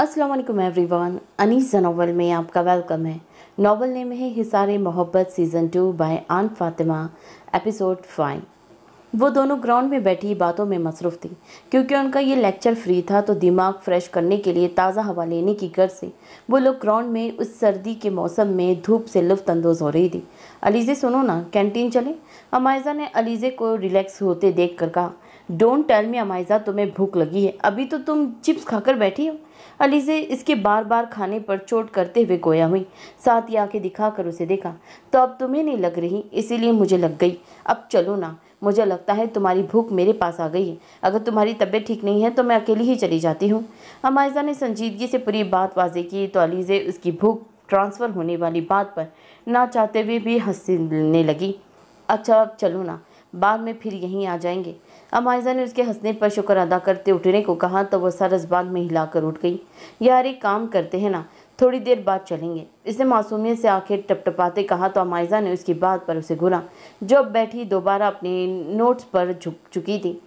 अस्सलाम वालेकुम everyone Anisa novel में आपका वेलकम है नावल नेम है हिसार मोहब्बत सीज़न टू बाय आन फातिमा एपिसोड फाइव वो दोनों ग्राउंड में बैठी बातों में मसरूफ़ थी क्योंकि उनका ये लेक्चर फ्री था तो दिमाग फ्रेश करने के लिए ताज़ा हवा लेने की गर्ज से वो लोग ग्राउंड में उस सर्दी के मौसम में धूप से लुफ्तानंदोज़ हो रही थी अलीज़े सुनो ना कैंटीन चले अमायजा ने अलीज़े को रिलैक्स होते देख कर कहा डोंट टेल मी अमाइजा तुम्हें भूख लगी है अभी तो तुम चिप्स खाकर बैठी हो अलीजे इसके बार बार खाने पर चोट करते हुए गोया हुई साथ ही दिखा दिखाकर उसे देखा तो अब तुम्हें नहीं लग रही इसीलिए मुझे लग गई अब चलो ना मुझे लगता है तुम्हारी भूख मेरे पास आ गई है अगर तुम्हारी तबीयत ठीक नहीं है तो मैं अकेली ही चली जाती हूँ अमाइजा ने संजीदगी से पूरी बात वाजे की तो अलीज़े उसकी भूख ट्रांसफ़र होने वाली बात पर ना चाहते हुए भी, भी हंसने लगी अच्छा अब चलो ना बाद में फिर यहीं आ जाएंगे अमायजा ने उसके हंसने पर शुक्र अदा करते उठने को कहा तो वह सरस बाग में हिलाकर उठ गई यार एक काम करते हैं ना थोड़ी देर बाद चलेंगे इसने मासूमियत से आंखें टपटपाते कहा तो अमायजा ने उसकी बात पर उसे जो अब बैठी दोबारा अपने नोट्स पर झुक चुकी थी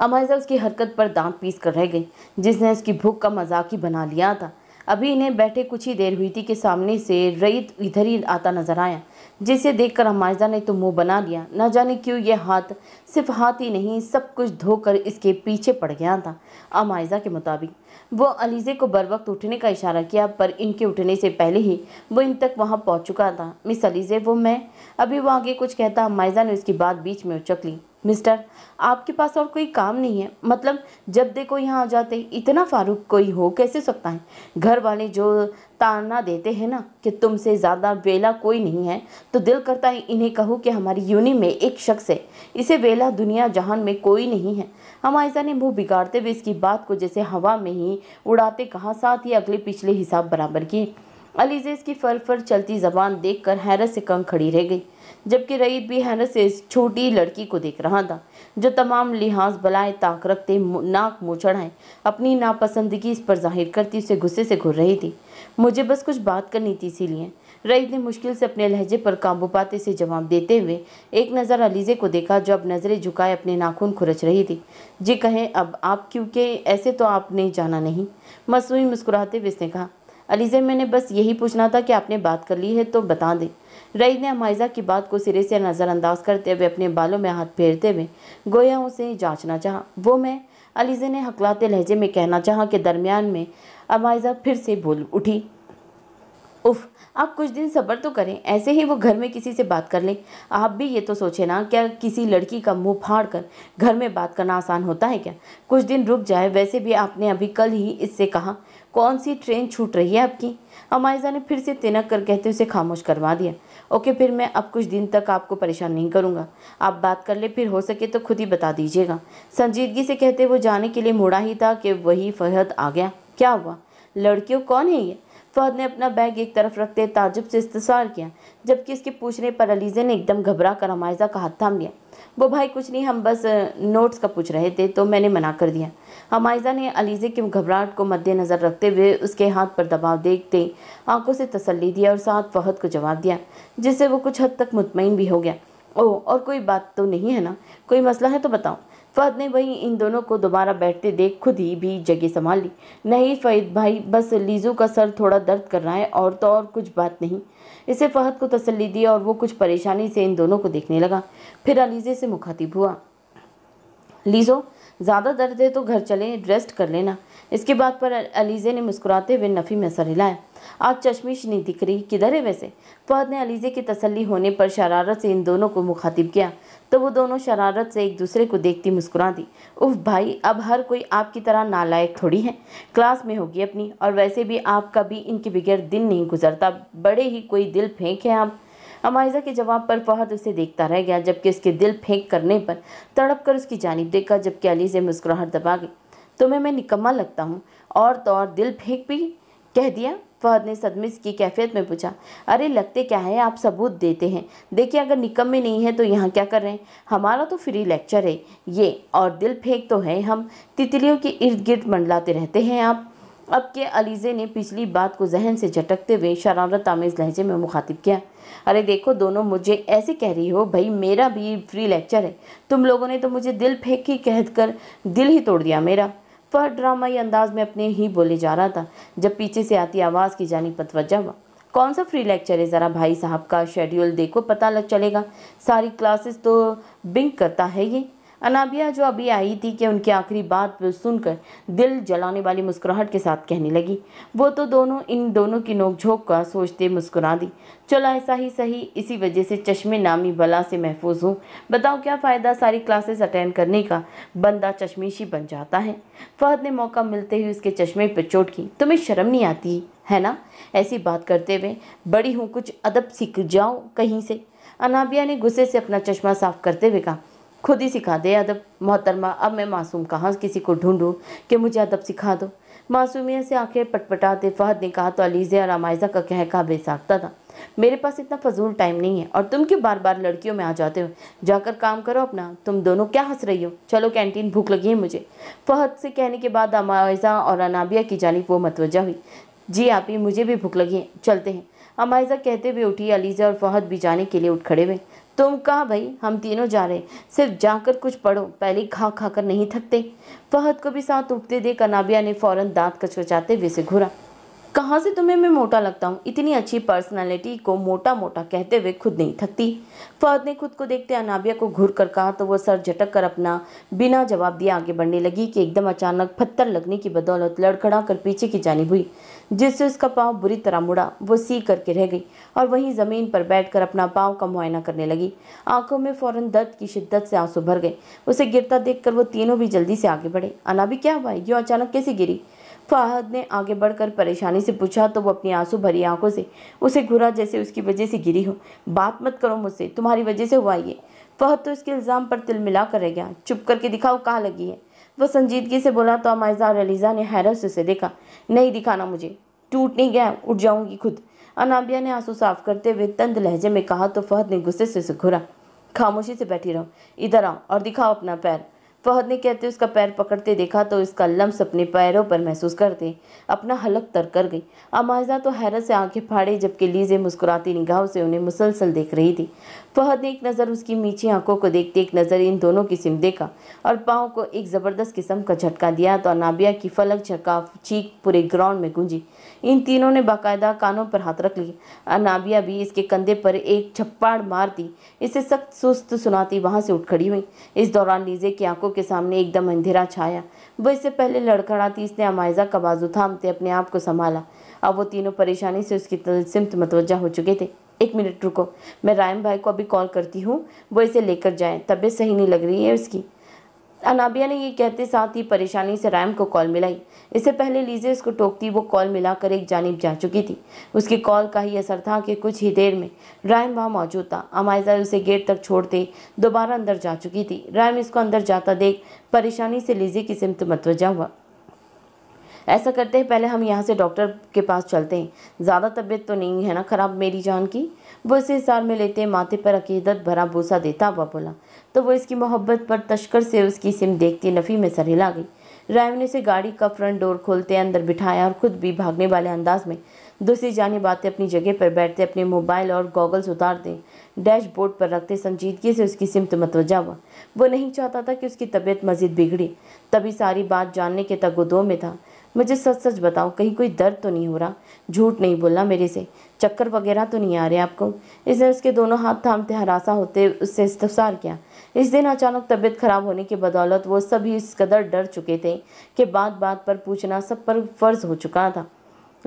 अमायजा उसकी हरकत पर दांत पीस कर रह गई जिसने उसकी भूख का मजाक ही बना लिया था अभी इन्हें बैठे कुछ ही देर हुई थी कि सामने से रईत इधर ही आता नजर आया जिसे देखकर हमायजा ने तो मुंह बना लिया न जाने क्यों ये हाथ सिर्फ हाथ ही नहीं सब कुछ धोकर इसके पीछे पड़ गया था अमायजा के मुताबिक वो अलीज़े को बर वक्त उठने का इशारा किया पर इनके उठने से पहले ही वो इन तक वहाँ पहुँच चुका था मिस अलीज़े वो मैं अभी वो आगे कुछ कहता अमायजा ने उसकी बात बीच में उचक ली मिस्टर आपके पास और कोई काम नहीं है मतलब जब देखो यहाँ आ जाते इतना फारूक कोई हो कैसे सकता है घर वाले जो ताना देते हैं ना कि तुमसे ज़्यादा वेला कोई नहीं है तो दिल करता है इन्हें कहो कि हमारी यूनि में एक शख्स है इसे वेला दुनिया जहान में कोई नहीं है हम ऐसा ने मुँह बिगाड़ते हुए इसकी बात को जैसे हवा में ही उड़ाते कहा साथ ही अगले पिछले हिसाब बराबर किए अलीजे इसकी फर फर चलती जबान कर हैरत से कंग खड़ी रह गई जबकि रईद भी हैरत से इस छोटी लड़की को देख रहा था जो तमाम लिहाज बलाए ताक रखते नाक मुँह चढ़ाए अपनी नापसंदगी इस पर जाहिर करती उसे गुस्से से घुर रही थी मुझे बस कुछ बात करनी थी इसीलिए रईद ने मुश्किल से अपने लहजे पर काबू पाते से जवाब देते हुए एक नज़र अलीज़े को देखा जो अब नज़रें झुकाए अपने नाखून खुरच रही थी जी कहें अब आप क्योंकि ऐसे तो आपने जाना नहीं मसूई मुस्कुराते हुए इसने कहा अलीज़े मैंने बस यही पूछना था कि आपने बात कर ली है तो बता दें रईद ने मायजा की बात को सिरे से नज़रअंदाज करते हुए अपने बालों में हाथ फेरते हुए गोया उसे जांचना चाहा वो मैं अलीज़े ने हकलाते लहजे में कहना चाहा कि दरमियान में अमायजा फिर से बोल उठी उफ आप कुछ दिन सब्र तो करें ऐसे ही वो घर में किसी से बात कर लें आप भी ये तो सोचें ना क्या किसी लड़की का मुंह फाड़ कर घर में बात करना आसान होता है क्या कुछ दिन रुक जाए वैसे भी आपने अभी कल ही इससे कहा कौन सी ट्रेन छूट रही है आपकी अमायजा ने फिर से तिनक कर कहते उसे खामोश करवा दिया ओके फिर मैं अब कुछ दिन तक आपको परेशान नहीं करूँगा आप बात कर ले फिर हो सके तो खुद ही बता दीजिएगा संजीदगी से कहते वो जाने के लिए मुड़ा ही था कि वही फहद आ गया क्या हुआ लड़कियों कौन है ये फहद ने अपना बैग एक तरफ रखते ताजुब से इस्तार किया जबकि इसके पूछने पर अलीज़े ने एकदम घबरा कर अमायजा का हाथ थाम लिया वो भाई कुछ नहीं हम बस नोट्स का पूछ रहे थे तो मैंने मना कर दिया हमायजा ने अलीजे की घबराहट को मद्देनज़र रखते हुए उसके हाथ पर दबाव देखते ही आंखों से तसली दिया और साथ फहद को जवाब दिया जिससे वो कुछ हद तक मुतमिन भी हो गया ओह और कोई बात तो नहीं है ना कोई मसला है तो बताओ फहद ने वहीं इन दोनों को दोबारा बैठते देख खुद ही भी जगह संभाल ली नहीं फैद भाई बस लीजू का सर थोड़ा दर्द कर रहा है और तो और कुछ बात नहीं इसे फहद को तसल्ली दी और वो कुछ परेशानी से इन दोनों को देखने लगा फिर अलीजे से मुखातिब हुआ लीजो ज़्यादा दर्द है तो घर चलें रेस्ट कर लेना इसके बाद पर अलीज़े ने मुस्कुराते हुए नफ़ी में सर हिलाया आज चश्मिश नहीं दिख रही किधर है वैसे फहद ने अलीज़े की तसल्ली होने पर शरारत से इन दोनों को मुखातिब किया तो वो दोनों शरारत से एक दूसरे को देखती मुस्कुरा दी उफ भाई अब हर कोई आपकी तरह नालायक थोड़ी है क्लास में होगी अपनी और वैसे भी आपका भी इनके बगैर दिन नहीं गुजरता बड़े ही कोई दिल फेंक है आप अमायजा के जवाब पर फहद उसे देखता रह गया जबकि उसके दिल फेंक करने पर तड़प कर उसकी जानब देखा जबकि अली से मुस्कुराहट दबा गई तुम्हें मैं निकम्मा लगता हूँ और तो और दिल फेंक भी कह दिया फहद ने सदमिस की कैफियत में पूछा अरे लगते क्या है आप सबूत देते हैं देखिए अगर निकम्मे नहीं है तो यहाँ क्या कर रहे हैं हमारा तो फ्री लेक्चर है ये और दिल फेंक तो है हम तितलियों के इर्द गिर्द मंडलाते रहते हैं आप अब के अलीजे ने पिछली बात को जहन से झटकते हुए शरारत आमेज लहजे में मुखातिब किया अरे देखो दोनों मुझे ऐसे कह रही हो भाई मेरा भी फ्री लेक्चर है तुम लोगों ने तो मुझे दिल फेंक ही कह कर दिल ही तोड़ दिया मेरा ड्रामा ड्रामाई अंदाज में अपने ही बोले जा रहा था जब पीछे से आती आवाज़ की जानी पतवजा हुआ कौन सा फ्री लेक्चर है ज़रा भाई साहब का शेड्यूल देखो पता लग चलेगा सारी क्लासेस तो बिंक करता है ये अनाबिया जो अभी आई थी कि उनकी आखिरी बात सुनकर दिल जलाने वाली मुस्कुराहट के साथ कहने लगी वो तो दोनों इन दोनों की नोकझोंक का सोचते मुस्कुरा दी चलो ऐसा ही सही इसी वजह से चश्मे नामी बला से महफूज हूँ बताओ क्या फ़ायदा सारी क्लासेस अटेंड करने का बंदा चश्मेशी बन जाता है फहद ने मौका मिलते ही उसके चश्मे पर चोट की तुम्हें शर्म नहीं आती है ना ऐसी बात करते हुए बड़ी हूँ कुछ अदब सीख जाओ कहीं से अनाबिया ने गुस्से से अपना चश्मा साफ करते हुए कहा खुद ही सिखा दे अदब मोहतरमा अब मैं मासूम कहाँ किसी को ढूंढूं कि मुझे अदब सिखा दो मासूमिया से आंखें पटपटाते फहद ने कहा तो अलीज़े और अमायजा का कहका बेसाखता था मेरे पास इतना फजूल टाइम नहीं है और तुम क्यों बार बार लड़कियों में आ जाते हो जाकर काम करो अपना तुम दोनों क्या हंस रही हो चलो कैंटीन भूख लगी है मुझे फहद से कहने के बाद अमायजा और अनाबिया की जानी वो मतवजा हुई जी आप ही मुझे भी भूख लगी है चलते हैं अमायजा कहते हुए उठी अलीज़ा और फहद भी जाने के लिए उठ खड़े हुए तुम कहा भाई हम तीनों जा रहे सिर्फ जाकर कुछ पढ़ो पहले खा खा कर नहीं थकते फहद को भी साथ उठते देख अनाबिया ने फौरन दांत कचकचाते हुए से घुरा कहाँ से तुम्हें मैं मोटा लगता हूँ इतनी अच्छी पर्सनालिटी को मोटा मोटा कहते हुए खुद नहीं थकती फहद ने खुद को देखते अनाबिया को घूर कर कहा तो वो सर झटक कर अपना बिना जवाब दिए आगे बढ़ने लगी कि एकदम अचानक पत्थर लगने की बदौलत लड़खड़ा कर पीछे की जानी हुई जिससे उसका पाँव बुरी तरह मुड़ा वो सी करके रह गई और वहीं ज़मीन पर बैठकर अपना पाँव का मुआयना करने लगी आंखों में फ़ौरन दर्द की शिद्दत से आंसू भर गए उसे गिरता देखकर वो तीनों भी जल्दी से आगे बढ़े अना भी क्या हुआ है यूँ अचानक कैसे गिरी फाहद ने आगे बढ़कर परेशानी से पूछा तो वो अपनी आंसू भरी आंखों से उसे घुरा जैसे उसकी वजह से गिरी हो बात मत करो मुझसे तुम्हारी वजह से हुआ ये फहद तो इसके इल्ज़ाम पर तिल मिला कर रह गया चुप करके दिखाओ कहाँ लगी है वो संजीदगी से बोला तो अमायजा और अलीज़ा ने हैरत से उसे देखा नहीं दिखाना मुझे टूट नहीं गया उठ जाऊंगी खुद अनाबिया ने आंसू साफ करते हुए तंद लहजे में कहा तो फहद ने गुस्से से उसे घुरा खामोशी से बैठी रहो इधर आओ और दिखाओ अपना पैर फहद ने कहते उसका पैर पकड़ते देखा तो इसका लम्स अपने पैरों पर महसूस करते अपना हलक तर कर गई अमायजा तो हैरत से आंखें फाड़े जबकि लीजे मुस्कुराती निगाहों से उन्हें मुसलसल देख रही थी फहद ने एक नज़र उसकी मीठी आंखों को देखते एक नज़र इन दोनों की सिम देखा और पाँव को एक ज़बरदस्त किस्म का झटका दिया तो अनाबिया की फलक झका चीख पूरे ग्राउंड में गूंजी इन तीनों ने बाकायदा कानों पर हाथ रख लिए अनाबिया भी इसके कंधे पर एक छप्पाड़ मार दी इसे सख्त सुस्त सुनाती वहां से उठ खड़ी हुई इस दौरान लीजे की आंखों के सामने एकदम अंधेरा छाया वह इससे पहले लड़खड़ाती इसने अमायजा का बाजू थामते अपने आप को संभाला अब वो तीनों परेशानी से उसकी सिमत मतवजा हो चुके थे एक मिनट रुको मैं रायम भाई को अभी कॉल करती हूँ वो इसे लेकर जाए तबीयत सही नहीं लग रही है उसकी अनाबिया ने ये कहते साथ ही परेशानी से रैम को कॉल मिलाई इससे पहले लीजे इसको टोकती वो कॉल मिलाकर एक जानब जा चुकी थी उसकी कॉल का ही असर था कि कुछ ही देर में रैम वहाँ मौजूद था अमायजा उसे गेट तक छोड़ते दोबारा अंदर जा चुकी थी रैम इसको अंदर जाता देख परेशानी से लीजे की सिमत मतवजा हुआ ऐसा करते हैं पहले हम यहाँ से डॉक्टर के पास चलते हैं ज़्यादा तबीयत तो नहीं है ना ख़राब मेरी जान की वो इसे सार में लेते माथे पर अकीदत भरा भूसा देता हुआ बोला तो वो इसकी मोहब्बत पर तश्कर से उसकी सिम देखती नफ़ी में सर हिला गई राय ने उसे गाड़ी का फ्रंट डोर खोलते अंदर बिठाया और खुद भी भागने वाले अंदाज में दूसरी जानी बातें अपनी जगह पर बैठते अपने मोबाइल और गॉगल्स उतारते डैशबोर्ड पर रखते संजीदगी से उसकी सिमत तो मतवजा मतलब हुआ वो नहीं चाहता था कि उसकी तबीयत मज़ीद बिगड़ी तभी सारी बात जानने के तगोदो में था मुझे सच सच बताओ कहीं कोई दर्द तो नहीं हो रहा झूठ नहीं बोलना मेरे से चक्कर वगैरह तो नहीं आ रहे आपको इसने उसके दोनों हाथ थामते हरासा होते उससे इस्तफसार किया इस दिन अचानक तबीयत खराब होने की बदौलत वो सभी इस कदर डर चुके थे कि बात बात पर पूछना सब पर फर्ज हो चुका था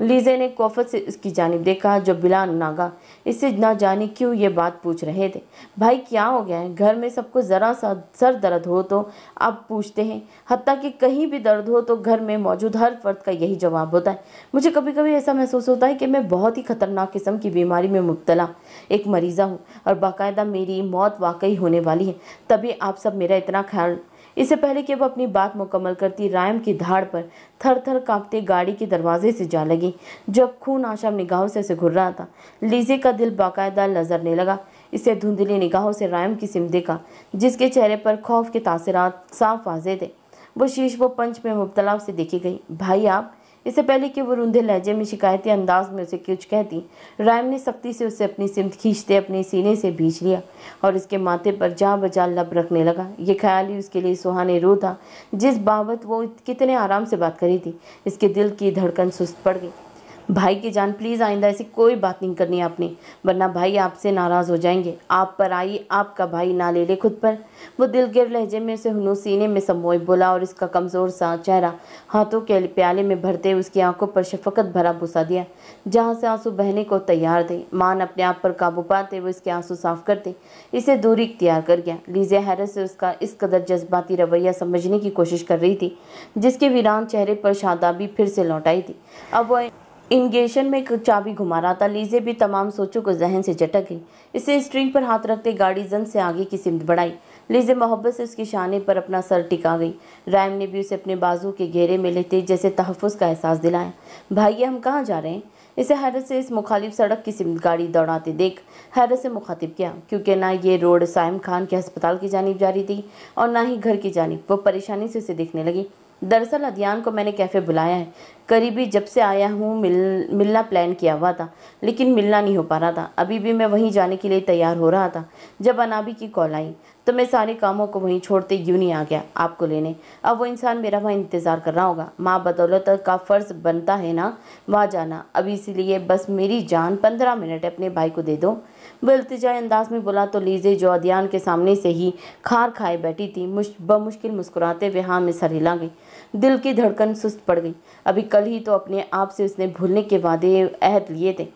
लीजे ने कोफत से उसकी जानब देखा जो बिला नागा इससे ना जाने क्यों ये बात पूछ रहे थे भाई क्या हो गया है घर में सबको ज़रा सा सर दर्द हो तो आप पूछते हैं हती कि कहीं भी दर्द हो तो घर में मौजूद हर फर्द का यही जवाब होता है मुझे कभी कभी ऐसा महसूस होता है कि मैं बहुत ही ख़तरनाक किस्म की बीमारी में मुबतला एक मरीज़ा हूँ और बाकायदा मेरी मौत वाकई होने वाली है तभी आप सब मेरा इतना ख्याल इससे पहले कि वह अपनी बात मुकम्मल करती रायम की धाड़ पर थर थर कांपते गाड़ी के दरवाजे से जा लगी जब खून आशा निगाहों से उसे घुर रहा था लीजे का दिल बाकायदा नजरने लगा इसे धुंधली निगाहों से रायम की सिम देखा जिसके चेहरे पर खौफ के तासरात साफ वाजे थे वो शीश व पंच में मुबतला से देखी गई भाई आप इससे पहले कि वो रूंधे लहजे में शिकायती अंदाज में उसे कुछ कहती रायम ने सख्ती से उसे अपनी सिमत खींचते अपने सीने से भींच लिया और उसके माथे पर जा बजा लब रखने लगा ये ख्याल ही उसके लिए सुहाने रो था जिस बाबत वो कितने आराम से बात करी थी इसके दिल की धड़कन सुस्त पड़ गई भाई की जान प्लीज़ आइंदा ऐसी कोई बात नहीं करनी आपने वरना भाई आपसे नाराज़ हो जाएंगे आप पर आई आपका भाई ना ले ले खुद पर वो गिर लहजे में उसे हनू सीने में समोए बोला और इसका कमज़ोर सा चेहरा हाथों के प्याले में भरते उसकी आंखों पर शफकत भरा भुसा दिया जहाँ से आंसू बहने को तैयार थे मान अपने आप पर काबू पाते वो इसके आंसू साफ करते इसे दूरी इख्तियार कर गया लीजिया हैरत से उसका इस कदर जज्बाती रवैया समझने की कोशिश कर रही थी जिसके वीरान चेहरे पर शादाबी फिर से लौट आई थी अब वह इंगेशन में चाबी घुमा रहा था लीजे भी तमाम सोचों को जहन से झटक गई इसे स्ट्रिंग पर हाथ रखते गाड़ी जंग से आगे की सिमत बढ़ाई लीजे मोहब्बत से उसके शाने पर अपना सर टिका गई रैम ने भी उसे अपने बाजू के घेरे में लेते जैसे तहफ़ का एहसास दिलाया भाई ये हम कहाँ जा रहे हैं इसे हैरत से इस मुखालिफ सड़क की सिमत गाड़ी दौड़ाते देख हैरत से मुखातिब किया क्योंकि ना ये रोड साइम खान के अस्पताल की जानब जा रही थी और ना ही घर की जानब वो परेशानी से उसे देखने लगी दरअसल अदियान को मैंने कैफ़े बुलाया है करीबी जब से आया हूँ मिल मिलना प्लान किया हुआ था लेकिन मिलना नहीं हो पा रहा था अभी भी मैं वहीं जाने के लिए तैयार हो रहा था जब अनाबी की कॉल आई तो मैं सारे कामों को वहीं छोड़ते यूँ नहीं आ गया आपको लेने अब वो इंसान मेरा वहाँ इंतज़ार कर रहा होगा माँ बदौलत का फ़र्ज़ बनता है ना वहाँ जाना अब इसीलिए बस मेरी जान पंद्रह मिनट अपने भाई को दे दो वह अल्तजा अंदाज में बोला तो लीजे जो अदियान के सामने से ही खार खाए बैठी थी मुश मुश्किल मुस्कुराते हुए हाँ में सर हिला गई दिल की धड़कन सुस्त पड़ गई अभी कल ही तो अपने आप से उसने भूलने के वादे अहद लिए थे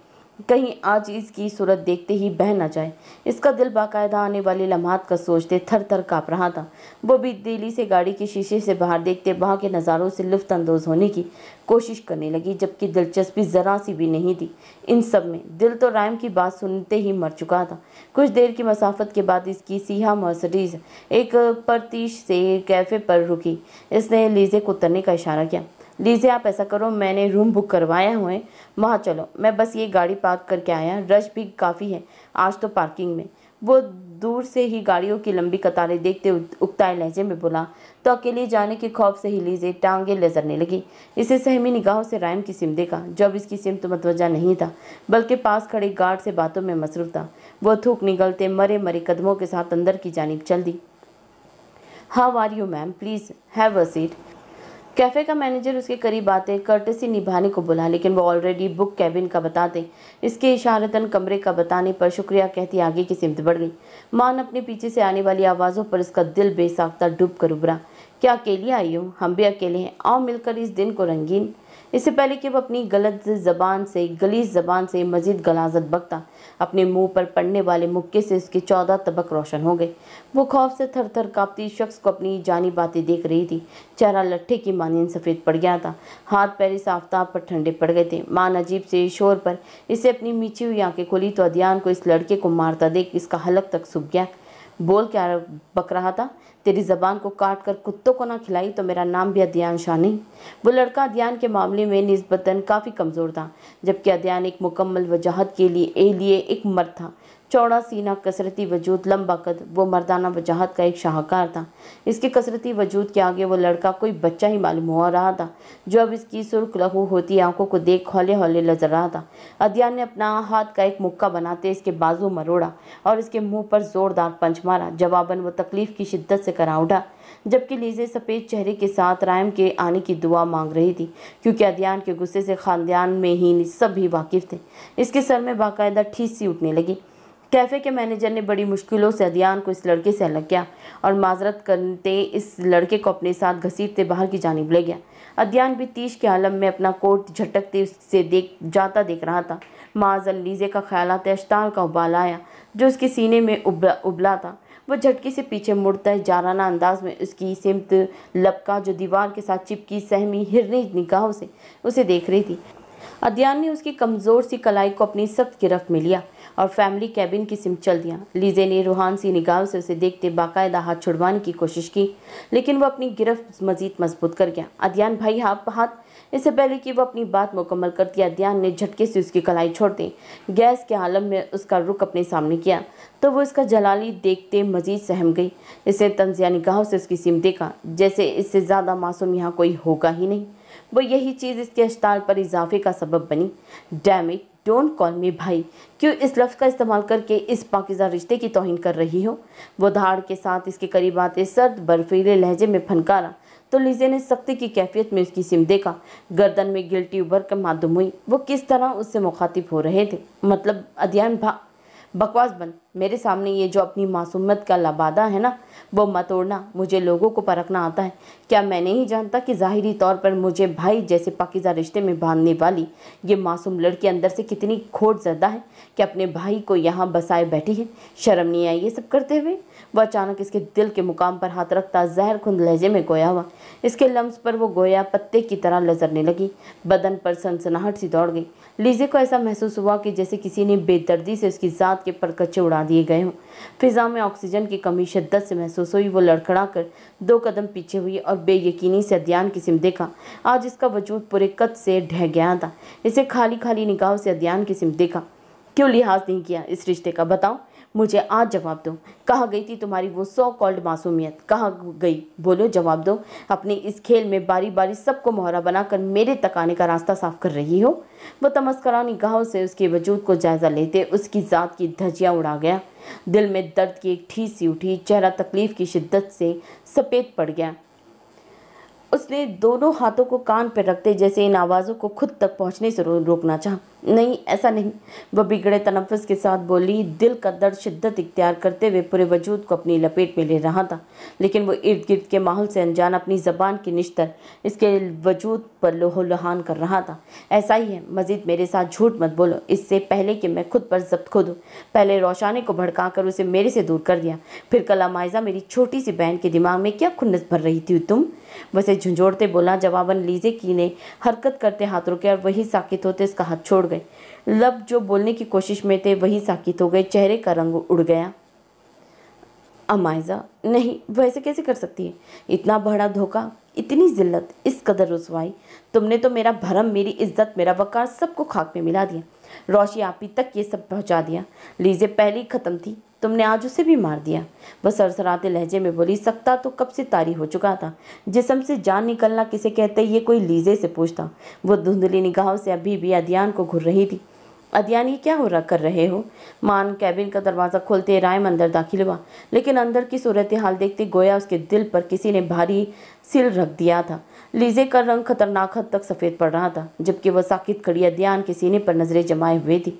कहीं आज इसकी सूरत देखते ही बह न जाए इसका दिल बाकायदा आने वाले लम्हात का सोचते थर थर काँप रहा था वो भी दिल्ली से गाड़ी के शीशे से बाहर देखते वहाँ के नज़ारों से लुफ्तानंदोज़ होने की कोशिश करने लगी जबकि दिलचस्पी ज़रा सी भी नहीं थी इन सब में दिल तो राइम की बात सुनते ही मर चुका था कुछ देर की मसाफत के बाद इसकी सीहा मर्सडीज एक परतीश से कैफ़े पर रुकी इसने लीजे को उतरने का इशारा किया लीजिए आप ऐसा करो मैंने रूम बुक करवाया हुए वहाँ चलो मैं बस ये गाड़ी पार्क करके आया रश भी काफ़ी है आज तो पार्किंग में वो दूर से ही गाड़ियों की लंबी कतारें देखते उगताए लहजे में बोला तो अकेले जाने के खौफ से ही लीजिए टांगे लजरने लगी इसे सहमी निगाहों से रायम की सिम देखा जब इसकी सिम तो मतवजा नहीं था बल्कि पास खड़े गार्ड से बातों में मसरूफ था वो थूक निकलते मरे मरे कदमों के साथ अंदर की जानब चल दी how are you ma'am please have a seat café का मैनेजर उसके करीब आते कर्टसी निभाने को बोला लेकिन वो ऑलरेडी बुक कैबिन का बताते इसके इशारतन कमरे का बताने पर शुक्रिया कहती आगे की सिमत बढ़ गई मान अपने पीछे से आने वाली आवाज़ों पर इसका दिल बेसाख्ता डूब कर उभरा क्या अकेले आई हो हम भी अकेले हैं आओ मिलकर इस दिन को रंगीन इससे पहले कि वह अपनी गलत ज़बान से गली ज़बान से मज़ीद गलाजत बकता अपने मुंह पर पड़ने वाले मुक्के से उसके चौदह तबक रोशन हो गए वो खौफ से थर थर कापती शख्स को अपनी जानी बातें देख रही थी चेहरा लट्ठे की मानियन सफ़ेद पड़ गया था हाथ पैर इस आफ्ताब पर ठंडे पड़ गए थे माँ नजीब से शोर पर इसे अपनी मीची हुई आंखें खोली तो अदियान को इस लड़के को मारता देख इसका हलक तक सूख गया बोल क्या बक रहा था तेरी ज़बान को काट कर कुत्तों को ना खिलाई तो मेरा नाम भी अध्यान शानी वो लड़का अध्यान के मामले में नस्बता काफ़ी कमज़ोर था जबकि अध्यान एक मुकम्मल वजाहत के लिए ए लिए एक मर्द था चौड़ा सीना कसरती वजूद लंबा कद वो मर्दाना वजाहत का एक शाहकार था इसके कसरती वजूद के आगे वो लड़का कोई बच्चा ही मालूम हो रहा था जो अब इसकी सुर्ख लहू होती आंखों को देख हौले हौले लजर रहा था अदिया ने अपना हाथ का एक मुक्का बनाते इसके बाजू मरोड़ा और इसके मुंह पर जोरदार पंच मारा जवाबन वो तकलीफ की शिद्दत से करा उठा जबकि लीजे सफ़ेद चेहरे के साथ रायम के आने की दुआ मांग रही थी क्योंकि अध्यान के गुस्से से ख़ानदान में ही सब भी वाकिफ़ थे इसके सर में बाकायदा ठीस सी उठने लगी कैफ़े के मैनेजर ने बड़ी मुश्किलों से अधियान को इस लड़के से अलग किया और माजरत करते इस लड़के को अपने साथ घसीटते बाहर की जानब ले गया अध्यान भी तीश के आलम में अपना कोट झटकते उससे देख जाता देख रहा था माज अलीजे का ख्याल आते अश्तार का उबाल आया जो उसके सीने में उबला उबला था वो झटके से पीछे मुड़ता है जाराना अंदाज में उसकी सिमत लपका जो दीवार के साथ चिपकी सहमी हिरनी निगाहों से उसे देख रही थी अध्यान ने उसकी कमज़ोर सी कलाई को अपनी सख्त गिरफ्त में लिया और फैमिली कैबिन की सिम चल दिया लीजे ने रूहान सी निगाह से उसे देखते बाकायदा हाथ छुड़वाने की कोशिश की लेकिन वो अपनी गिरफ्त मजीद मजबूत कर गया अध्यान भाई हाथ हाथ इससे पहले कि वह अपनी बात मुकम्मल करती अध्यान ने झटके से उसकी कलाई छोड़ दी गैस के आलम में उसका रुख अपने सामने किया तो वो इसका जलाली देखते मजीद सहम गई इसने तंजिया निगाह से उसकी सिम देखा जैसे इससे ज़्यादा मासूम यहाँ कोई होगा ही नहीं वो यही चीज़ इसके अश्ताल पर इजाफे का सबब बनी डैमेज डोंट कॉल मी भाई क्यों इस लफ्ज़ का इस्तेमाल करके इस पाकिजा रिश्ते की तोहन कर रही हो वो धाड़ के साथ इसके करीब आते सर्द बर्फीले लहजे में फनकारा तो लीजे ने सख्ती की कैफियत में उसकी सिम देखा गर्दन में गिल्टी उभर कर मादुम हुई वो किस तरह उससे मुखातिब हो रहे थे मतलब अध्ययन भा बकवास बन मेरे सामने ये जो अपनी मासूमियत का लबादा है ना वो मत मुझे लोगों को परखना आता है क्या मैं नहीं जानता कि ज़ाहरी तौर पर मुझे भाई जैसे पाकिज़ा रिश्ते में बांधने वाली ये मासूम लड़की अंदर से कितनी खोट ज़दा है कि अपने भाई को यहाँ बसाए बैठी है शर्म नहीं आई ये सब करते हुए वह अचानक इसके दिल के मुकाम पर हाथ रखता जहर खुंद लहजे में गोया हुआ इसके लम्स पर वो गोया पत्ते की तरह लजरने लगी बदन पर सनसनाहट सी दौड़ गई लीजे को ऐसा महसूस हुआ कि जैसे किसी ने बेदर्दी से उसकी ज़ात के परकच्चे उड़ा दिए गए हों फिज़ा में ऑक्सीजन की कमी शिद्दत से महसूस हुई वो लड़खड़ा कर दो कदम पीछे हुई और बेयकीनी से अध्ययन की सिम देखा आज इसका वजूद पूरे कद से ढह गया था इसे खाली खाली निकाह से अध्ययन की सिम देखा क्यों लिहाज नहीं किया इस रिश्ते का बताओ मुझे आज जवाब दो कहाँ गई थी तुम्हारी वो सो कॉल्ड मासूमियत कहाँ गई बोलो जवाब दो अपने इस खेल में बारी बारी सबको मोहरा बनाकर मेरे तक आने का रास्ता साफ कर रही हो वो तमस्करा निगाहों से उसके वजूद को जायज़ा लेते उसकी ज़ात की धजियाँ उड़ा गया दिल में दर्द की एक ठीस सी उठी चेहरा तकलीफ की शिद्दत से सफ़ेद पड़ गया उसने दोनों हाथों को कान पर रखते जैसे इन आवाज़ों को खुद तक पहुँचने से रोकना चाहा नहीं ऐसा नहीं वह बिगड़े तनफस के साथ बोली दिल का दर्द शिद्दत इख्तियार करते हुए पूरे वजूद को अपनी लपेट में ले रहा था लेकिन वो इर्द गिर्द के माहौल से अनजान अपनी ज़बान की निश्तर इसके वजूद पर लोहलहान कर रहा था ऐसा ही है मज़ीद मेरे साथ झूठ मत बोलो इससे पहले कि मैं खुद पर जब्त खो दूँ पहले रोशानी को भड़का कर उसे मेरे से दूर कर दिया फिर कला मायजा मेरी छोटी सी बहन के दिमाग में क्या खुन्नस भर रही थी तुम वैसे झुंझोड़ते बोला जवाबन लीजे की ने हरकत करते हाथ रुके और वही साकित होते इसका हाथ छोड़ छोड़ गए लब जो बोलने की कोशिश में थे वही साकित हो गए चेहरे का रंग उड़ गया अमायजा नहीं वह ऐसे कैसे कर सकती है इतना बड़ा धोखा इतनी जिल्लत इस कदर रसवाई तुमने तो मेरा भरम मेरी इज्जत मेरा वकार सबको खाक में मिला दिया रोशी आपी तक ये सब पहुंचा दिया लीजे पहले ख़त्म थी तुमने आज उसे भी मार दिया वह सरसराते लहजे में बोली सकता तो कब से तारी हो चुका था जिसम से जान निकलना किसे कहते ये कोई लीजे से पूछता वो धुंधली निगाहों से अभी भी अदियान को घूर रही थी अदियान ये क्या हो रहा कर रहे हो मान कैबिन का दरवाज़ा खोलते राय अंदर दाखिल हुआ लेकिन अंदर की सूरत हाल देखते गोया उसके दिल पर किसी ने भारी सिल रख दिया था लीजे का रंग खतरनाक हद तक सफ़ेद पड़ रहा था जबकि वह साकित खड़ी अध्यान के सीने पर नज़रें जमाए हुए थी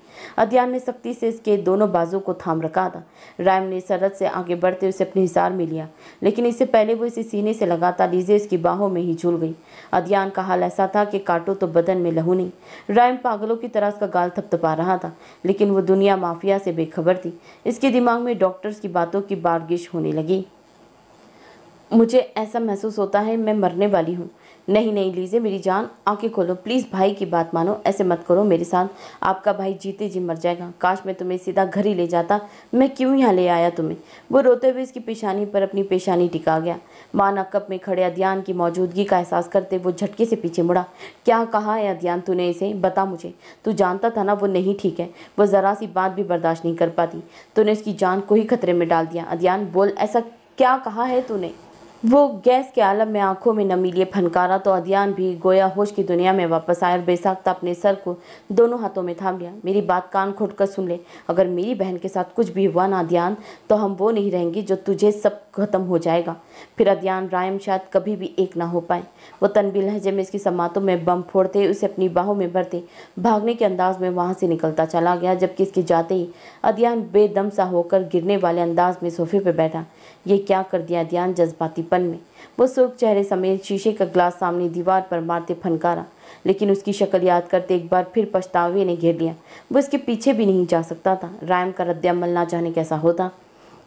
अध्यान ने सख्ती से इसके दोनों बाजू को थाम रखा था रैम ने सरहद से आगे बढ़ते उसे अपने हिसार में लिया लेकिन इससे पहले वो इसे सीने से लगाता लीजे इसकी बाहों में ही झूल गई अध्यान का हाल ऐसा था कि काटो तो बदन में लहू नहीं रैम पागलों की तरह उसका गाल थपथपा रहा था लेकिन वो दुनिया माफिया से बेखबर थी इसके दिमाग में डॉक्टर्स की बातों की बारगिश होने लगी मुझे ऐसा महसूस होता है मैं मरने वाली हूँ नहीं नहीं लीजिए मेरी जान आंखें खोलो प्लीज़ भाई की बात मानो ऐसे मत करो मेरे साथ आपका भाई जीते जी मर जाएगा काश मैं तुम्हें सीधा घर ही ले जाता मैं क्यों यहाँ ले आया तुम्हें वो रोते हुए इसकी पेशानी पर अपनी पेशानी टिका गया माना कप में खड़े अध्यान की मौजूदगी का एहसास करते वो झटके से पीछे मुड़ा क्या कहा है अध्यान तूने इसे बता मुझे तू जानता था ना वो नहीं ठीक है वो ज़रा सी बात भी बर्दाश्त नहीं कर पाती तूने उसकी जान को ही खतरे में डाल दिया अध्यान बोल ऐसा क्या कहा है तूने वो गैस के आलम में आंखों में नमी लिए फनकारा तो अदियान भी गोया होश की दुनिया में वापस आया और बेसाख्ता अपने सर को दोनों हाथों में थाम लिया मेरी बात कान खोट कर सुन ले अगर मेरी बहन के साथ कुछ भी हुआ ना अदियान तो हम वो नहीं रहेंगे जो तुझे सब खत्म हो जाएगा फिर अदियान रायम शायद कभी भी एक ना हो पाए वो तनबी लहजे में इसकी समातों में बम फोड़ते उसे अपनी बाहों में भरते भागने के अंदाज में वहाँ से निकलता चला गया जबकि इसके जाते ही अदियान बेदम सा होकर गिरने वाले अंदाज में सोफे पर बैठा ये क्या कर दिया ध्यान जज्बातीपन में वो सुर्ख चेहरे समेत शीशे का ग्लास सामने दीवार पर मारते फनकारा लेकिन उसकी शक्ल याद करते एक बार फिर पछतावे ने घेर लिया वो इसके पीछे भी नहीं जा सकता था रायम का रद्दमल ना जाने कैसा होता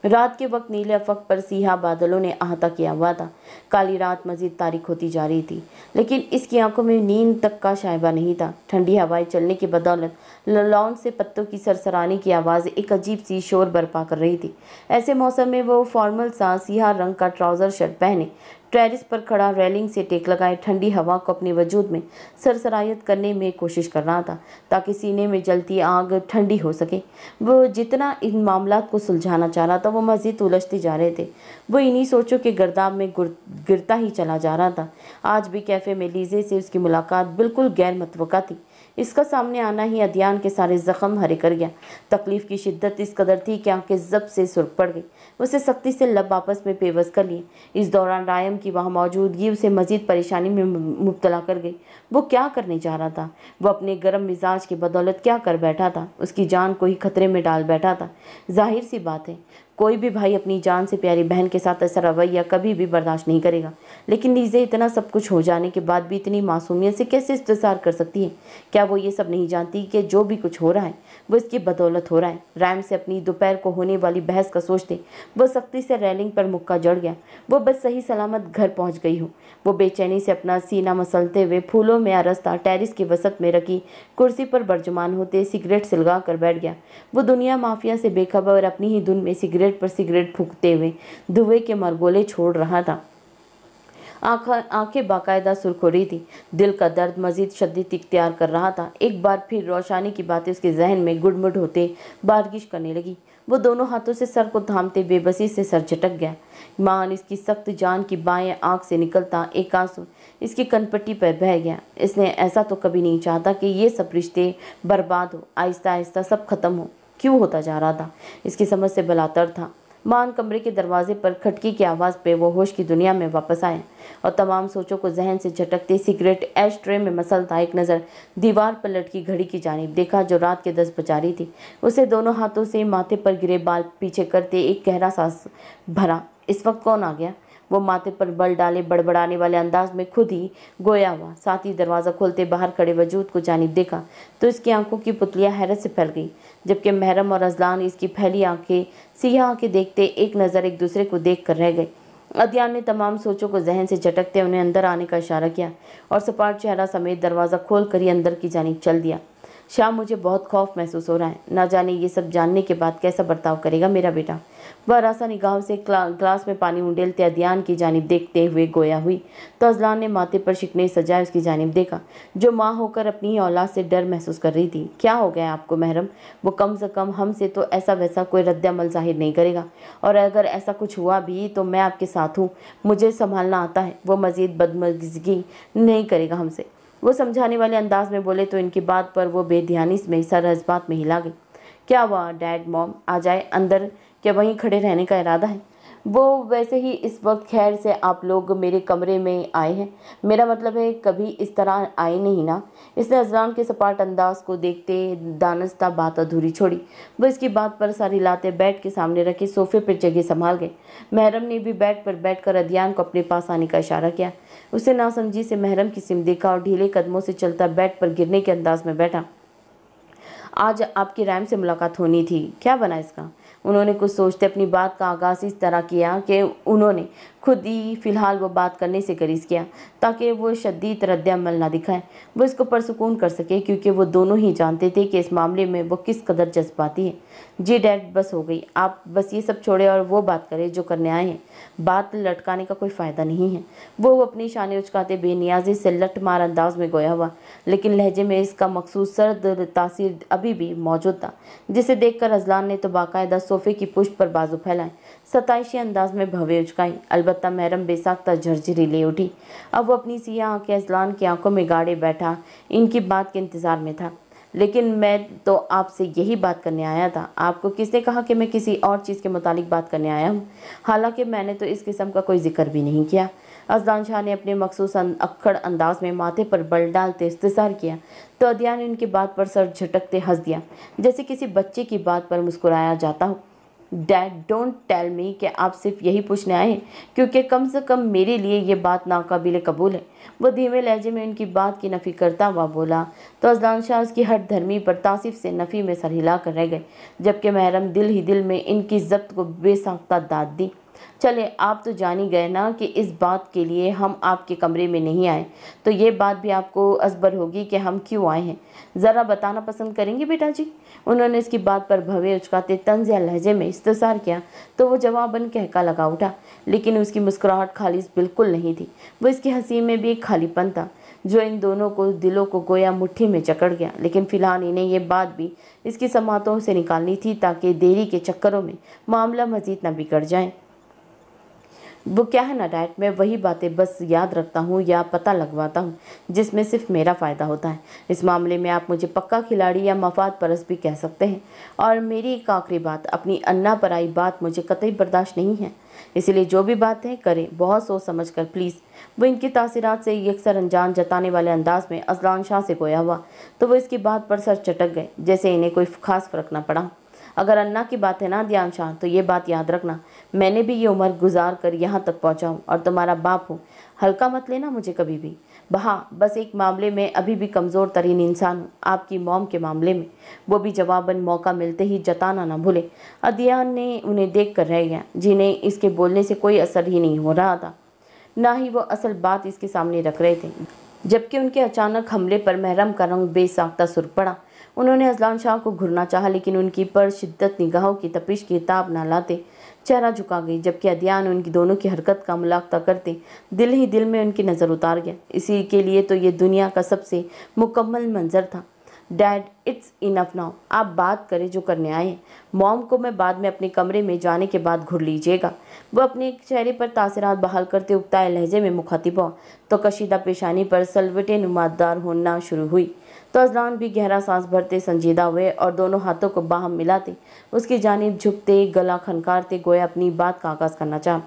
रात के वक्त नीले अफक पर सीहा बादलों ने अहाता किया हुआ था काली रात मजीद तारीख होती जा रही थी लेकिन इसकी आंखों में नींद तक का शायबा नहीं था ठंडी हवाएं चलने की बदौलत ललौन से पत्तों की सरसराने की आवाज़ एक अजीब सी शोर बर्पा कर रही थी ऐसे मौसम में वो फॉर्मल सा सियाह रंग का ट्राउज़र शर्ट पहने टेरिस पर खड़ा रेलिंग से टेक लगाए ठंडी हवा को अपने वजूद में सरसरायत करने में कोशिश कर रहा था ताकि सीने में जलती आग ठंडी हो सके वो जितना इन मामला को सुलझाना चाह रहा था वो मज़ीद उलझते जा रहे थे वो इन्हीं सोचों के गर्दाब में गिरता ही चला जा रहा था आज भी कैफ़े में लीजे से उसकी मुलाकात बिल्कुल गैर मतवक़ा थी इसका सामने आना ही अध्यान के सारे ज़ख्म हरे कर गया तकलीफ़ की शिद्दत इस कदर थी कि आंखें जब से सुरख पड़ गई उसे सख्ती से लब आपस में पेवस कर लिए इस दौरान रायम की वहाँ मौजूदगी उसे मजीद परेशानी में मुबतला कर गई वो क्या करने जा रहा था वो अपने गर्म मिजाज की बदौलत क्या कर बैठा था उसकी जान को ही खतरे में डाल बैठा था जाहिर सी बात है कोई भी भाई अपनी जान से प्यारी बहन के साथ ऐसा रवैया कभी भी बर्दाश्त नहीं करेगा लेकिन लीजे इतना सब कुछ हो जाने के बाद भी इतनी मासूमियत से कैसे इंतजार कर सकती है क्या वो ये सब नहीं जानती कि जो भी कुछ हो रहा है वो इसकी बदौलत हो रहा है रैम से अपनी दोपहर को होने वाली बहस का सोचते वो सख्ती से रैलिंग पर मुक्का जड़ गया वो बस सही सलामत घर पहुँच गई हो वो बेचैनी से अपना सीना मसलते हुए फूलों में आरस्ता टेरिस की वसत में रखी कुर्सी पर बर्जुमान होते सिगरेट सिलगा कर बैठ गया वो दुनिया माफिया से बेखबर अपनी ही धुन में सिगरेट सिगरेट पर सिगरेट फूकते हुए धुएं के मरगोले छोड़ रहा था आँखा आंखें बाकायदा सुर्ख हो रही थी दिल का दर्द मजीद शदीद इख्तियार कर रहा था एक बार फिर रोशनी की बातें उसके जहन में गुडमुड होते बारगिश करने लगी वो दोनों हाथों से सर को थामते बेबसी से सर झटक गया मान इसकी सख्त जान की बाएं आंख से निकलता एक आंसू इसकी कनपट्टी पर बह गया इसने ऐसा तो कभी नहीं चाहता कि ये सब रिश्ते बर्बाद हो आहिस्ता आहिस्ता सब खत्म हो क्यों होता जा रहा था इसकी समझ से बलातर था मान कमरे के दरवाजे पर खटकी की आवाज़ पे वो होश की दुनिया में वापस आए और तमाम सोचों को जहन से झटकते सिगरेट एश ट्रे में मसलता एक नज़र दीवार पर लटकी घड़ी की जानब देखा जो रात के दस बजा रही थी उसे दोनों हाथों से माथे पर गिरे बाल पीछे करते एक गहरा सांस भरा इस वक्त कौन आ गया वो माथे पर बल डाले बड़बड़ाने वाले अंदाज में खुद ही गोया हुआ साथ ही दरवाज़ा खोलते बाहर खड़े वजूद को जानी देखा तो इसकी आंखों की पुतलियाँ हैरत से फैल गई जबकि महरम और अजलान इसकी फैली आंखें सीह आंखें देखते एक नज़र एक दूसरे को देख कर रह गए अदियान ने तमाम सोचों को जहन से झटकते उन्हें अंदर आने का इशारा किया और सपाट चेहरा समेत दरवाज़ा खोल कर ही अंदर की जानी चल दिया शाम मुझे बहुत खौफ महसूस हो रहा है ना जाने ये सब जानने के बाद कैसा बर्ताव करेगा मेरा बेटा वह रासा निगाहों से ग्लास में पानी उंडेलते अध्यान की जानब देखते हुए गोया हुई तो अजलान ने माथे पर शिकने सजाए उसकी जानब देखा जो माँ होकर अपनी ही औलाद से डर महसूस कर रही थी क्या हो गया आपको महरम वो कम से कम हमसे तो ऐसा वैसा कोई रद्दमल जाहिर नहीं करेगा और अगर ऐसा कुछ हुआ भी तो मैं आपके साथ हूँ मुझे संभालना आता है वो मज़ीद बदमजगी नहीं करेगा हमसे वो समझाने वाले अंदाज में बोले तो इनकी बात पर वो बेध्यानी में सर में हिला गई क्या हुआ डैड मॉम आ जाए अंदर क्या वहीं खड़े रहने का इरादा है वो वैसे ही इस वक्त खैर से आप लोग मेरे कमरे में आए हैं मेरा मतलब है कभी इस तरह आए नहीं ना इसने अजरान के सपाट अंदाज को देखते दानस्ता बात अधूरी छोड़ी वो इसकी बात पर सारी लातें बेड के सामने रखी सोफे पर जगह संभाल गए महरम ने भी बेड पर बैठकर अदियान को अपने पास आने का इशारा किया उसे नासमझी से महरम की सिम देखा और ढीले कदमों से चलता बैट पर गिरने के अंदाज में बैठा आज आपकी रैम से मुलाकात होनी थी क्या बना इसका उन्होंने कुछ सोचते अपनी बात का आगाज़ इस तरह किया कि उन्होंने खुद ही फ़िलहाल वो बात करने से गरीज किया ताकि वो शदीद रद्दमल ना दिखाए वो इसको परसकून कर सके क्योंकि वो दोनों ही जानते थे कि इस मामले में वो किस कदर जज्बाती है जी डैड बस हो गई आप बस ये सब छोड़े और वो बात करें जो करने आए हैं बात लटकाने का कोई फ़ायदा नहीं है वो अपनी शान उचकाते बेनियाजी से लट मार अंदाज में गोया हुआ लेकिन लहजे में इसका मखसूस सर्द तासीर अभी भी मौजूद था जिसे देखकर अजलान ने तो बाकायदा सोफे की पुष्ट पर बाजू फैलाए सताइशी अंदाज में भव्य उचकाई अलबत् महरम बेसाख्ता झरझरी ले उठी अब वो अपनी सियाह आंखें अजलान की आंखों में गाड़े बैठा इनकी बात के इंतज़ार में था लेकिन मैं तो आपसे यही बात करने आया था आपको किसने कहा कि मैं किसी और चीज़ के मुतालिक बात करने आया हूँ हालांकि मैंने तो इस किस्म का कोई जिक्र भी नहीं किया अजलान शाह ने अपने मखसूस अं-, अक्खड़ अंदाज में माथे पर बल डालते इस्तार किया तो अदिया ने उनकी बात पर सर झटकते हंस दिया जैसे किसी बच्चे की बात पर मुस्कुराया जाता हो डैड डोंट टेल मी कि आप सिर्फ यही पूछने आए हैं क्योंकि कम से कम मेरे लिए ये बात नाकबिल कबूल है वो धीमे लहजे में उनकी बात की नफ़ी करता हुआ बोला तो अजलान शाह उसकी हर धर्मी पर तासिफ से नफ़ी में सर हिला कर रह गए जबकि महरम दिल ही दिल में इनकी जब्त को बेसाख्ता दाद दी चले आप तो जान ही गए ना कि इस बात के लिए हम आपके कमरे में नहीं आए तो ये बात भी आपको असबर होगी कि हम क्यों आए हैं ज़रा बताना पसंद करेंगे बेटा जी उन्होंने इसकी बात पर भवे उचकाते तंज या लहजे में इस्तार किया तो वो जवाबन कहका लगा उठा लेकिन उसकी मुस्कुराहट खालिज बिल्कुल नहीं थी वो इसकी हंसी में भी एक खालीपन था जो इन दोनों को दिलों को गोया मुट्ठी में चकड़ गया लेकिन फिलहाल इन्हें ये बात भी इसकी समातों से निकालनी थी ताकि देरी के चक्करों में मामला मजीद न बिगड़ जाए वो क्या है ना डाइट में वही बातें बस याद रखता हूँ या पता लगवाता हूँ जिसमें सिर्फ मेरा फ़ायदा होता है इस मामले में आप मुझे पक्का खिलाड़ी या मफाद परस भी कह सकते हैं और मेरी एक आखिरी बात अपनी अन्ना पर आई बात मुझे कतई बर्दाश्त नहीं है इसलिए जो भी बातें करें बहुत सोच समझ कर प्लीज़ वो इनकी तासीरत से यकसर अनजान जताने वाले अंदाज में अजलान शाह से गोया हुआ तो वो इसकी बात पर सर चटक गए जैसे इन्हें कोई खास फ़र्क ना पड़ा अगर अन्ना की बात है ना ध्यान शाह तो ये बात याद रखना मैंने भी ये उम्र गुजार कर यहाँ तक पहुँचा हूँ और तुम्हारा बाप हूँ हल्का मत लेना मुझे कभी भी बहा बस एक मामले में अभी भी कमज़ोर तरीन इंसान हूँ आपकी मोम के मामले में वो भी जवाबन मौका मिलते ही जताना ना भूले अदियान ने उन्हें देख कर रह गया जिन्हें इसके बोलने से कोई असर ही नहीं हो रहा था ना ही वो असल बात इसके सामने रख रहे थे जबकि उनके अचानक हमले पर महरम का रंग बेसाख्ता सुर पड़ा उन्होंने अजलान शाह को घुरना चाहा लेकिन उनकी पर शिद्दत निगाहों की तपिश की ताब ना लाते चेहरा झुका गई जबकि अदियान उनकी दोनों की हरकत का मुलाकता करते दिल ही दिल में उनकी नज़र उतार गया इसी के लिए तो ये दुनिया का सबसे मुकम्मल मंजर था डैड इट्स इनफ नाउ आप बात करें जो करने आए मॉम को मैं बाद में अपने कमरे में जाने के बाद घुर लीजिएगा वो अपने चेहरे पर तासरात बहाल करते उगताए लहजे में मुखातिब हुआ तो कशीदा पेशानी पर सलवटे नुमादार होना शुरू हुई तो अज़लान भी गहरा सांस भरते संजीदा हुए और दोनों हाथों को बाहम मिलाते उसकी जानब झुकते गला खनकारते गोया अपनी बात का आगाज़ करना चाह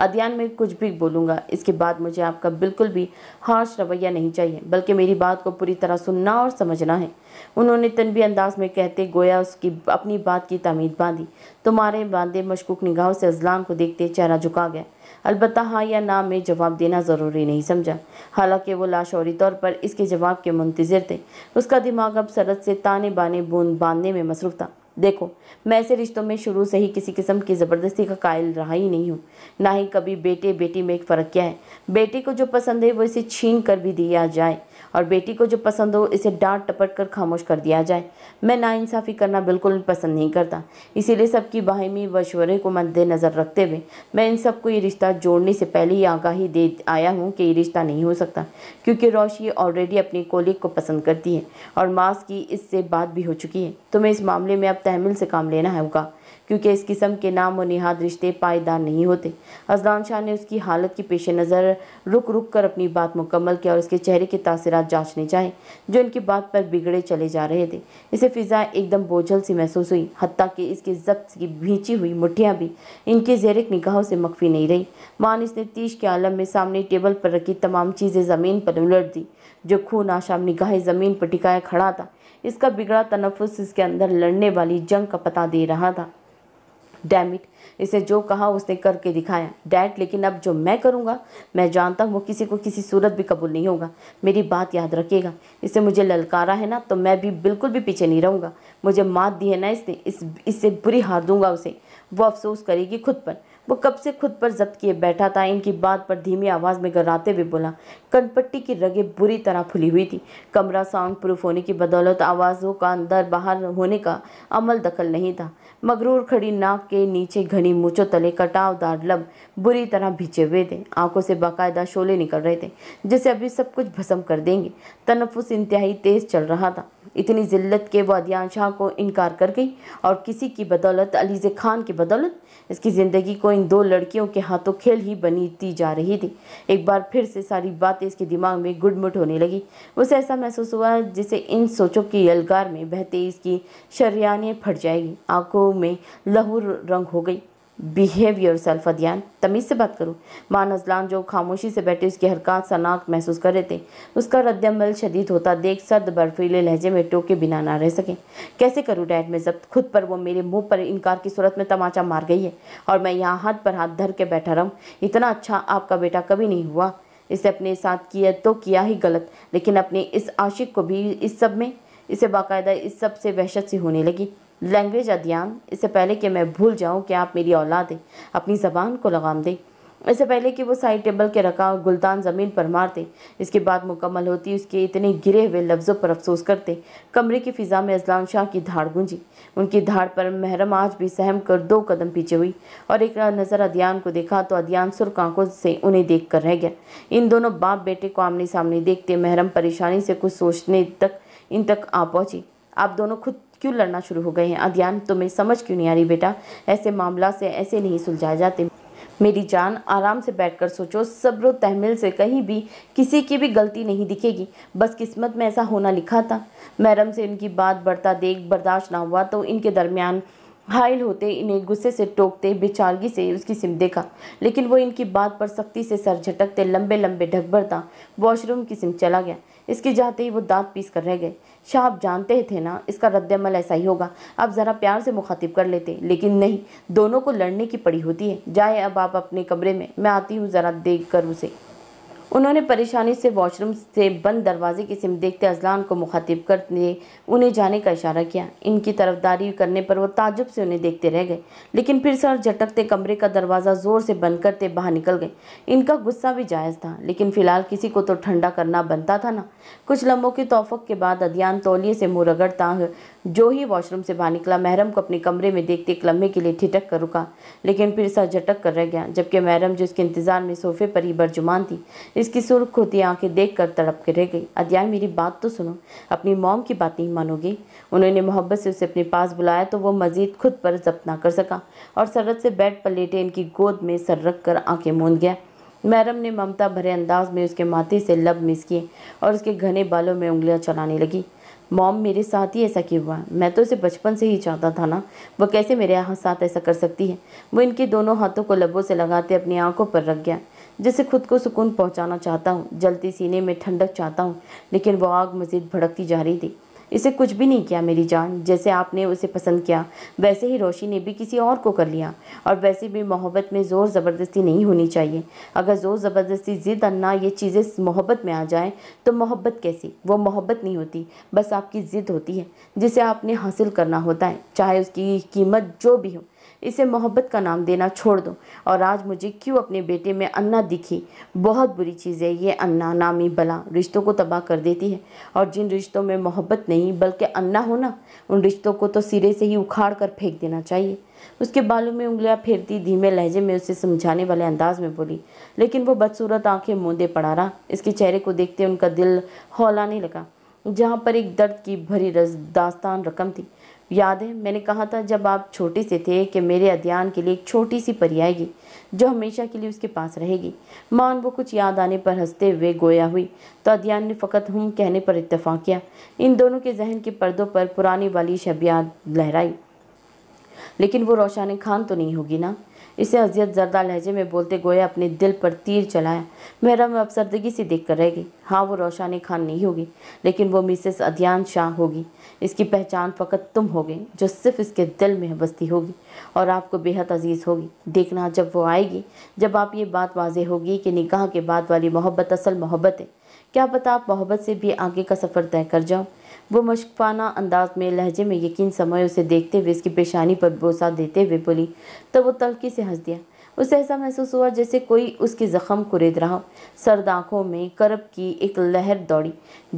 अध्ययन में कुछ भी बोलूँगा इसके बाद मुझे आपका बिल्कुल भी हार्श रवैया नहीं चाहिए बल्कि मेरी बात को पूरी तरह सुनना और समझना है उन्होंने तनबी अंदाज में कहते गोया उसकी अपनी बात की तमीद बांधी तुम्हारे बांधे मशकूक निगाहों से अजलान को देखते चेहरा झुका गया अलबत् हाँ या ना में जवाब देना ज़रूरी नहीं समझा हालांकि वो लाशौरी तौर पर इसके जवाब के मुंतज़र थे उसका दिमाग अब सरद से ताने बाने बूंद बांधने में मसरूफ़ था देखो मैं ऐसे रिश्तों में शुरू से ही किसी किस्म की ज़बरदस्ती का कायल रहा ही नहीं हूँ ना ही कभी बेटे बेटी में एक फ़र्क क्या है बेटे को जो पसंद है वो इसे छीन कर भी दिया जाए और बेटी को जो पसंद हो इसे डांट टपट कर खामोश कर दिया जाए मैं नाइंसाफ़ी करना बिल्कुल पसंद नहीं करता इसीलिए सबकी बाहिमी मशवरे को मद्देनज़र रखते हुए मैं इन सबको ये रिश्ता जोड़ने से पहले ही आगाही दे आया हूँ कि ये रिश्ता नहीं हो सकता क्योंकि रोशी ऑलरेडी अपनी कोलिक को पसंद करती है और मास की इससे बात भी हो चुकी है तुम्हें तो इस मामले में अब तहमिल से काम लेना होगा क्योंकि इस किस्म के नाम और नहाद रिश्ते पायदार नहीं होते असदान शाह ने उसकी हालत की पेश नज़र रुक रुक कर अपनी बात मुकम्मल किया और उसके चेहरे के तासर जाँचने चाहे जो इनकी बात पर बिगड़े चले जा रहे थे इसे फ़िज़ा एकदम बोझल सी महसूस हुई हती कि इसके जब्त की भींची हुई मुठियाँ भी इनके जेरक निगाहों से मख्फी नहीं रही मानिस ने तीश के आलम में सामने टेबल पर रखी तमाम चीज़ें ज़मीन पर उलट दी जो खून आशाम निगाहें ज़मीन पर टिकाया खड़ा था इसका बिगड़ा तनफुस इसके अंदर लड़ने वाली जंग का पता दे रहा था डैमिट इसे जो कहा उसने करके दिखाया डैड लेकिन अब जो मैं करूँगा मैं जानता हूँ वो किसी को किसी सूरत भी कबूल नहीं होगा मेरी बात याद रखेगा इसे मुझे ललकारा है ना तो मैं भी बिल्कुल भी पीछे नहीं रहूँगा मुझे मात दी है ना इसने इस इससे बुरी हार दूंगा उसे वो अफसोस करेगी खुद पर वो कब से खुद पर जब्त किए बैठा था इनकी बात पर धीमी आवाज़ में गराते हुए बोला कनपट्टी की रगें बुरी तरह फुली हुई थी कमरा साउंड प्रूफ होने की बदौलत आवाज़ों का अंदर बाहर होने का अमल दखल नहीं था मगरूर खड़ी नाक के नीचे घनी मूछों तले कटावदार लब बुरी तरह भिचे हुए थे आंखों से बाकायदा शोले निकल रहे थे जिसे अभी सब कुछ भस्म कर देंगे तनफुस इंतहाई तेज़ चल रहा था इतनी जिल्लत के वो अदियान शाह को इनकार कर गई और किसी की बदौलत अलीज़ खान की बदौलत इसकी ज़िंदगी को इन दो लड़कियों के हाथों खेल ही बनीती जा रही थी एक बार फिर से सारी बातें इसके दिमाग में गुडमुट होने लगी उसे ऐसा महसूस हुआ जिसे इन सोचों की यलगार में बहते इसकी शरियाने फट जाएगी आंखों में लहू रंग हो गई बिहेव योर सेल्फ अध्ययन तमीज़ से बात करो माँ नजलान जो खामोशी से बैठे उसकी हरकत सनाक महसूस कर रहे थे उसका रद्दमल शदीद होता देख सर्द बर्फीले लहजे में टोके बिना ना रह सकें कैसे करूँ डैड में जब्त खुद पर वो मेरे मुंह पर इनकार की सूरत में तमाचा मार गई है और मैं यहाँ हाथ पर हाथ धर के बैठा रहूँ इतना अच्छा आपका बेटा कभी नहीं हुआ इसे अपने साथ किया तो किया ही गलत लेकिन अपने इस आशिक को भी इस सब में इसे बाकायदा इस सब से वहशत सी होने लगी लैंग्वेज अध्ययन इससे पहले कि मैं भूल जाऊँ कि आप मेरी औला दें अपनी ज़बान को लगाम दें इससे पहले कि वो साइड टेबल के रखा और गुलदान ज़मीन पर मारते इसके बाद मुकम्मल होती उसके इतने गिरे हुए लफ्ज़ों पर अफसोस करते कमरे की फ़िज़ा में अजलान शाह की धाड़ गूंजी उनकी धाड़ पर महरम आज भी सहम कर दो कदम पीछे हुई और एक नज़र अदियान को देखा तो अदियान सुर आंखों से उन्हें देख कर रह गया इन दोनों बाप बेटे को आमने सामने देखते महरम परेशानी से कुछ सोचने तक इन तक आ पहुँची आप दोनों खुद क्यों लड़ना शुरू हो गए हैं अध्यान तुम्हें समझ क्यों नहीं आ रही बेटा ऐसे मामला से ऐसे नहीं सुलझाए जाते मेरी जान आराम से बैठकर सोचो सब्र तहमिल से कहीं भी किसी की भी गलती नहीं दिखेगी बस किस्मत में ऐसा होना लिखा था मैडम से इनकी बात बढ़ता देख बर्दाश्त ना हुआ तो इनके दरमियान हायल होते इन्हें गुस्से से टोकते बेचारगी से उसकी सिम देखा लेकिन वो इनकी बात पर सख्ती से सर झटकते लंबे लंबे ढकबरता वॉशरूम की सिम चला गया इसके जाते ही वो दांत पीस कर रह गए शाह आप जानते थे ना इसका रद्दमल ऐसा ही होगा आप ज़रा प्यार से मुखातिब कर लेते लेकिन नहीं दोनों को लड़ने की पड़ी होती है जाए अब आप अपने कमरे में मैं आती हूँ ज़रा देख कर उसे उन्होंने परेशानी से वॉशरूम से बंद दरवाजे की सिम देखते अजलान को मुखातिब करते उन्हें जाने का इशारा किया इनकी तरफदारी करने पर वो ताजुब से उन्हें देखते रह गए लेकिन फिर सर झटकते कमरे का दरवाज़ा ज़ोर से बंद करते बाहर निकल गए इनका गुस्सा भी जायज़ था लेकिन फ़िलहाल किसी को तो ठंडा करना बनता था ना कुछ लम्बों की तोफ़ के बाद अदियान तोलिए से मुँह रगड़ता जो ही वॉशरूम से बाहर निकला महरम को अपने कमरे में देखते एक लम्हे के लिए ठिटक कर रुका लेकिन फिर सा झटक कर रह गया जबकि महरम जो इसके इंतजार में सोफे पर ही बरजुमान थी इसकी सुर्ख होती आंखें देख कर तड़प के रह गई अध्याय मेरी बात तो सुनो अपनी मोम की बात नहीं मानोगे उन्होंने मोहब्बत से उसे अपने पास बुलाया तो वो मजीद खुद पर जब्त ना कर सका और सरद से बेड पर लेटे इनकी गोद में सर रख कर आँखें मूंद गया मैरम ने ममता भरे अंदाज में उसके माथे से लब मिस किए और उसके घने बालों में उंगलियां चलाने लगी मॉम मेरे साथ ही ऐसा क्यों हुआ मैं तो इसे बचपन से ही चाहता था ना वो कैसे मेरे यहाँ साथ ऐसा कर सकती है वो इनके दोनों हाथों को लबों से लगाते अपनी आंखों पर रख गया जिसे खुद को सुकून पहुँचाना चाहता हूँ जलती सीने में ठंडक चाहता हूँ लेकिन वो आग मज़ीद भड़कती जा रही थी इसे कुछ भी नहीं किया मेरी जान जैसे आपने उसे पसंद किया वैसे ही रोशी ने भी किसी और को कर लिया और वैसे भी मोहब्बत में ज़ोर ज़बरदस्ती नहीं होनी चाहिए अगर ज़ोर ज़बरदस्ती ज़िद अन्ना ये चीज़ें मोहब्बत में आ जाएँ तो मोहब्बत कैसी वो मोहब्बत नहीं होती बस आपकी ज़िद होती है जिसे आपने हासिल करना होता है चाहे उसकी कीमत जो भी हो इसे मोहब्बत का नाम देना छोड़ दो और आज मुझे क्यों अपने बेटे में अन्ना दिखी बहुत बुरी चीज़ है ये अन्ना नामी बला रिश्तों को तबाह कर देती है और जिन रिश्तों में मोहब्बत नहीं बल्कि अन्ना हो ना उन रिश्तों को तो सिरे से ही उखाड़ कर फेंक देना चाहिए उसके बालों में उंगलियां फेरती धीमे लहजे में उसे समझाने वाले अंदाज में बोली लेकिन वो बदसूरत आँखें मूंदे पड़ा रहा इसके चेहरे को देखते उनका दिल हौलाने लगा जहाँ पर एक दर्द की भरी दास्तान रकम थी याद है मैंने कहा था जब आप छोटे से थे कि मेरे अध्ययन के लिए एक छोटी सी परी आएगी जो हमेशा के लिए उसके पास रहेगी मान वो कुछ याद आने पर हंसते हुए गोया हुई तो अध्ययन ने फ़कत हम कहने पर इतफ़ा किया इन दोनों के जहन के पर्दों पर पुरानी वाली शबियात लहराई लेकिन वो रोशन खान तो नहीं होगी ना इसे अजियत जरदा लहजे में बोलते गोया अपने दिल पर तीर चलाया महरम अफसरदगी से देख कर रह गई हाँ वो रोशन खान नहीं होगी लेकिन वो मिसेस अध्यान शाह होगी इसकी पहचान फकत तुम गए जो सिर्फ इसके दिल में बसती होगी और आपको बेहद अजीज़ होगी देखना जब वो आएगी जब आप ये बात वाजह होगी कि निकाह के बाद वाली मोहब्बत असल मोहब्बत है क्या पता आप मोहब्बत से भी आगे का सफ़र तय कर जाओ वो मशफाना अंदाज में लहजे में यकीन समय उसे देखते हुए इसकी पेशानी पर बोसा देते हुए बोली तब वो तलखी से हंस दिया उसे ऐसा महसूस हुआ जैसे कोई उसके ज़ख्म कुरेद रहा हो सर्द आँखों में करब की एक लहर दौड़ी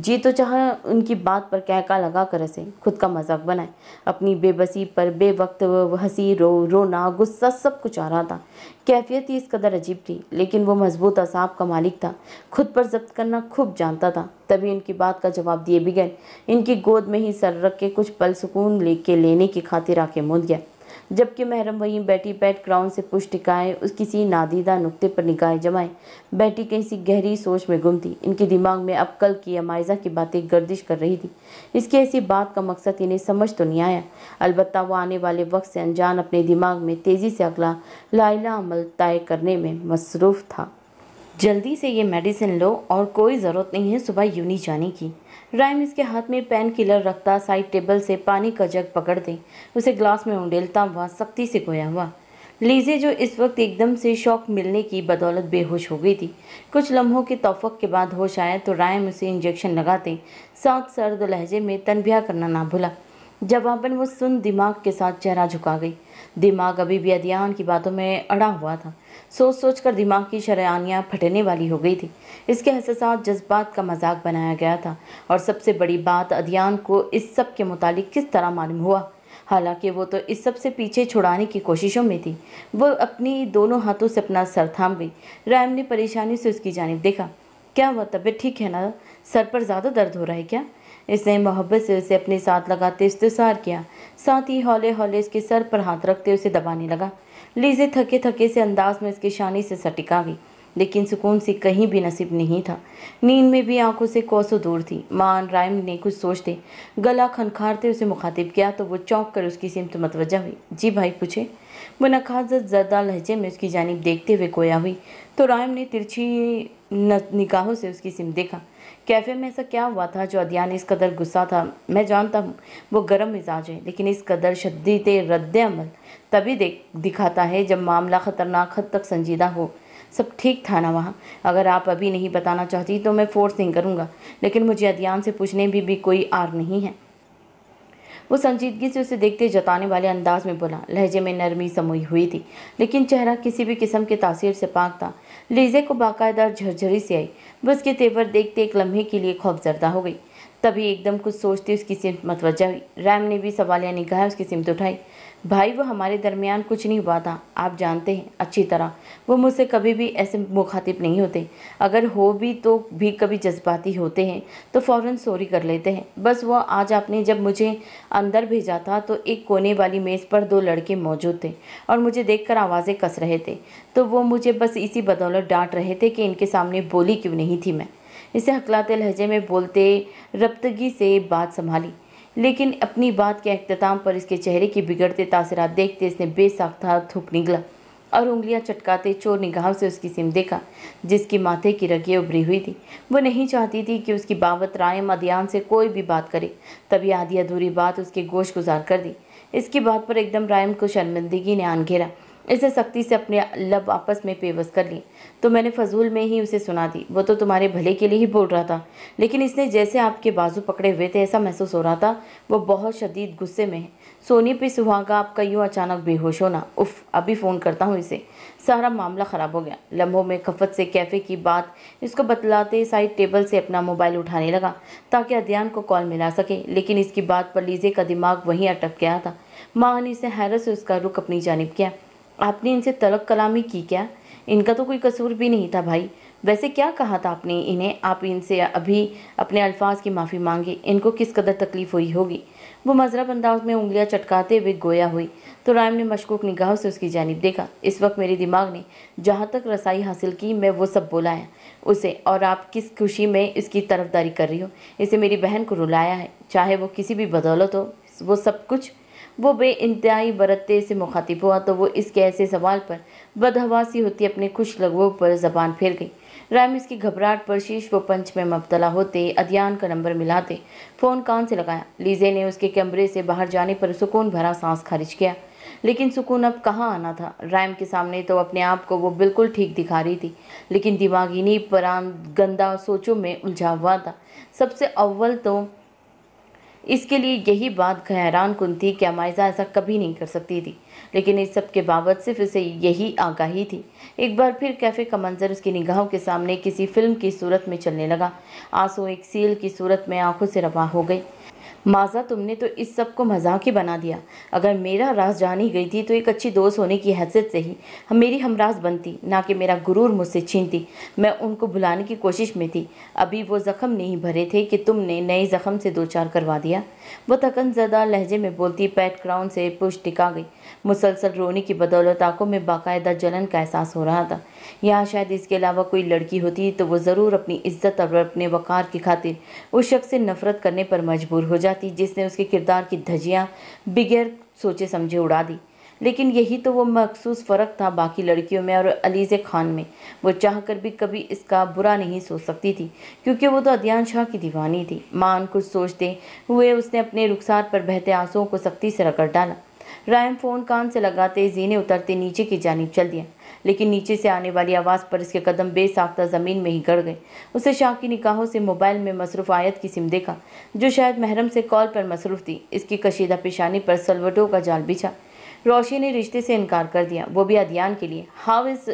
जी तो चाह उनकी बात पर कहका लगा कर हंसे खुद का मजाक बनाए अपनी बेबसी पर बेवक्त हंसी रो रोना गुस्सा सब कुछ आ रहा था कैफियत ही इस कदर अजीब थी लेकिन वो मजबूत असाब का मालिक था खुद पर जब्त करना खूब जानता था तभी इनकी बात का जवाब दिए बिगैर इनकी गोद में ही सर रख के कुछ पल सुकून ले के लेने की खातिर आके मुद गया जबकि महरम वहीं बैठी पैट क्राउन से पुष्ट टिकाए उस किसी नादीदा नुक्ते पर निकाय जमाएं बैठी किसी गहरी सोच में गुम थी इनके दिमाग में अब कल की अमायजा की बातें गर्दिश कर रही थी इसकी ऐसी बात का मकसद इन्हें समझ तो नहीं आया अलबत् वह आने वाले वक्त से अनजान अपने दिमाग में तेज़ी से अगला लाइला अमल तय करने में मसरूफ़ था जल्दी से ये मेडिसिन लो और कोई ज़रूरत नहीं है सुबह यूनी जाने की राइम इसके हाथ में पेन किलर रखता साइड टेबल से पानी का जग पकड़ दे उसे ग्लास में उंडेलता हुआ सख्ती से खोया हुआ लीजे जो इस वक्त एकदम से शौक मिलने की बदौलत बेहोश हो गई थी कुछ लम्हों के तोफक के बाद होश आया तो रायम उसे इंजेक्शन लगाते साथ सर्द लहजे में तनबिया करना ना भूला जवाबन वो सुन दिमाग के साथ चेहरा झुका गई दिमाग अभी भी अधियान की बातों में अड़ा हुआ था सोच सोच कर दिमाग की शरानियाँ फटने वाली हो गई थी इसके एहसास जज्बात का मजाक बनाया गया था और सबसे बड़ी बात अदियान को इस सब के मुतालिक किस तरह मालूम हुआ हालांकि वो तो इस सब से पीछे छुड़ाने की कोशिशों में थी वो अपनी दोनों हाथों से अपना सर थाम गई रैम ने परेशानी से उसकी जानब देखा क्या हुआ तबीयत ठीक है ना सर पर ज़्यादा दर्द हो रहा है क्या इसने मोहब्बत से उसे अपने साथ लगाते इस्तेसार किया साथ ही हौले हौले इसके सर पर हाथ रखते उसे दबाने लगा लीजे थके थके से अंदाज में इसकी शानी से सटिका गई लेकिन सुकून से कहीं भी नसीब नहीं था नींद में भी आंखों से कोसों दूर थी मान रायम ने कुछ सोचते गला खनखारते उसे मुखातिब किया तो वो चौंक कर उसकी सिमत मतवजह हुई जी भाई पूछे वो नखाजत जरदा लहजे में उसकी जानब देखते हुए कोया हुई तो रायम ने तिरछी निगाहों से उसकी सिम देखा कैफ़े में ऐसा क्या हुआ था जो अदियान इस कदर गुस्सा था मैं जानता हूँ वो गर्म मिजाज है लेकिन इस कदर शदीद रद्द अमल तभी देख दिखाता है जब मामला ख़तरनाक हद तक संजीदा हो सब ठीक था ना वहाँ अगर आप अभी नहीं बताना चाहती तो मैं फोर्स नहीं करूँगा लेकिन मुझे अध्यान से पूछने भी, भी कोई आर नहीं है वो संजीदगी से उसे देखते जताने वाले अंदाज में बोला लहजे में नरमी समोई हुई थी लेकिन चेहरा किसी भी किस्म के तासीर से पाक था लीजे को बाकायदा झरझरी से आई वह उसके तेवर देखते एक लम्हे के लिए जर्दा हो गई तभी एकदम कुछ सोचते उसकी सिमत मतवजा हुई रैम ने भी सवालिया निगाहें उसकी सिमत उठाई भाई वो हमारे दरमियान कुछ नहीं हुआ था आप जानते हैं अच्छी तरह वो मुझसे कभी भी ऐसे मुखातिब नहीं होते अगर हो भी तो भी कभी जज्बाती होते हैं तो फ़ौर सॉरी कर लेते हैं बस वो आज आपने जब मुझे अंदर भेजा था तो एक कोने वाली मेज़ पर दो लड़के मौजूद थे और मुझे देखकर आवाज़ें कस रहे थे तो वो मुझे बस इसी बदौलत डांट रहे थे कि इनके सामने बोली क्यों नहीं थी मैं इसे हकलाते लहजे में बोलते रब्तगी से बात संभाली लेकिन अपनी बात के अख्ताम पर इसके चेहरे के बिगड़ते तासरा देखते इसने बेसाख्ता थूक निकला और उंगलियां चटकाते चोर निगाह से उसकी सिम देखा जिसकी माथे की रगे उभरी हुई थी वो नहीं चाहती थी कि उसकी बाबत राय मदियान से कोई भी बात करे तभी आधी अधूरी बात उसके गोश गुजार कर दी इसकी बात पर एकदम रायम को शर्मिंदगी ने आन घेरा इसे सख्ती से अपने लब आपस में पेवस कर ली तो मैंने फजूल में ही उसे सुना दी वो तो तुम्हारे भले के लिए ही बोल रहा था लेकिन इसने जैसे आपके बाजू पकड़े हुए थे ऐसा महसूस हो रहा था वो बहुत शदीद गुस्से में है सोनी पे सुबह का आपका यूँ अचानक बेहोश होना उफ अभी फ़ोन करता हूँ इसे सारा मामला ख़राब हो गया लम्हों में खफत से कैफ़े की बात इसको बतलाते साइड टेबल से अपना मोबाइल उठाने लगा ताकि अध्ययन को कॉल मिला सके लेकिन इसकी बात पर लीजे का दिमाग वहीं अटक गया था माँ ने इसे हैरत से उसका रुख अपनी जानब किया आपने इनसे तलक कलामी की क्या इनका तो कोई कसूर भी नहीं था भाई वैसे क्या कहा था आपने इन्हें आप इनसे अभी अपने अल्फाज की माफ़ी मांगे इनको किस कदर तकलीफ़ हुई होगी वो मजरब अंदाज में उंगलियां चटकाते हुए गोया हुई तो राम ने मशकूक निगाहों से उसकी जानब देखा इस वक्त मेरे दिमाग ने जहाँ तक रसाई हासिल की मैं वो सब बुलाया उसे और आप किस खुशी में इसकी तरफदारी कर रही हो इसे मेरी बहन को रुलाया है चाहे वो किसी भी बदौलत हो वो सब कुछ वो बे इंतहाई बरतते से मुखातिब हुआ तो वो इसके ऐसे सवाल पर बदहवासी होती अपने खुश लगवों पर जबान फेर गई राम इसकी घबराहट पर शीश व पंच में मुबतला होते अदियान का नंबर मिलाते फ़ोन कान से लगाया लीजे ने उसके कमरे से बाहर जाने पर सुकून भरा सांस खारिज किया लेकिन सुकून अब कहाँ आना था रैम के सामने तो अपने आप को वो बिल्कुल ठीक दिखा रही थी लेकिन दिमागी नहीं पर गंदा सोचों में उलझा हुआ था सबसे अव्वल तो इसके लिए यही बात हैरान कन थी कि अमायजा ऐसा कभी नहीं कर सकती थी लेकिन इस सब के बाबत सिर्फ उसे यही आगाही थी एक बार फिर कैफ़े का मंजर उसकी निगाहों के सामने किसी फिल्म की सूरत में चलने लगा आंसू एक सील की सूरत में आंखों से रवा हो गई माजा तुमने तो इस सब को मजाक ही बना दिया अगर मेरा राज जान ही गई थी तो एक अच्छी दोस्त होने की हैसियत से ही हम मेरी हमराज बनती ना कि मेरा गुरूर मुझसे छीनती मैं उनको भुलाने की कोशिश में थी अभी वो ज़ख़म नहीं भरे थे कि तुमने नए ज़ख़म से दो चार करवा दिया वो थकन ज़दा लहजे में बोलती पैट क्राउन से पुश टिका गई मुसलसल रोने की बदौलत आंखों में बाकायदा जलन का एहसास हो रहा था यहाँ शायद इसके अलावा कोई लड़की होती तो वो ज़रूर अपनी इज्जत और अपने वक़ार की खातिर उस शख्स से नफरत करने पर मजबूर हो जाती जिसने उसके किरदार की धजियाँ बगैर सोचे समझे उड़ा दी लेकिन यही तो वो मखसूस फ़र्क था बाकी लड़कियों में और अलीज़ खान में वो चाह कर भी कभी इसका बुरा नहीं सोच सकती थी क्योंकि वो तो अदियान शाह की दीवानी थी मान कुछ सोचते हुए उसने अपने रुखसार पर बहते आंसुओं को सख्ती से रगड़ डाला रायम फ़ोन कान से लगाते जीने उतरते नीचे की जानब चल दिया लेकिन नीचे से आने वाली आवाज़ पर इसके कदम बेसाख्ता ज़मीन में ही गड़ गए उसे शाह की निकाहों से मोबाइल में मसरूफ आयत की सिम देखा जो शायद महरम से कॉल पर मसरूफ थी इसकी कशीदा पेशानी पर सलवटों का जाल बिछा रोशी ने रिश्ते से इनकार कर दिया वो भी अदियान के लिए हाउ इज़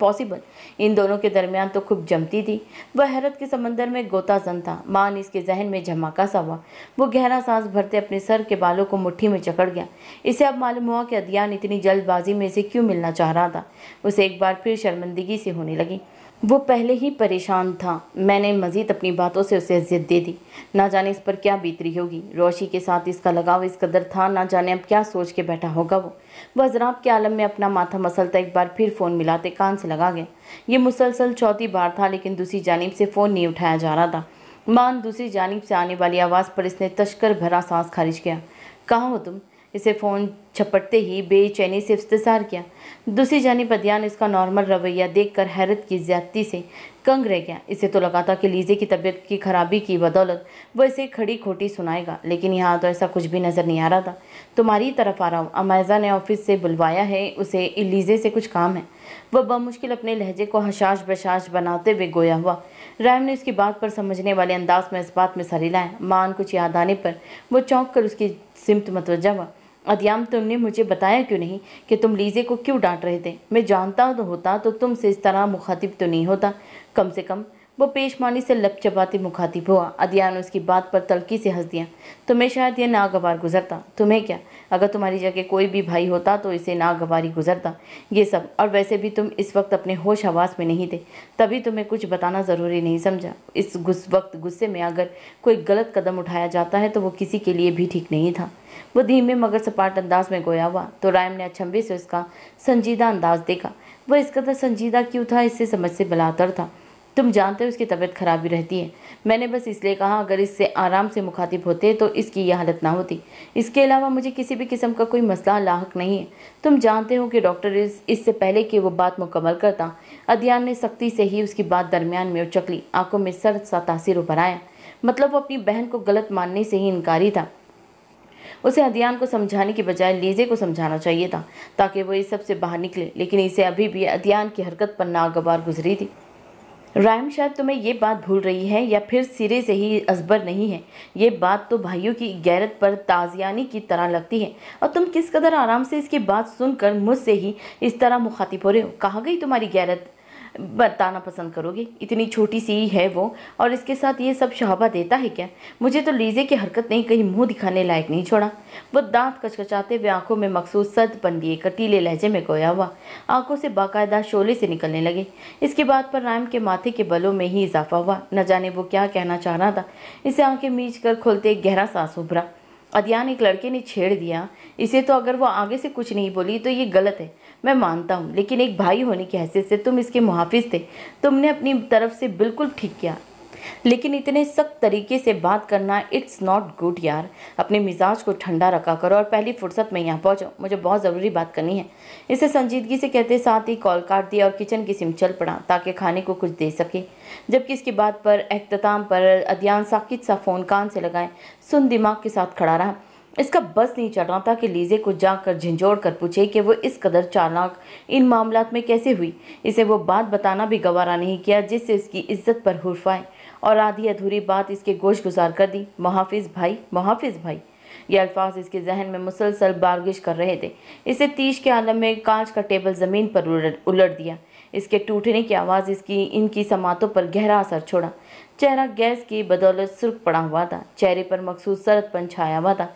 पॉसिबल इन दोनों के दरमियान तो खूब जमती थी वह हैरत के समंदर में गोताजन था मान इसके जहन में झमाका सा हुआ वो गहरा सांस भरते अपने सर के बालों को मुट्ठी में चकड़ गया इसे अब मालूम हुआ कि अदियान इतनी जल्दबाजी में इसे क्यों मिलना चाह रहा था उसे एक बार फिर शर्मंदगी से होने लगी वो पहले ही परेशान था मैंने मज़ीद अपनी बातों से उसे अजियत दे दी ना जाने इस पर क्या बीत रही होगी रोशी के साथ इसका लगाव इस कदर था ना जाने अब क्या सोच के बैठा होगा वो वह जराब के आलम में अपना माथा मसलता एक बार फिर फ़ोन मिलाते कान से लगा गया ये मुसलसल चौथी बार था लेकिन दूसरी जानब से फ़ोन नहीं उठाया जा रहा था मान दूसरी जानब से आने वाली आवाज़ पर इसने तश्कर भरा सांस खारिज किया कहाँ हो तुम इसे फ़ोन छपटते ही बेचैनी से इफ्तार किया दूसरी जानी अदियान इसका नॉर्मल रवैया देखकर हैरत की ज्यादती से कंग रह गया इसे तो लगा था कि लीजे की तबीयत की खराबी की बदौलत वह इसे खड़ी खोटी सुनाएगा लेकिन यहाँ तो ऐसा कुछ भी नज़र नहीं आ रहा था तुम्हारी तरफ आ रहा हूँ अमेज़ा ने ऑफिस से बुलवाया है उसे लीजे से कुछ काम है वह बमुश्किल अपने लहजे को हशाश बशाश बनाते हुए गोया हुआ राम ने उसकी बात पर समझने वाले अंदाज में इस बात में सरीला है मान कुछ याद आने पर वो चौंक कर उसकी सिमत मतवजा हुआ अदयाम तुमने मुझे बताया क्यों नहीं कि तुम लीजे को क्यों डांट रहे थे मैं जानता तो होता तो तुमसे इस तरह मुखातिब तो नहीं होता कम से कम वो पेशमानी से लप चपाती मुखातिब हुआ अदियान ने उसकी बात पर तलकी से हंस दिया तुम्हें शायद यह नागवार गुजरता तुम्हें क्या अगर तुम्हारी जगह कोई भी भाई होता तो इसे नागवारी गुजरता ये सब और वैसे भी तुम इस वक्त अपने होश हवास में नहीं थे तभी तुम्हें कुछ बताना ज़रूरी नहीं समझा इस गुस वक्त गुस्से में अगर कोई गलत कदम उठाया जाता है तो वो किसी के लिए भी ठीक नहीं था वो धीमे मगर सपाट अंदाज में गोया हुआ तो रायम ने अचंभे से उसका संजीदा अंदाज देखा वह इस कदर संजीदा क्यों था इससे समझ से बलातर था तुम जानते हो उसकी तबीयत खराब ही रहती है मैंने बस इसलिए कहा अगर इससे आराम से मुखातिब होते तो इसकी यह हालत ना होती इसके अलावा मुझे किसी भी किस्म का कोई मसला लाक नहीं है तुम जानते हो कि डॉक्टर इस इससे पहले कि वो बात मुकम्मल करता अदियान ने सख्ती से ही उसकी बात दरमियान में उचक ली आंखों में सर सा तासीर उभर आया मतलब वो अपनी बहन को गलत मानने से ही इनकारी था उसे हदियान को समझाने के बजाय लीजे को समझाना चाहिए था ताकि वो इस सब से बाहर निकले लेकिन इसे अभी भी अधियान की हरकत पर नागवार गुजरी थी राम शायद तुम्हें ये बात भूल रही है या फिर सिरे से ही असबर नहीं है ये बात तो भाइयों की गैरत पर ताजियानी की तरह लगती है और तुम किस कदर आराम से इसकी बात सुनकर मुझसे ही इस तरह मुखातिब हो रहे हो कहा गई तुम्हारी गैरत बताना पसंद करोगे इतनी छोटी सी है वो और इसके साथ ये सब शहाबा देता है क्या मुझे तो लीजे की हरकत नहीं कहीं मुंह दिखाने लायक नहीं छोड़ा वो दांत कचकचाते हुए आंखों में मखसूस सद बन दिए कटीले लहजे में गोया हुआ आंखों से बाकायदा शोले से निकलने लगे इसके बाद पर राम के माथे के बलों में ही इजाफा हुआ न जाने वो क्या कहना चाह रहा था इसे आंखें मीच कर खोलते गहरा सांस उभरा अदियान एक लड़के ने छेड़ दिया इसे तो अगर वो आगे से कुछ नहीं बोली तो ये गलत है मैं मानता हूँ लेकिन एक भाई होने की हैसियत से तुम इसके मुहाफिज थे तुमने अपनी तरफ से बिल्कुल ठीक किया लेकिन इतने सख्त तरीके से बात करना इट्स नॉट गुड यार अपने मिजाज को ठंडा रखा करो और पहली फुर्सत में यहाँ पहुँचो मुझे बहुत ज़रूरी बात करनी है इसे संजीदगी से कहते साथ ही कॉल काट दिया और किचन की सिम चल पड़ा ताकि खाने को कुछ दे सके जबकि इसकी बात पर अख्ताम पर अध्यान साकित सा फ़ोन कान से लगाए सुन दिमाग के साथ खड़ा रहा इसका बस नहीं चल रहा था कि लीजे को जाकर झंझोड़ कर पूछे कि वो इस कदर चालाक इन मामला में कैसे हुई इसे वो बात बताना भी गवारा नहीं किया जिससे उसकी इज्जत पर हुरफाएँ और आधी अधूरी बात इसके गोश गुजार कर दी महाफिज भाई महाफिज भाई ये अल्फाज इसके जहन में मुसलसल बारगिश कर रहे थे इसे तीज के आलम में कांच का टेबल ज़मीन पर उलट दिया इसके टूटने की आवाज़ इसकी इनकी समातों पर गहरा असर छोड़ा चेहरा गैस की बदौलत सुर्ख पड़ा हुआ था चेहरे पर मखसूस सरतपन छाया हुआ था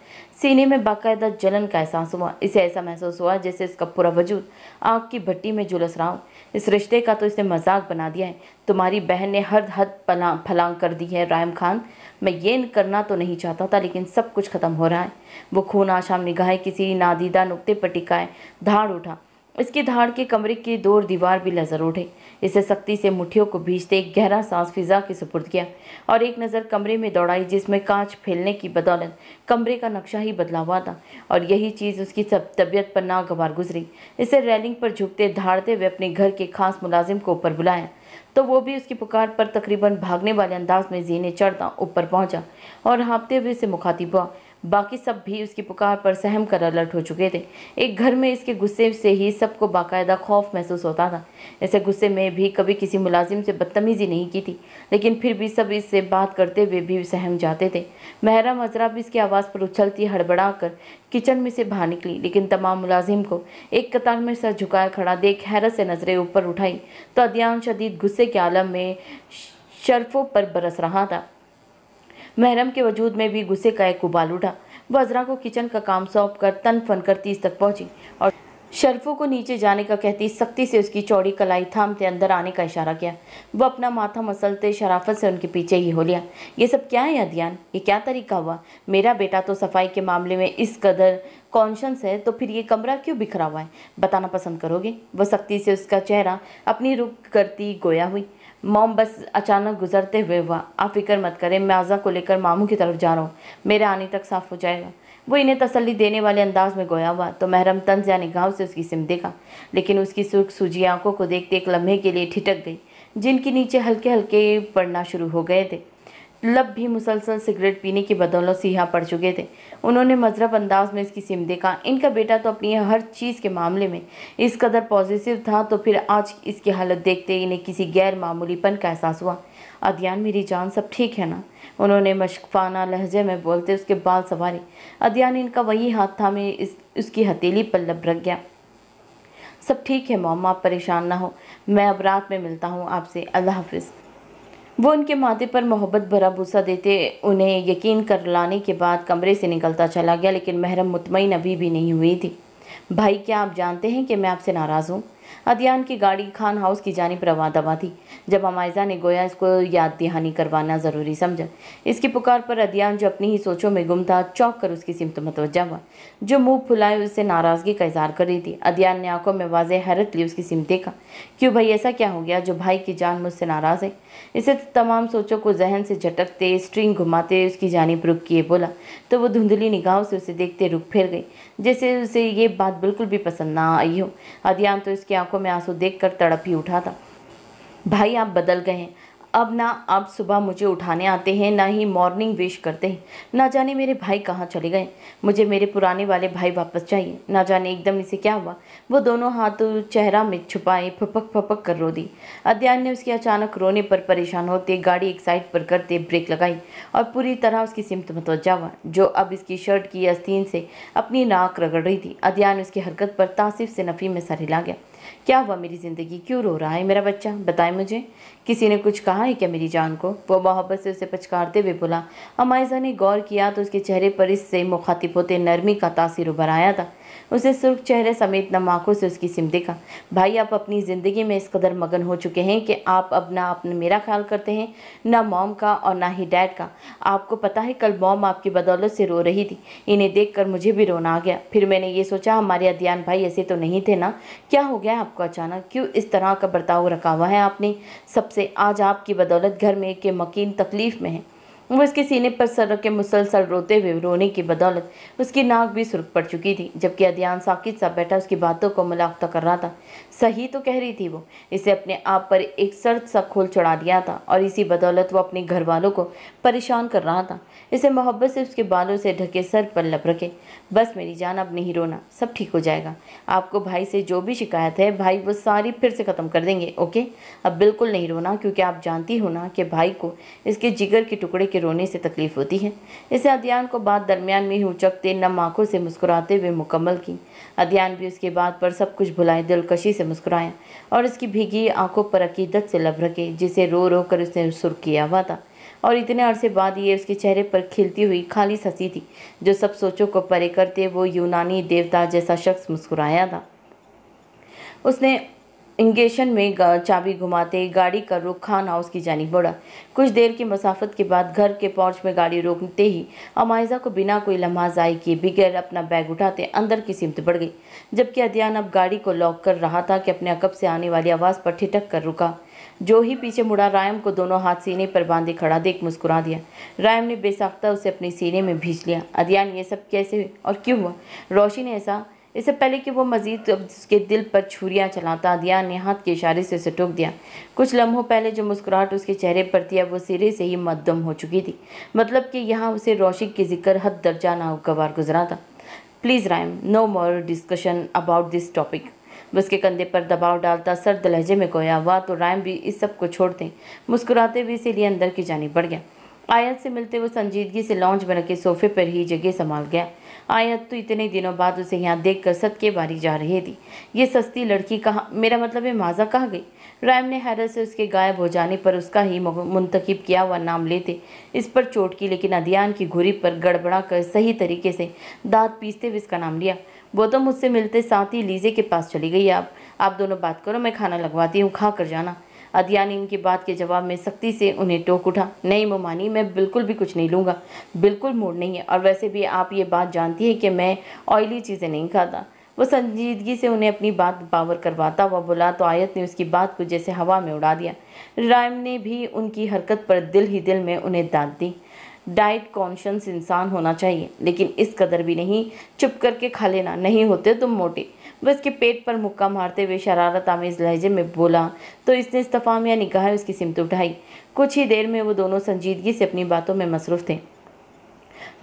सीने में बाकायदा जलन का एहसास हुआ इसे ऐसा महसूस हुआ जैसे इसका पूरा वजूद आग की भट्टी में झुलस रहा हो इस रिश्ते का तो इसने मजाक बना दिया है तुम्हारी बहन ने हर हद फला फलांग कर दी है रायम खान मैं ये करना तो नहीं चाहता था लेकिन सब कुछ ख़त्म हो रहा है वो खून आशाम निगाहें किसी नादीदा नुकते पर टिकाए धाड़ उठा इसकी धाड़ के कमरे की दो दीवार भी नजर उठे इसे सख्ती से मुठियों को भीजते एक गहरा सांस फिजा के सुपुर्द किया और एक नज़र कमरे में दौड़ाई जिसमें कांच फैलने की बदौलत कमरे का नक्शा ही बदला हुआ था और यही चीज़ उसकी सब तबीयत पर नागवार गुजरी इसे रेलिंग पर झुकते धाड़ते हुए अपने घर के खास मुलाजिम को ऊपर बुलाया तो वो भी उसकी पुकार पर तकरीबन भागने वाले अंदाज में जीने चढ़ता ऊपर पहुंचा और हाँपते हुए उसे मुखातिब हुआ बाकी सब भी उसकी पुकार पर सहम कर अलर्ट हो चुके थे एक घर में इसके गुस्से से ही सबको बाकायदा खौफ महसूस होता था ऐसे गुस्से में भी कभी किसी मुलाजिम से बदतमीज़ी नहीं की थी लेकिन फिर भी सब इससे बात करते हुए भी सहम जाते थे महरा मजरा भी इसकी आवाज़ पर उछलती हड़बड़ा कर किचन में से बाहर निकली लेकिन तमाम मुलाजिम को एक कतार में सर झुकाए खड़ा देख हैरत से नज़रें ऊपर उठाई तो अदियान शदीद गुस्से के आलम में शर्फों पर बरस रहा था महरम के वजूद में भी गुस्से का एक उबाल उठा वजरा को किचन का काम सौंप कर तन फन कर तीस तक पहुंची और शर्फो को नीचे जाने का कहती सख्ती से उसकी चौड़ी कलाई थामते अंदर आने का इशारा किया वह अपना माथा मसलते शराफत से उनके पीछे ही हो लिया ये सब क्या है अध्यान ये क्या तरीका हुआ मेरा बेटा तो सफाई के मामले में इस कदर कॉन्शंस है तो फिर ये कमरा क्यों बिखरा हुआ है बताना पसंद करोगे वह सख्ती से उसका चेहरा अपनी रुख करती गोया हुई मोम बस अचानक गुजरते हुए हुआ आप फिक्र मत करें मैं आज़ा को लेकर मामू की तरफ जा रहा हूँ मेरे आने तक साफ़ हो जाएगा वो इन्हें तसल्ली देने वाले अंदाज में गोया हुआ तो महरम तंज या निगाह से उसकी सिम देखा लेकिन उसकी सुर्ख सूजी आंखों को देखते एक लम्हे के लिए ठिटक गई जिनके नीचे हल्के हल्के पड़ना शुरू हो गए थे लब मतलब भी मुसलसल सिगरेट पीने की बदौलत सीहा पड़ चुके थे उन्होंने मजरब अंदाज में इसकी सिम देखा इनका बेटा तो अपनी हर चीज़ के मामले में इस कदर पॉजिटिव था तो फिर आज इसकी हालत देखते इन्हें किसी गैर मामूलीपन का एहसास हुआ अदियान मेरी जान सब ठीक है ना उन्होंने मशफाना लहजे में बोलते उसके बाल संवारे अदियान इनका वही हाथ था में इस उसकी हथेली पर लब रख गया सब ठीक है मामा आप परेशान ना हो मैं अब रात में मिलता हूँ आपसे अल्लाह हाफिज़ वो उनके माथे पर मोहब्बत भरा भूसा देते उन्हें यकीन कर लाने के बाद कमरे से निकलता चला गया लेकिन महरम मुतमिन अभी भी नहीं हुई थी भाई क्या आप जानते हैं कि मैं आपसे नाराज़ हूँ अदियान की गाड़ी खान हाउस की जानब दबा थी जब अमायजा ने गोया इसको याद दहानी करवाना ज़रूरी समझा इसकी पुकार पर अदियान जो अपनी ही सोचों में गुम था चौंक कर उसकी सिमत मतवजा हुआ जो मुंह फुलाए उससे नाराज़गी का इजहार कर रही थी अदियान ने आंखों में वाज हैरत ली उसकी सिम देखा क्यों भाई ऐसा क्या हो गया जो भाई की जान मुझसे नाराज़ है इसे तमाम सोचों को जहन से झटकते स्ट्रिंग घुमाते उसकी जानब रुख किए बोला तो वो धुंधली निगाहों से उसे देखते रुक फिर गई जैसे उसे ये बात बिल्कुल भी पसंद ना आई हो अदियान तो इसकी आंखों में आंसू देखकर तड़प ही उठा था भाई आप बदल गए हैं अब ना आप सुबह मुझे उठाने आते हैं ना ही मॉर्निंग विश करते हैं ना जाने मेरे भाई कहाँ चले गए मुझे मेरे पुराने वाले भाई वापस चाहिए ना जाने एकदम इसे क्या हुआ वो दोनों हाथ चेहरा में छुपाए फपक फपक कर रो दी अध्यान ने उसके अचानक रोने पर परेशान होते गाड़ी एक साइड पर करते ब्रेक लगाई और पूरी तरह उसकी सिमत मतवजा हुआ जो अब इसकी शर्ट की अस्तीन से अपनी नाक रगड़ रही थी अध्यान उसकी हरकत पर तासिफ से नफ़ी में सर हिला गया क्या हुआ मेरी ज़िंदगी क्यों रो रहा है मेरा बच्चा बताए मुझे किसी ने कुछ कहा है क्या मेरी जान को वो मोहब्बत से उसे पचकारते हुए बोला अमायजा ने गौर किया तो उसके चेहरे पर इससे मुखातिब होते नरमी का तासीर उभर आया था उसे सुर्ख चेहरे समेत नम आंखों से उसकी सिम देखा भाई आप अपनी ज़िंदगी में इस कदर मगन हो चुके हैं कि आप अब ना अपना मेरा ख्याल करते हैं ना मॉम का और ना ही डैड का आपको पता है कल मॉम आपकी बदौलत से रो रही थी इन्हें देख कर मुझे भी रोना आ गया फिर मैंने ये सोचा हमारे अध्ययन भाई ऐसे तो नहीं थे ना क्या हो गया आपको अचानक क्यों इस तरह का बर्ताव रखा हुआ है आपने सबसे आज आपकी बदौलत घर में के मकीन तकलीफ़ में है वो उसके सीने पर सर के मुसलसल रोते हुए रोने की बदौलत उसकी नाक भी सुरख पड़ चुकी थी जबकि अध्यान साकित सा बैठा उसकी बातों को मलाख्ता कर रहा था सही तो कह रही थी वो इसे अपने आप पर एक सर्द सा खोल चढ़ा दिया था और इसी बदौलत वो अपने घर वालों को परेशान कर रहा था इसे मोहब्बत से उसके बालों से ढके सर पर लप रखे बस मेरी जान अब नहीं रोना सब ठीक हो जाएगा आपको भाई से जो भी शिकायत है भाई वो सारी फिर से ख़त्म कर देंगे ओके अब बिल्कुल नहीं रोना क्योंकि आप जानती हो ना कि भाई को इसके जिगर के टुकड़े के रोने से तकलीफ़ होती है इसे अध्ययन को बाद दरमियान में ही उचकते नम आँखों से मुस्कुराते हुए मुकम्मल की अध्ययन भी उसके बाद पर सब कुछ भुलाए दिलकशी से मुस्कुराया और उसकी भीगी आंखों पर अकीदत से लभरके जिसे रो रो कर उसने सुर किया हुआ था और इतने अरसे बाद ये उसके चेहरे पर खिलती हुई खाली ससी थी जो सब सोचों को परे करते वो यूनानी देवता जैसा शख्स मुस्कुराया था उसने इंगेशन में चाबी घुमाते गाड़ी का रुख खान हाउस की जानी बढ़ा कुछ देर की मसाफत के बाद घर के पहुंच में गाड़ी रोकते ही अमायजा को बिना कोई लम्हा जाए किए बगैर अपना बैग उठाते अंदर की सिमत बढ़ गई जबकि अध्यान अब गाड़ी को लॉक कर रहा था कि अपने अकब से आने वाली आवाज़ पर ठिटक कर रुका जो ही पीछे मुड़ा रायम को दोनों हाथ सीने पर बांधे खड़ा देख मुस्कुरा दिया रायम ने बेसाख्ता उसे अपने सीने में भींच लिया अध्यान ये सब कैसे और क्यों हुआ रोशी ने ऐसा इससे पहले कि वो मजीद उसके दिल पर छुरियाँ चलाता दिया नेहात के इशारे से उसे टोक दिया कुछ लम्हों पहले जो मुस्कुराहट उसके चेहरे पर थी अब वो सिरे से ही मद्दम हो चुकी थी मतलब कि यहाँ उसे रोशिक के जिक्र हद दर्जा नागवार गुजरा था please Raim no more discussion about this topic उसके कंधे पर दबाव डालता सर्द लहजे में गोया वाह तो रायम भी इस सब को छोड़ दें मुस्कुराते हुए इसीलिए अंदर की जानी पड़ गया आयत से मिलते हुए संजीदगी से लॉन्च बन के सोफे पर ही जगह संभाल गया आया तो इतने दिनों बाद उसे यहाँ देख कर सदके के बारी जा रही थी ये सस्ती लड़की कहाँ मेरा मतलब है माजा कहाँ गई राम ने हैरत से उसके गायब हो जाने पर उसका ही मुंतखब किया हुआ नाम लेते इस पर चोट की लेकिन अधियान की घुरी पर गड़बड़ा कर सही तरीके से दांत पीसते हुए इसका नाम लिया वो तो मुझसे मिलते साथ ही लीजे के पास चली गई आप आप दोनों बात करो मैं खाना लगवाती हूँ खा कर जाना अदिया ने इनकी बात के जवाब में सख्ती से उन्हें टोक उठा नहीं मोमानी मैं बिल्कुल भी कुछ नहीं लूँगा बिल्कुल मूड नहीं है और वैसे भी आप ये बात जानती है कि मैं ऑयली चीज़ें नहीं खाता वो संजीदगी से उन्हें अपनी बात बावर करवाता हुआ बोला तो आयत ने उसकी बात को जैसे हवा में उड़ा दिया राम ने भी उनकी हरकत पर दिल ही दिल में उन्हें दाद दी डाइट कॉन्शंस इंसान होना चाहिए लेकिन इस कदर भी नहीं चुप करके खा लेना नहीं होते तुम तो मोटे वह उसके पेट पर मुक्का मारते हुए शरारत आमेज लहजे में बोला तो इसने इस्तफाम या निकाह उसकी सिमत उठाई कुछ ही देर में वो दोनों संजीदगी से अपनी बातों में मसरूफ़ थे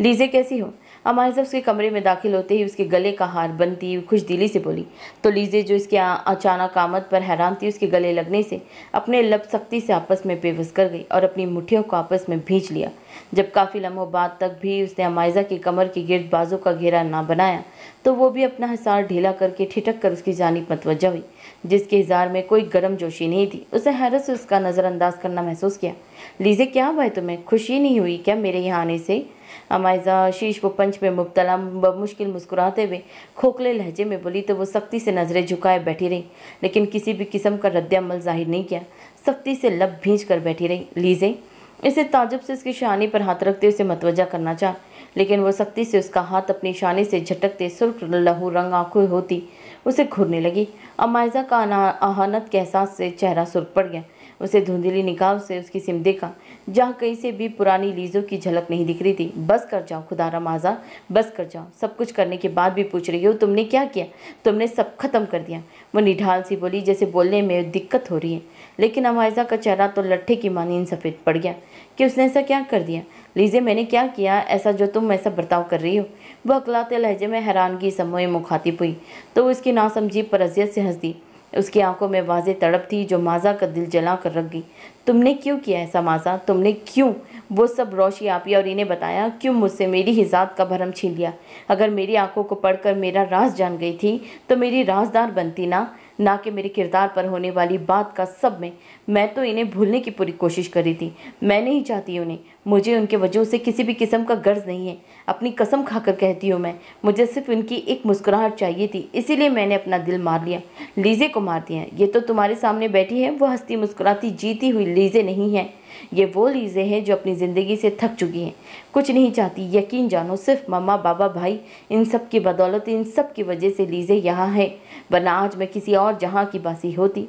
लीजे कैसी हो अमानी साहब उसके कमरे में दाखिल होते ही उसके गले का हार बनती खुश दिली से बोली तो लीजे जो इसके अचानक आमद पर हैरान थी उसके गले लगने से अपने लब सख्ती से आपस में बेवस कर गई और अपनी मुठियों को आपस में भींच लिया जब काफ़ी लम्हों बाद तक भी उसने अमाइजा की कमर के गिरद बाजों का घेरा ना बनाया तो वो भी अपना हिसार ढीला करके ठिठक कर उसकी जानब मतवजह हुई जिसके हिसार में कोई गर्म जोशी नहीं थी उसे हैरत से उसका नज़रअंदाज करना महसूस किया लीजे क्या हुआ है तुम्हें खुशी नहीं हुई क्या मेरे यहाँ आने से अमायजा शीश वो पंच में मुबतला मुश्किल मुस्कुराते हुए खोखले लहजे में बोली तो वो सख्ती से नज़रें झुकाए बैठी रही लेकिन किसी भी किस्म का रद्दमल जाहिर नहीं किया सख्ती से लब भींच कर बैठी रही लीजे इसे ताजुब से उसकी शानी पर हाथ रखते उसे मतवजा करना चाह लेकिन वो सख्ती से उसका हाथ अपनी शानी से झटकते सुर्ख लहू रंग आंखों होती उसे घूरने लगी अमायजा का अहानत के एहसास से चेहरा सुर्ख पड़ गया उसे धुंधली निकाह से उसकी सिम देखा जहाँ कहीं से भी पुरानी लीजों की झलक नहीं दिख रही थी बस कर जाओ खुदाराम आज़ाद बस कर जाओ सब कुछ करने के बाद भी पूछ रही हो तुमने क्या किया तुमने सब खत्म कर दिया वो निढाल सी बोली जैसे बोलने में दिक्कत हो रही है लेकिन अमायजा का चेहरा तो लट्ठे की मानी सफ़ेद पड़ गया कि उसने ऐसा क्या कर दिया लीजे मैंने क्या किया ऐसा जो तुम ऐसा बर्ताव कर रही हो वह अकलाते लहजे में हैरानगी समूह मुखातिब हुई तो उसकी नासमझी पर अजियत से हंस दी उसकी आंखों में वाजे तड़प थी जो माजा का दिल जला कर रख गई तुमने क्यों किया ऐसा माजा तुमने क्यों वो सब रोशी आपी और इन्हें बताया क्यों मुझसे मेरी हिजात का भरम छीन लिया अगर मेरी आंखों को पढ़कर मेरा राज जान गई थी तो मेरी राजदार बनती ना ना कि मेरे किरदार पर होने वाली बात का सब में मैं तो इन्हें भूलने की पूरी कोशिश करी थी मैं नहीं चाहती उन्हें मुझे उनके वजह से किसी भी किस्म का गर्ज नहीं है अपनी कसम खाकर कहती हूँ मैं मुझे सिर्फ उनकी एक मुस्कुराहट चाहिए थी इसीलिए मैंने अपना दिल मार लिया लीजे को मार दिया ये तो तुम्हारे सामने बैठी है वो हंसती मुस्कुराती जीती हुई लीजे नहीं है ये वो लीजें हैं जो अपनी ज़िंदगी से थक चुकी हैं कुछ नहीं चाहती यकीन जानो सिर्फ मम्मा बाबा भाई इन सब की बदौलत इन सब की वजह से लीजें यहाँ हैं वरना आज मैं किसी और जहाँ की बासी होती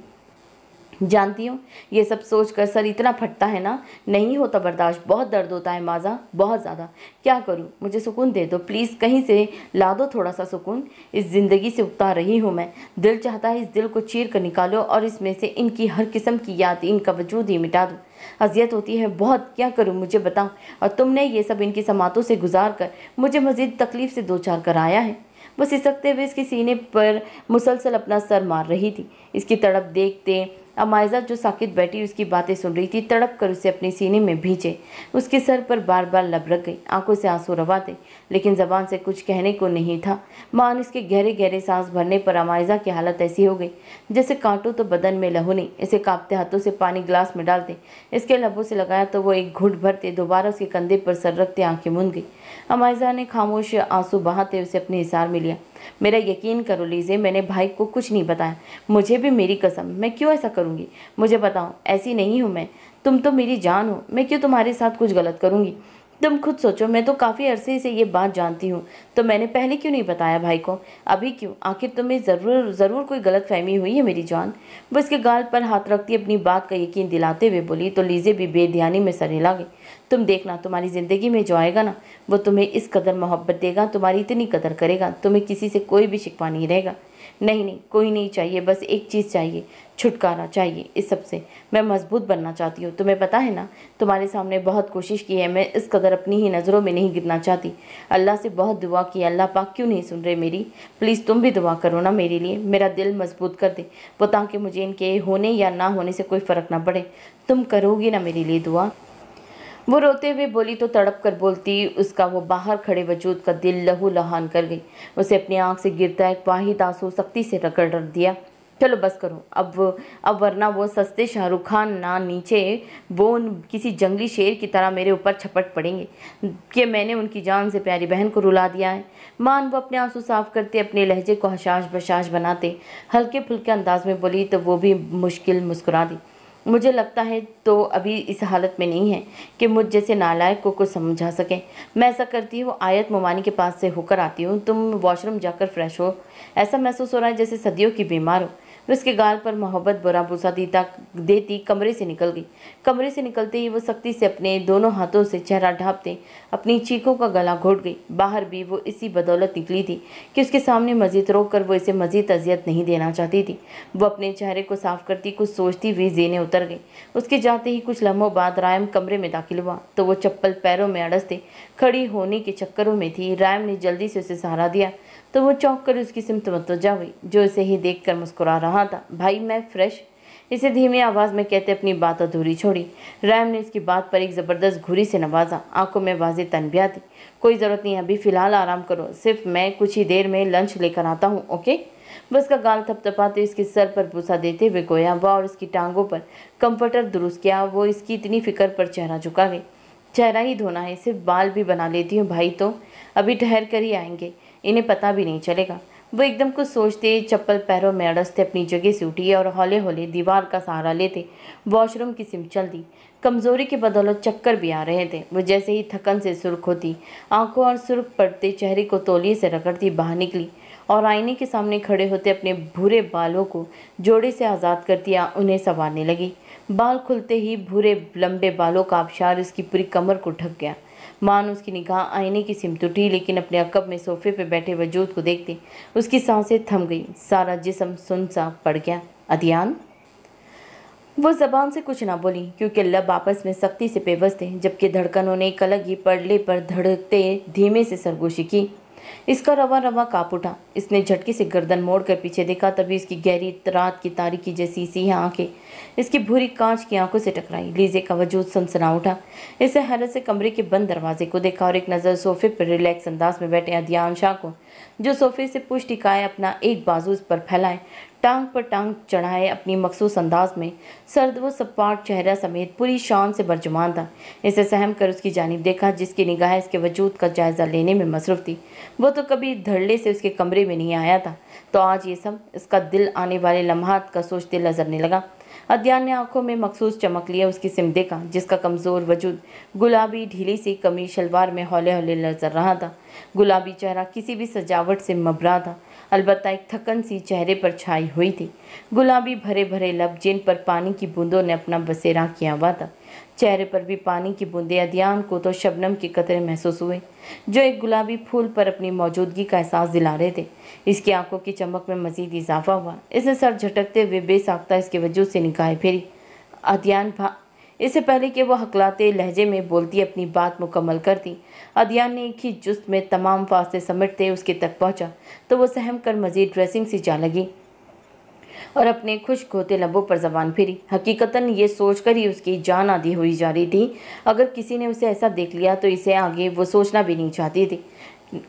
जानती हूँ ये सब सोच कर सर इतना फटता है ना नहीं होता बर्दाश्त बहुत दर्द होता है माजा बहुत ज़्यादा क्या करूँ मुझे सुकून दे दो प्लीज़ कहीं से ला दो थोड़ा सा सुकून इस ज़िंदगी से उगता रही हूँ मैं दिल चाहता है इस दिल को चीर कर निकालो और इसमें से इनकी हर किस्म की याद इनका वजूद ही मिटा दो अजियत होती है बहुत क्या करूँ मुझे बताओ और तुमने ये सब इनकी समातों से गुजार कर मुझे मज़ीद तकलीफ़ से दो चार कराया है वो सिसकते हुए इसके सीने पर मुसलसल अपना सर मार रही थी इसकी तड़प देखते अमायजा जो साकित बैठी उसकी बातें सुन रही थी तड़प कर उसे अपने सीने में भींचे उसके सर पर बार बार लब रख गई आंखों से आंसू रवा दे लेकिन जबान से कुछ कहने को नहीं था मान इसके गहरे गहरे सांस भरने पर अमायजा की हालत ऐसी हो गई जैसे कांटो तो बदन में लहू नहीं इसे कांपते हाथों से पानी ग्लास में डालते इसके लबों से लगाया तो वो एक घुट भरते दोबारा उसके कंधे पर सर रखते आंखें मूंद गई अमायजा ने खामोश आंसू बहाते उसे अपने हिसार में लिया मेरा यकीन करो लीजिए मैंने भाई को कुछ नहीं बताया मुझे भी मेरी कसम मैं क्यों ऐसा करूँगी मुझे बताओ ऐसी नहीं हूँ मैं तुम तो मेरी जान हो मैं क्यों तुम्हारे साथ कुछ गलत करूँगी तुम खुद सोचो मैं तो काफ़ी अरसे से ये बात जानती हूँ तो मैंने पहले क्यों नहीं बताया भाई को अभी क्यों आखिर तुम्हें ज़रूर ज़रूर कोई गलत फहमी हुई है मेरी जान वो इसके गाल पर हाथ रखती अपनी बात का यकीन दिलाते हुए बोली तो लीजे भी बेध्यानी में सर हिला गई तुम देखना तुम्हारी ज़िंदगी में जो आएगा ना वो तुम्हें इस कदर मोहब्बत देगा तुम्हारी इतनी कदर करेगा तुम्हें किसी से कोई भी शिकवा नहीं रहेगा नहीं नहीं कोई नहीं चाहिए बस एक चीज़ चाहिए छुटकारा चाहिए इस सब से मैं मजबूत बनना चाहती हूँ तुम्हें पता है ना तुम्हारे सामने बहुत कोशिश की है मैं इस कदर अपनी ही नज़रों में नहीं गिरना चाहती अल्लाह से बहुत दुआ की अल्लाह पाक क्यों नहीं सुन रहे मेरी प्लीज़ तुम भी दुआ करो ना मेरे लिए मेरा दिल मजबूत कर दे वो ताकि मुझे इनके होने या ना होने से कोई फ़र्क ना पड़े तुम करोगी ना मेरे लिए दुआ वो रोते हुए बोली तो तड़प कर बोलती उसका वो बाहर खड़े वजूद का दिल लहू लहान कर गई उसे अपनी आँख से गिरता एक वाहिद आंसू सख्ती से रगड़ रख दिया चलो बस करो अब अब वरना वो सस्ते शाहरुख खान ना नीचे वो किसी जंगली शेर की तरह मेरे ऊपर छपट पड़ेंगे कि मैंने उनकी जान से प्यारी बहन को रुला दिया है मान वो अपने आंसू साफ करते अपने लहजे को हशाश बशाश बनाते हल्के फुल्के अंदाज में बोली तो वो भी मुश्किल मुस्कुरा दी मुझे लगता है तो अभी इस हालत में नहीं है कि मुझ जैसे नालायक को कुछ समझा सके मैं ऐसा करती हूँ आयत ममानी के पास से होकर आती हूँ तुम वॉशरूम जाकर फ्रेश हो ऐसा महसूस हो रहा है जैसे सदियों की बीमार हो फिर उसके गाल पर मोहब्बत बुरा भूसा दीता देती कमरे से निकल गई कमरे से निकलते ही वो सख्ती से अपने दोनों हाथों से चेहरा ढांपते अपनी चीखों का गला घोट गई बाहर भी वो इसी बदौलत निकली थी कि उसके सामने मजीद रोक कर वो इसे मजीद अजियत नहीं देना चाहती थी वो अपने चेहरे को साफ करती कुछ सोचती हुई जेने उतर गई उसके जाते ही कुछ लम्हों बाद रायम कमरे में दाखिल हुआ तो वो चप्पल पैरों में अड़सते खड़ी होने के चक्करों में थी रायम ने जल्दी से उसे सहारा दिया तो वो चौंक कर उसकी सिमत मतवजा हुई जो इसे ही देख कर मुस्कुरा रहा था भाई मैं फ्रेश इसे धीमी आवाज़ में कहते अपनी बात अधूरी छोड़ी रैम ने इसकी बात पर एक ज़बरदस्त घुरी से नवाजा आंखों में वाजे तनबिया दी कोई ज़रूरत नहीं अभी फ़िलहाल आराम करो सिर्फ मैं कुछ ही देर में लंच लेकर आता हूँ ओके बस का गाल थपथपाते इसके सर पर भूसा देते हुए गोया वह और इसकी टांगों पर कंफर्टर दुरुस्त किया वो इसकी इतनी फिक्र पर चेहरा झुका गई चेहरा ही धोना है सिर्फ बाल भी बना लेती हूँ भाई तो अभी ठहर कर ही आएंगे इन्हें पता भी नहीं चलेगा वो एकदम कुछ सोचते चप्पल पैरों में अड़सते अपनी जगह से उठी और हौले हौले दीवार का सहारा लेते वॉशरूम की सिम चल दी कमज़ोरी के बदौलत चक्कर भी आ रहे थे वो जैसे ही थकन से सुर्ख होती आंखों और सुर्ख पड़ते चेहरे को तोलिए से रगड़ती बाहर निकली और आईने के सामने खड़े होते अपने भूरे बालों को जोड़े से आज़ाद करती उन्हें संवारने लगी बाल खुलते ही भूरे लंबे बालों का आबशार उसकी पूरी कमर को ढक गया मान उसकी निगाह आईने की सिमत उठी लेकिन अपने अकब में सोफे पर बैठे वजूद को देखते उसकी सांसें थम गई सारा जिसम सुन सा पड़ गया अदियान वो जबान से कुछ ना बोली क्योंकि लब आपस में सख्ती से पेवस्त थे जबकि धड़कनों ने एक अलग ही पड़ले पर धड़कते धीमे से सरगोशी की इसका रवा रवा काप उठा इसने झटके से गर्दन मोड़कर पीछे देखा तभी इसकी गहरी रात की तारीखी जैसी सी है आंखें इसकी भूरी कांच की आंखों से टकराई लीजे का वजूद सनसना उठा इसे हैरत से कमरे के बंद दरवाजे को देखा और एक नज़र सोफे पर रिलैक्स अंदाज में बैठे अधियान शाह को जो सोफे से पुष्टिकाए अपना एक बाजू इस पर फैलाए टांग पर टांग चढ़ाए अपनी मखसूस अंदाज में सर्द व सपाट चेहरा समेत पूरी शान से बरजुमान था इसे सहम कर उसकी जानब देखा जिसकी निगाह इसके वजूद का जायज़ा लेने में मसरूफ़ थी वो तो कभी धड़ले से उसके कमरे में नहीं आया था तो आज ये सब इसका दिल आने वाले लम्हात का सोचते नजरने लगा अद्यान ने आंखों में मखसूस चमक लिया उसकी सिम देखा जिसका कमज़ोर वजूद गुलाबी ढीली सी कमी शलवार में हौले हौले नजर रहा था गुलाबी चेहरा किसी भी सजावट से मबरा था अलबत् एक थकन सी चेहरे पर छाई हुई थी गुलाबी भरे भरे लब जिन पर पानी की बूंदों ने अपना बसेरा किया हुआ था चेहरे पर भी पानी की बूंदे अध्यान को तो शबनम के कतरे महसूस हुए जो एक गुलाबी फूल पर अपनी मौजूदगी का एहसास दिला रहे थे इसकी आंखों की चमक में मजीद इजाफा हुआ इसने सर झटकते हुए बेसाख्ता इसके वजूद से निकाय फेरी अध्यान भा इससे पहले कि वह हकलाते लहजे में बोलती अपनी बात मुकम्मल करती अदियान ने एक ही जुस्त में तमाम फासले समेटते उसके तक पहुंचा तो वो सहम कर मजीद ड्रेसिंग से जा लगी और अपने खुश खोते लबों पर जबान फिरी हकीकतन ये सोचकर ही उसकी जान आदि हुई जा रही थी अगर किसी ने उसे ऐसा देख लिया तो इसे आगे वो सोचना भी नहीं चाहती थी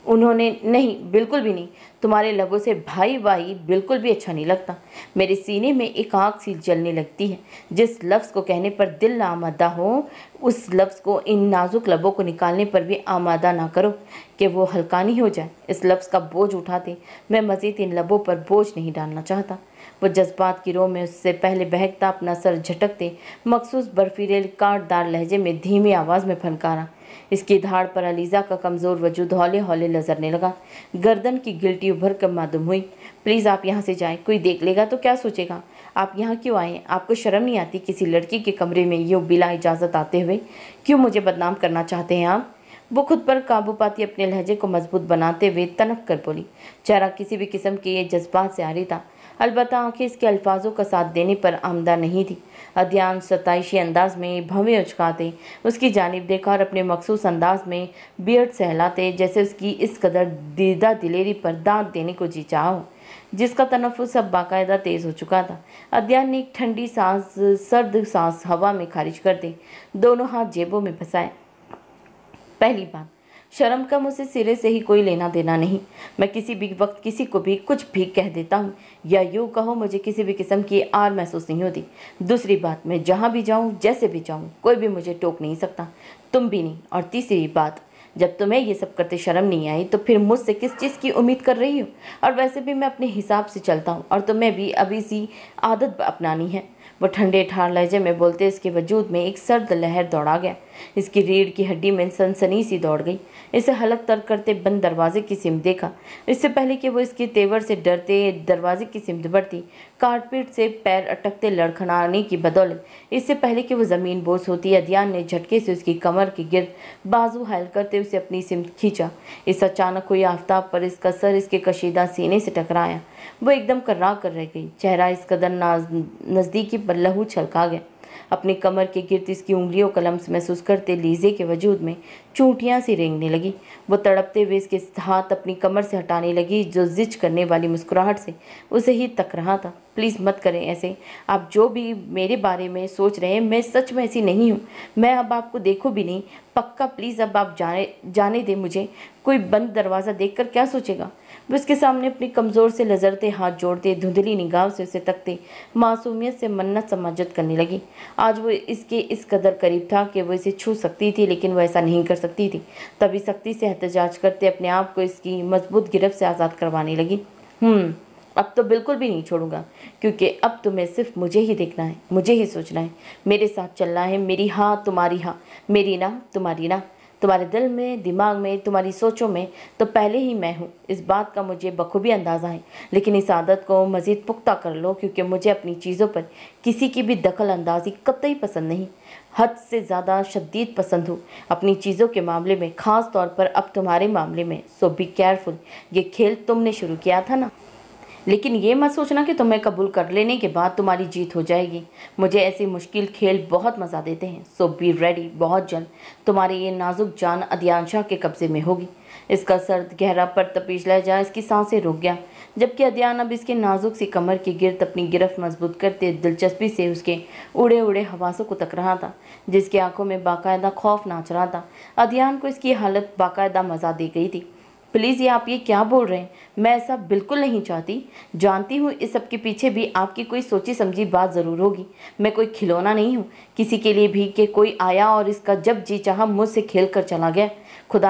उन्होंने नहीं बिल्कुल भी नहीं तुम्हारे लबों से भाई भाई बिल्कुल भी अच्छा नहीं लगता मेरे सीने में एक आँख सी जलने लगती है जिस लफ्ज़ को कहने पर दिल ना आमादा हो उस लफ्ज़ को इन नाजुक लबों को निकालने पर भी आमादा ना करो कि वो हल्कानी हो जाए इस लफ्ज़ का बोझ उठाते मैं मज़ीद इन लबों पर बोझ नहीं डालना चाहता वो जज्बात की रो में उससे पहले बहकता अपना सर झटकते मखसूस बर्फीले काटदार लहजे में धीमी आवाज़ में फनकारा इसकी धाड़ पर अलीज़ा का कमज़ोर वजूद हौले हौले नजरने लगा गर्दन की गिल्टी उभर कर मादुम हुई प्लीज़ आप यहाँ से जाएं कोई देख लेगा तो क्या सोचेगा आप यहाँ क्यों आए आपको शर्म नहीं आती किसी लड़की के कमरे में यूँ बिला इजाज़त आते हुए क्यों मुझे बदनाम करना चाहते हैं आप वो खुद पर काबू पाती अपने लहजे को मजबूत बनाते हुए तनक कर बोली चेहरा किसी भी किस्म के ये जज्बात से आ रही था अलबत् आंखें इसके अल्फाजों का साथ देने पर आमदा नहीं थी अध्यान सताइशी अंदाज में भवें उचकाते उसकी जानब देखा और अपने मखसूस अंदाज में बियड सहलाते जैसे उसकी इस कदर दीदा दिलेरी पर दांत देने को जी चाह जिसका तनफ़ुस अब बाकायदा तेज़ हो चुका था अध्यान ने एक ठंडी सांस सर्द सांस हवा में खारिज कर दी दोनों हाथ जेबों में फंसाए पहली बात शर्म का मुझसे सिरे से ही कोई लेना देना नहीं मैं किसी भी वक्त किसी को भी कुछ भी कह देता हूँ या यूँ कहो मुझे किसी भी किस्म की आर महसूस नहीं होती दूसरी बात मैं जहाँ भी जाऊँ जैसे भी जाऊँ कोई भी मुझे टोक नहीं सकता तुम भी नहीं और तीसरी बात जब तुम्हें ये सब करते शर्म नहीं आई तो फिर मुझसे किस चीज़ की उम्मीद कर रही हो और वैसे भी मैं अपने हिसाब से चलता हूँ और तुम्हें भी अभी सी आदत अपनानी है वह ठंडे ठार लहजे में बोलते इसके वजूद में एक सर्द लहर दौड़ा गया इसकी रीढ़ की हड्डी में सनसनी सी दौड़ गई इसे हलक तर करते बंद दरवाजे की सिम देखा इससे पहले कि वो इसके तेवर से डरते दरवाजे की सिमत बढ़ती कारपेट से पैर अटकते लड़खड़ाने की बदौलत इससे पहले कि वो ज़मीन बोस होती अध्यान ने झटके से उसकी कमर के गिरद बाजू हायल करते उसे अपनी सिम खींचा इस अचानक हुई आफ्ताब पर इसका सर इसके कशीदा सीने से टकराया वो एकदम कर्रा कर रह गई चेहरा इस कदर नज़दीकी पर लहू छलका गया अपनी कमर के गिरद इसकी उंगलियों कलम से महसूस करते लीजे के वजूद में चूटियाँ सी रेंगने लगी वो तड़पते हुए इसके हाथ अपनी कमर से हटाने लगी जो जिज करने वाली मुस्कुराहट से उसे ही तक रहा था प्लीज़ मत करें ऐसे आप जो भी मेरे बारे में सोच रहे हैं मैं सच में ऐसी नहीं हूँ मैं अब आपको देखो भी नहीं पक्का प्लीज़ अब आप जाने जाने दें मुझे कोई बंद दरवाज़ा देख क्या सोचेगा वे उसके सामने अपनी कमज़ोर से लजरते हाथ जोड़ते धुंधली निगाह से उसे तकते मासूमियत से मन्नत समाजत करने लगी आज वो इसके इस कदर करीब था कि वो इसे छू सकती थी लेकिन वो ऐसा नहीं कर सकती थी तभी सख्ती से एहतजाज करते अपने आप को इसकी मजबूत गिरफ्त से आज़ाद करवाने लगी हम्म, अब तो बिल्कुल भी नहीं छोड़ूंगा क्योंकि अब तुम्हें सिर्फ मुझे ही देखना है मुझे ही सोचना है मेरे साथ चलना है मेरी हाँ तुम्हारी हाँ मेरी ना तुम्हारी ना तुम्हारे दिल में दिमाग में तुम्हारी सोचों में तो पहले ही मैं हूँ इस बात का मुझे बखूबी अंदाज़ा है लेकिन इस आदत को मज़ीद पुख्ता कर लो क्योंकि मुझे अपनी चीज़ों पर किसी की भी दखल अंदाजी कतई पसंद नहीं हद से ज़्यादा शदीद पसंद हो अपनी चीज़ों के मामले में ख़ास तौर पर अब तुम्हारे मामले में सो बी केयरफुल ये खेल तुमने शुरू किया था ना लेकिन ये मत सोचना कि तुम्हें कबूल कर लेने के बाद तुम्हारी जीत हो जाएगी मुझे ऐसे मुश्किल खेल बहुत मज़ा देते हैं सो बी रेडी बहुत जल्द तुम्हारी ये नाजुक जान अध्यांशा के कब्ज़े में होगी इसका सर्द गहरा पर तपीजला जाए इसकी सांसें रुक गया जबकि अध्यान अब इसके नाजुक सी कमर की गिरत अपनी गिरफ्त मजबूत करते दिलचस्पी से उसके उड़े उड़े हवासों को तक रहा था जिसकी आंखों में बाकायदा खौफ नाच रहा था अध्यान को इसकी हालत बाकायदा मज़ा दे गई थी प्लीज़ ये आप ये क्या बोल रहे हैं मैं ऐसा बिल्कुल नहीं चाहती जानती हूँ इस सब के पीछे भी आपकी कोई सोची समझी बात ज़रूर होगी मैं कोई खिलौना नहीं हूँ किसी के लिए भी कि कोई आया और इसका जब जी चाह मुझसे खेल कर चला गया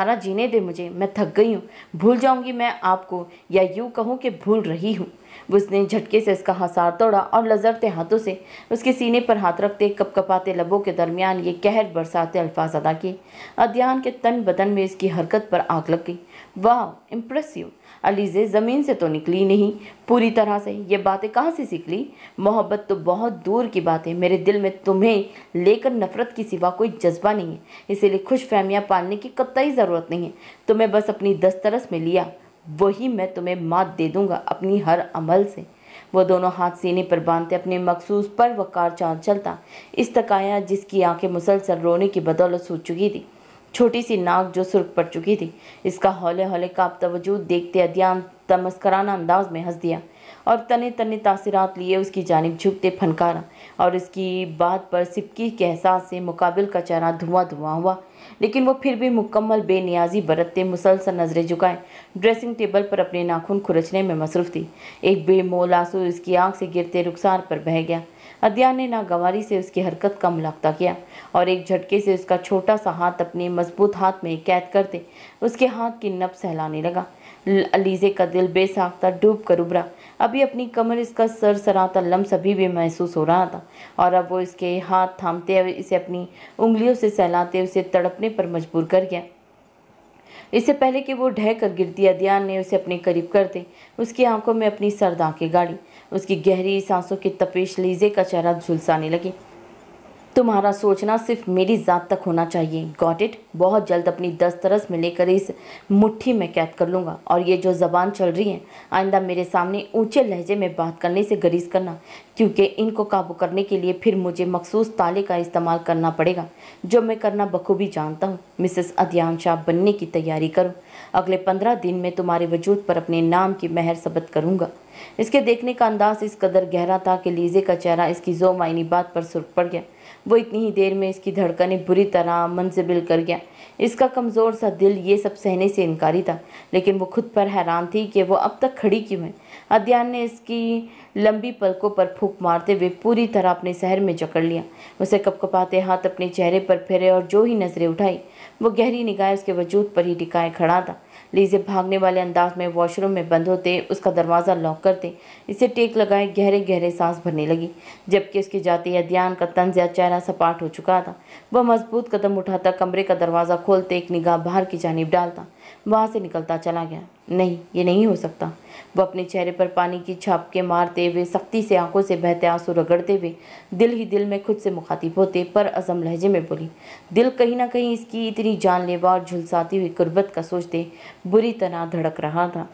ना जीने दे मुझे मैं थक गई हूँ भूल जाऊँगी मैं आपको या यूँ कहूँ कि भूल रही हूँ उसने झटके से इसका हसार तोड़ा और लजरते हाथों से उसके सीने पर हाथ रखते कपकपाते लबों के दरमियान ये कहर बरसाते अल्फाज अदा किए अध्यान के तन बदन में इसकी हरकत पर आग लग गई वाह इम्प्रेसिव अलीजे ज़मीन से तो निकली नहीं पूरी तरह से ये बातें कहाँ से सीख ली मोहब्बत तो बहुत दूर की बात है मेरे दिल में तुम्हें लेकर नफ़रत की सिवा कोई जज्बा नहीं है इसीलिए खुश फहमियाँ पालने की कतई ज़रूरत नहीं है तुम्हें बस अपनी दस्तरस में लिया वही मैं तुम्हें मात दे दूँगा अपनी हर अमल से वो दोनों हाथ सीने पर बांधते अपने मखसूस पर वकार चाँद चलता इस तकाया जिसकी आंखें मुसलसल रोने की बदौलत सूझ चुकी थी छोटी सी नाक जो सुर्ख पड़ चुकी थी इसका हौले हौले कांपता वजूद देखते अध्यान तमस्कराना अंदाज में हंस दिया और तने तने तासीरात लिए उसकी जानब झुकते फनकारा और इसकी बात पर सिपकी के एहसास से मुकाबिल का चेहरा धुआं धुआं हुआ लेकिन वो फिर भी मुकम्मल बेनियाजी बरतते मुसलसल नज़रें झुकाए ड्रेसिंग टेबल पर अपने नाखून खुरचने में मसरूफ़ थी एक बेमोल आंसू उसकी आंख से गिरते रुखसार पर बह गया अदिया ने नागवारी से उसकी हरकत का मुलाकता किया और एक झटके से उसका छोटा सा हाथ अपने मजबूत हाथ में कैद करते उसके हाथ की नब सहलाने लगा अलीजे का दिल बेसाख्ता डूब कर उभरा अभी अपनी कमर इसका सर सराता लम सभी भी महसूस हो रहा था और अब वो इसके हाथ थामते इसे अपनी उंगलियों से सहलाते उसे तड़पने पर मजबूर कर गया इससे पहले कि वो ढह कर गिरती अदियान ने उसे अपने करीब दे उसकी आंखों में अपनी सर्द आँखें गाड़ी उसकी गहरी सांसों की तपेश लीजे का चेहरा झुलसाने लगी तुम्हारा सोचना सिर्फ मेरी ज़ात तक होना चाहिए गॉट इट बहुत जल्द अपनी दस्तरस में लेकर इस मुट्ठी में कैद कर लूँगा और ये जो ज़बान चल रही है आइंदा मेरे सामने ऊंचे लहजे में बात करने से गरीज करना क्योंकि इनको काबू करने के लिए फिर मुझे मखसूस ताले का इस्तेमाल करना पड़ेगा जो मैं करना बखूबी जानता हूँ मिसेस अध्यान शाह बनने की तैयारी करूँ अगले पंद्रह दिन में तुम्हारे वजूद पर अपने नाम की मेहर सबत करूँगा इसके देखने का अंदाज इस कदर गहरा था कि लीजे का चेहरा इसकी जो मायनी बात पर सुर पड़ गया वो इतनी ही देर में इसकी धड़कनें बुरी तरह मन से बिल कर गया इसका कमज़ोर सा दिल ये सब सहने से इनकारी था लेकिन वो खुद पर हैरान थी कि वो अब तक खड़ी क्यों है अद्यान ने इसकी लंबी पलकों पर फूक मारते हुए पूरी तरह अपने शहर में जकड़ लिया उसे कपकपाते हाथ अपने चेहरे पर फेरे और जो ही नज़रें उठाई वो गहरी निगाह उसके वजूद पर ही टिकाए खड़ा था लीजे भागने वाले अंदाज में वॉशरूम में बंद होते उसका दरवाज़ा लॉक करते इसे टेक लगाए गहरे गहरे सांस भरने लगी जबकि उसकी जाती अध्ययन का तंज या चेहरा सपाट हो चुका था वह मजबूत कदम उठाता कमरे का दरवाज़ा खोलते एक निगाह बाहर की जानब डालता वहाँ से निकलता चला गया नहीं ये नहीं हो सकता वह अपने चेहरे पर पानी की छाप के मारते हुए सख्ती से आंखों से बहते आंसू रगड़ते हुए दिल ही दिल में खुद से मुखातिब होते पर अजम लहजे में बोली दिल कहीं ना कहीं इसकी इतनी जानलेवा और झुलसाती हुई गुर्बत का सोचते बुरी तरह धड़क रहा था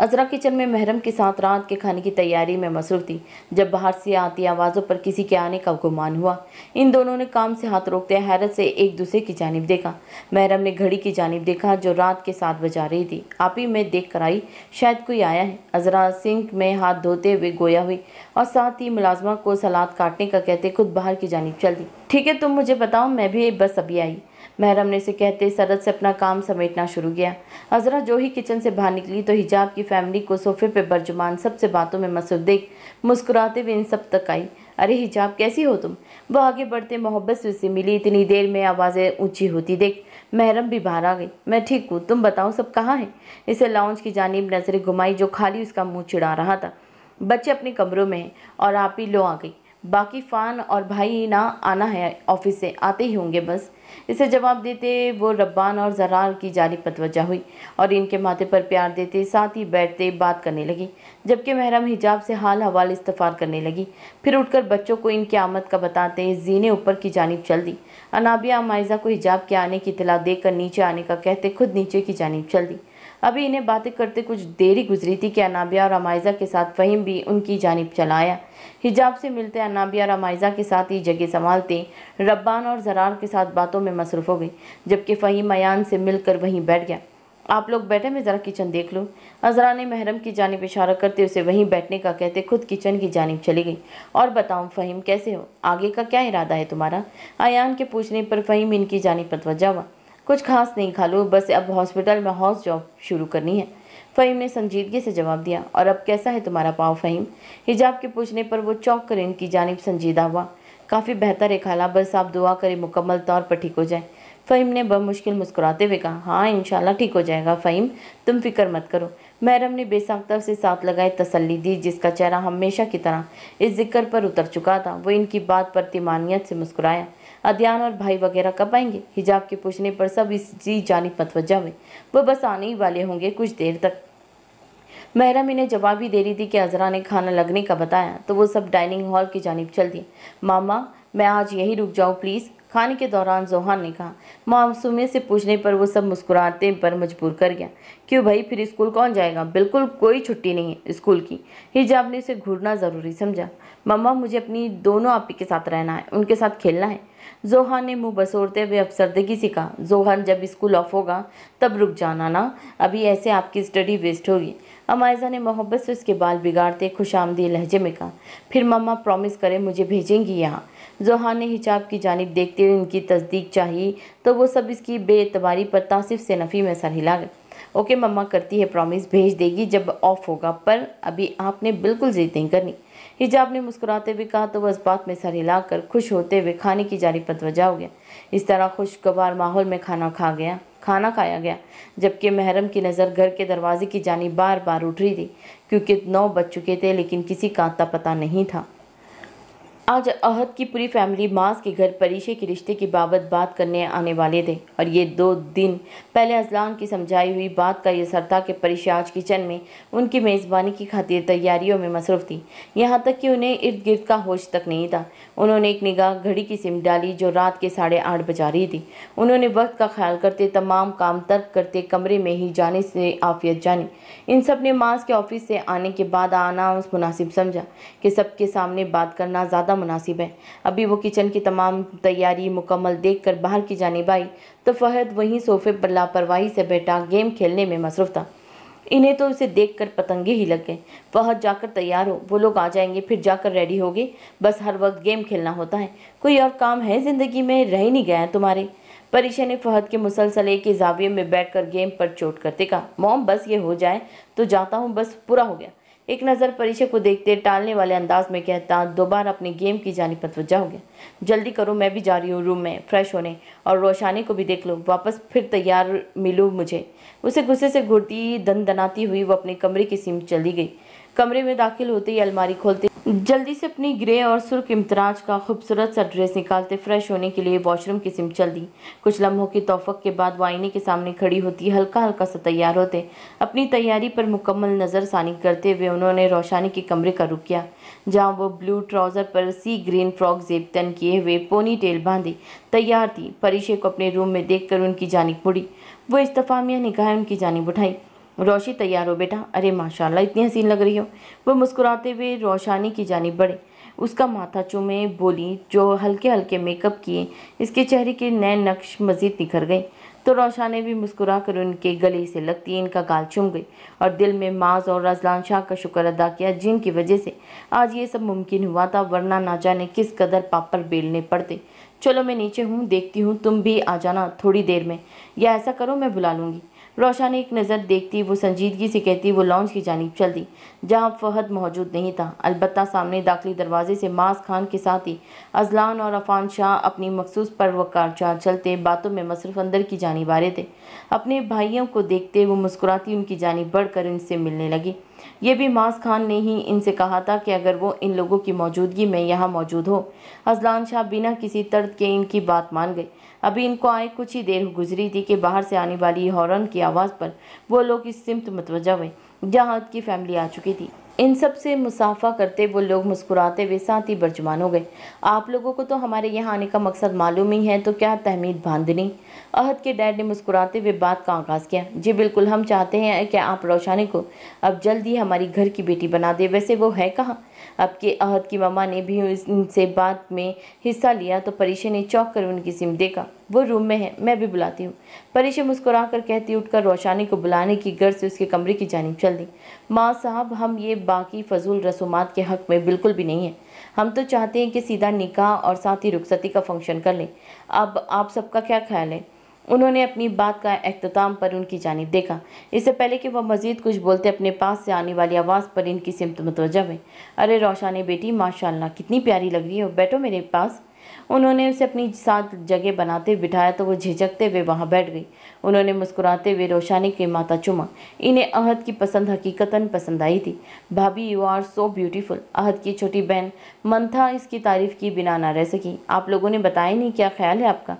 अजरा किचन में महरम के साथ रात के खाने की तैयारी में मसरूफ थी जब बाहर से आती आवाज़ों पर किसी के आने का गुमान हुआ इन दोनों ने काम से हाथ रोकते हैरत से एक दूसरे की जानब देखा महरम ने घड़ी की जानब देखा जो रात के साथ बजा रही थी आप ही में देख कर आई शायद कोई आया है अजरा सिंह में हाथ धोते हुए गोया हुई और साथ ही मुलाजमा को सलाद काटने का कहते खुद बाहर की जानब चल दी ठीक है तुम मुझे बताओ मैं भी बस अभी आई महरम ने इसे कहते सरद से अपना काम समेटना शुरू किया हजरा जो ही किचन से बाहर निकली तो हिजाब की फैमिली को सोफे पर बर्जुमान सबसे बातों में मसूर देख मुस्कुराते हुए इन सब तक आई अरे हिजाब कैसी हो तुम वह आगे बढ़ते मोहब्बत से उसे मिली इतनी देर में आवाज़ें ऊंची होती देख महरम भी बाहर आ गई मैं ठीक हूँ तुम बताओ सब कहाँ है इसे लॉन्च की जानब नज़रें घुमाई जो खाली उसका मुँह चिड़ा रहा था बच्चे अपने कमरों में हैं और आप ही लो आ गई बाकी फ़ान और भाई ना आना है ऑफिस से आते ही होंगे बस इसे जवाब देते वो रब्बान और जरार की जानब मतवजा हुई और इनके माथे पर प्यार देते साथ ही बैठते बात करने लगी जबकि महरम हिजाब से हाल हवाल इस्तफ़ार करने लगी फिर उठकर बच्चों को इनकी आमद का बताते जीने ऊपर की जानब चल दी अनाबिया मायजा को हिजाब के आने की इतला देकर नीचे आने का कहते खुद नीचे की जानब चल दी अभी इन्हें बातें करते कुछ देरी गुजरी थी कि अनाबिया और अमायजा के साथ फ़हीम भी उनकी जानब चलाया हिजाब से मिलते अनाबिया और अमायजा के साथ ही जगह संभालते रब्बान और जरार के साथ बातों में मसरूफ़ हो गई जबकि फ़हीम मयान से मिलकर वहीं बैठ गया आप लोग बैठे में ज़रा किचन देख लो अजरा ने महरम की जानब इशारा करते उसे वहीं बैठने का कहते खुद किचन की जानब चली गई और बताऊँ फ़हीम कैसे हो आगे का क्या इरादा है तुम्हारा अयान के पूछने पर फ़हीम इनकी जानब तोजा हुआ कुछ खास नहीं खा लूँ बस अब हॉस्पिटल में हाउस जॉब शुरू करनी है फ़हीम ने संजीदगी से जवाब दिया और अब कैसा है तुम्हारा पाँव फ़हीम हिजाब के पूछने पर वो चौंक कर इनकी जानब संजीदा हुआ काफ़ी बेहतर है खाला बस आप दुआ करें मुकम्मल तौर पर ठीक हो जाए फ़हीम ने बमुश्किल मुस्कुराते हुए कहा हाँ इन ठीक हो जाएगा फ़हीम तुम फिक्र मत करो मैरम ने बेसाख्ता से साथ लगाए तसल्ली दी जिसका चेहरा हमेशा की तरह इस जिक्र पर उतर चुका था वो इनकी बात पर तिमानियत से मुस्कुराया अध्यान और भाई वगैरह कब आएंगे हिजाब के पूछने पर सब इसी जानी मतवजा में वो बस आने ही वाले होंगे कुछ देर तक महरम इन्हें जवाब ही दे रही थी कि अजरा ने खाना लगने का बताया तो वो सब डाइनिंग हॉल की जानब चल दी मामा मैं आज यहीं रुक जाऊँ प्लीज़ खाने के दौरान जोहान ने कहा मामसूमे से पूछने पर वो सब मुस्कुराते पर मजबूर कर गया क्यों भाई फिर स्कूल कौन जाएगा बिल्कुल कोई छुट्टी नहीं है स्कूल की हिजाब ने उसे घूरना ज़रूरी समझा मम्मा मुझे अपनी दोनों आपी के साथ रहना है उनके साथ खेलना है जोहान ने मुंह बसोरते हुए अफसरदगी से कहा जोहान जब स्कूल ऑफ होगा तब रुक जाना ना अभी ऐसे आपकी स्टडी वेस्ट होगी अमायजा ने मोहब्बत से उसके बाल बिगाड़ते खुश आमदी लहजे में कहा फिर मम्मा प्रॉमिस करें मुझे भेजेंगी यहाँ जोहान ने हिजाब की जानब देखते हुए उनकी तस्दीक चाहिए तो वो सब इसकी बेतबारी पर तासिफ से नफ़ी में सर हिला गए ओके मम्मा करती है प्रॉमिस भेज देगी जब ऑफ होगा पर अभी आपने बिल्कुल जिद नहीं करनी हिजाब ने मुस्कुराते हुए कहा तो इस बात में सर हिलाकर खुश होते हुए खाने की जारी पतवजा हो गया इस तरह खुशगवार माहौल में खाना खा गया खाना खाया गया जबकि महरम की नज़र घर के दरवाजे की जानी बार बार उठ रही थी क्योंकि नौ बज चुके थे लेकिन किसी का आता पता नहीं था आज अहद की पूरी फैमिली मास के घर परिशे के रिश्ते की बाबत बात करने आने वाले थे और ये दो दिन पहले अजलान की समझाई हुई बात का यह असर था कि परिशे आज किचन में उनकी मेज़बानी की खातिर तैयारियों में मसरूफ़ थी यहाँ तक कि उन्हें इर्द गिर्द का होश तक नहीं था उन्होंने एक निगाह घड़ी की सिम डाली जो रात के साढ़े आठ बजा रही थी उन्होंने वक्त का ख्याल करते तमाम काम तर्क करते कमरे में ही जाने से आफियत जानी इन सब ने मास के ऑफिस से आने के बाद आना उस मुनासिब समझा कि सबके सामने बात करना ज़्यादा मुनासिब है अभी वो किचन की तमाम तैयारी मुकम्मल देख कर बाहर की जानब आई तो फ़हद वहीं सोफे पर लापरवाही से बैठा गेम खेलने में मसरूफ़ था इन्हें तो उसे देख कर पतंगे ही लग गए फहद जाकर तैयार हो वो लोग आ जाएंगे फिर जाकर रेडी होगे बस हर वक्त गेम खेलना होता है कोई और काम है ज़िंदगी में रह नहीं गया तुम्हारे परिशा ने फहद के मुसलसल एक जाविये में बैठकर गेम पर चोट करते कहा मोम बस ये हो जाए तो जाता हूँ बस पूरा हो गया एक नज़र परिचय को देखते टालने वाले अंदाज में कहता दोबारा अपने गेम की जानी तवजा हो गया जल्दी करो मैं भी जा रही हूँ रूम में फ्रेश होने और रोशानी को भी देख लो वापस फिर तैयार मिलो मुझे उसे गुस्से से घुड़ती दन दनाती हुई वो अपने कमरे की सीम चली गई कमरे में दाखिल होते ही अलमारी खोलते जल्दी से अपनी ग्रे और सुर्ख इम्तराज का खूबसूरत सा ड्रेस निकालते फ्रेश होने के लिए वॉशरूम की सिम चल दी कुछ लम्हों की तोफ़क के बाद वाइने के सामने खड़ी होती हल्का हल्का सा तैयार होते अपनी तैयारी पर मुकम्मल नज़र सानी करते हुए उन्होंने रोशानी के कमरे का रुख किया जहाँ वो ब्लू ट्राउज़र पर सी ग्रीन फ्रॉक जेब तन किए हुए पोनी टेल बांधी तैयार थी परिशे को अपने रूम में देख कर उनकी जानब मुड़ी वो इस्तफामिया निकाह उनकी जानब उठाई रोशी तैयार हो बेटा अरे माशाल्लाह इतनी हसीन लग रही हो वह मुस्कुराते हुए रोशानी की जानी बढ़े उसका माथा चूमे बोली जो हल्के हल्के मेकअप किए इसके चेहरे के नए नक्श मज़ीद निखर गए तो रोशानी भी मुस्कुरा कर उनके गले से लगती इनका गाल चूम गई और दिल में माज और रजलान शाह का शुक्र अदा किया जिनकी वजह से आज ये सब मुमकिन हुआ था वरना ना जाने किस कदर पापर बेलने पड़ते चलो मैं नीचे हूँ देखती हूँ तुम भी आ जाना थोड़ी देर में या ऐसा करो मैं बुला लूँगी रोशन एक नज़र देखती वो संजीदगी से कहती वो लॉन्च की जानब चल दी जहाँ फहद मौजूद नहीं था अलबत् सामने दाखिली दरवाजे से मास खान के साथ ही अजलान और अफान शाह अपनी मखसूस पर वकार चार चलते बातों में मसरफ अंदर की जानब आ रहे थे अपने भाइयों को देखते वो मुस्कुराती उनकी जानब कर उनसे मिलने लगी ये भी मास खान ने ही इनसे कहा था कि अगर वो इन लोगों की मौजूदगी में यहाँ मौजूद हो अजलान शाह बिना किसी तर्द के इनकी बात मान गए अभी इनको आए कुछ ही देर गुजरी थी कि बाहर से आने वाली हॉर्न की आवाज़ पर वो लोग इस सिमत मतवजा हुए जहाँ की फैमिली आ चुकी थी इन सब से मुसाफा करते वो लोग मुस्कुराते हुए साथ ही बर्जमान हो गए आप लोगों को तो हमारे यहाँ आने का मकसद मालूम ही है तो क्या तहमीद बांधनी अहद के डैड ने मुस्कुराते हुए बात का आगाज़ किया जी बिल्कुल हम चाहते हैं कि आप रोशानी को अब जल्द ही हमारी घर की बेटी बना दे वैसे वो है कहाँ अब के अहद की मामा ने भी उनसे बात में हिस्सा लिया तो परिशे ने चौंक कर उनकी सिम देखा वो रूम में है मैं भी बुलाती हूँ परिशे मुस्कुरा कर कहती उठकर रोशानी को बुलाने की गर्ज से उसके कमरे की जानब चल दी माँ साहब हम ये बाकी फजूल रसूमात के हक़ में बिल्कुल भी नहीं है हम तो चाहते हैं कि सीधा निकाह और साथ ही रुखसती का फंक्शन कर लें अब आप सबका क्या ख्याल है उन्होंने अपनी बात का अख्ताम पर उनकी जानब देखा इससे पहले कि वह मज़ीद कुछ बोलते अपने पास से आने वाली आवाज़ पर इनकी सिमत मतवजा हुई अरे रोशान बेटी माशाल्लाह कितनी प्यारी लग रही है बैठो मेरे पास उन्होंने उसे अपनी साथ जगह बनाते बिठाया तो वो झिझकते हुए वहाँ बैठ गई उन्होंने मुस्कुराते हुए रोशानी के माता चुमा इन्हें अहद की पसंद हकीकतन पसंद आई थी भाभी you are so beautiful Ahad की छोटी बहन मंथा इसकी तारीफ की बिना ना रह सकी आप लोगों ने बताया नहीं क्या ख्याल है आपका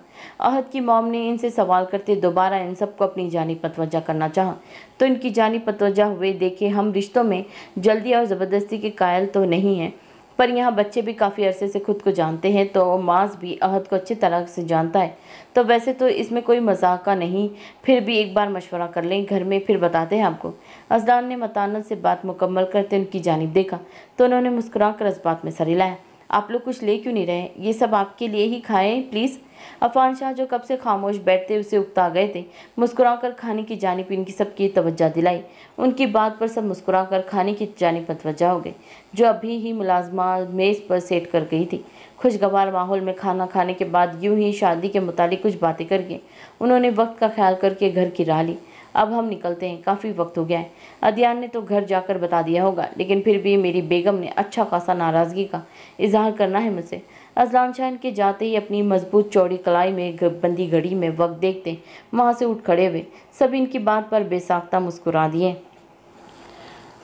अहद की मॉम ने इनसे सवाल करते दोबारा इन सबको अपनी जानी पतवजा करना चाहा तो इनकी जानब पतवजा हुए देखे हम रिश्तों में जल्दी और ज़बरदस्ती के कायल तो नहीं हैं पर यहाँ बच्चे भी काफ़ी अरसे से खुद को जानते हैं तो माज भी अहद को अच्छी तरह से जानता है तो वैसे तो इसमें कोई मजाक का नहीं फिर भी एक बार मशवरा कर लें घर में फिर बताते हैं आपको असदान ने मतानत से बात मुकम्मल करते उनकी जानब देखा तो उन्होंने मुस्कुरा कर इस बात में सर हिलाया आप लोग कुछ ले क्यों नहीं रहे ये सब आपके लिए ही खाएं प्लीज़ अफान शाह जो कब से खामोश बैठते उसे उकता गए थे मुस्कुराकर खाने की जानब इनकी सबकी तवज्जा दिलाई उनकी बात पर सब मुस्कुराकर खाने की जानब मतवजा हो गए जो अभी ही मुलाजमा मेज़ पर सेट कर गई थी खुशगवार माहौल में खाना खाने के बाद यूं ही शादी के मुतालिक कुछ बातें कर गए उन्होंने वक्त का ख्याल करके घर की राह ली अब हम निकलते हैं काफ़ी वक्त हो गया है अदियान ने तो घर जाकर बता दिया होगा लेकिन फिर भी मेरी बेगम ने अच्छा खासा नाराज़गी का इजहार करना है मुझसे अजलान शाह के जाते ही अपनी मजबूत चौड़ी कलाई में बंदी घड़ी में वक्त देखते वहाँ से उठ खड़े हुए सब इनकी बात पर बेसाख्ता मुस्कुरा दिए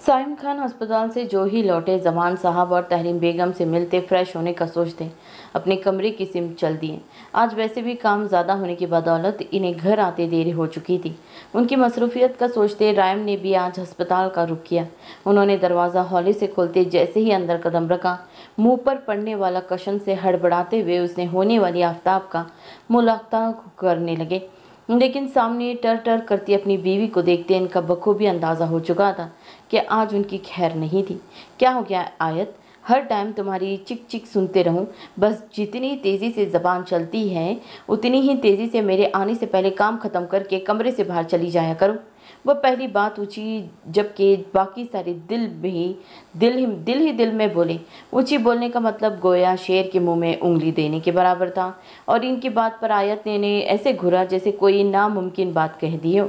साइम खान अस्पताल से जो ही लौटे जमान साहब और तहरीम बेगम से मिलते फ्रेश होने का सोचते अपने कमरे की सिम चल दिए आज वैसे भी काम ज़्यादा होने की बदौलत इन्हें घर आते देर हो चुकी थी उनकी मसरूफियत का सोचते रायम ने भी आज अस्पताल का रुख किया उन्होंने दरवाज़ा हौले से खोलते जैसे ही अंदर कदम रखा मुंह पर पड़ने वाला कशन से हड़बड़ाते हुए उसने होने वाली आफ्ताब का मुलाकता करने लगे लेकिन सामने टर टर करती अपनी बीवी को देखते इनका बखूबी अंदाज़ा हो चुका था कि आज उनकी खैर नहीं थी क्या हो गया आयत हर टाइम तुम्हारी चिक चिक सुनते रहूं बस जितनी तेज़ी से ज़बान चलती है उतनी ही तेज़ी से मेरे आने से पहले काम ख़त्म करके कमरे से बाहर चली जाया करो वह पहली बात ऊँची जबकि बाकी सारे दिल भी दिल ही दिल ही दिल में बोले ऊँची बोलने का मतलब गोया शेर के मुंह में उंगली देने के बराबर था और इनकी बात पर आयत ने, ने ऐसे घुरा जैसे कोई नामुमकिन बात कह दी हो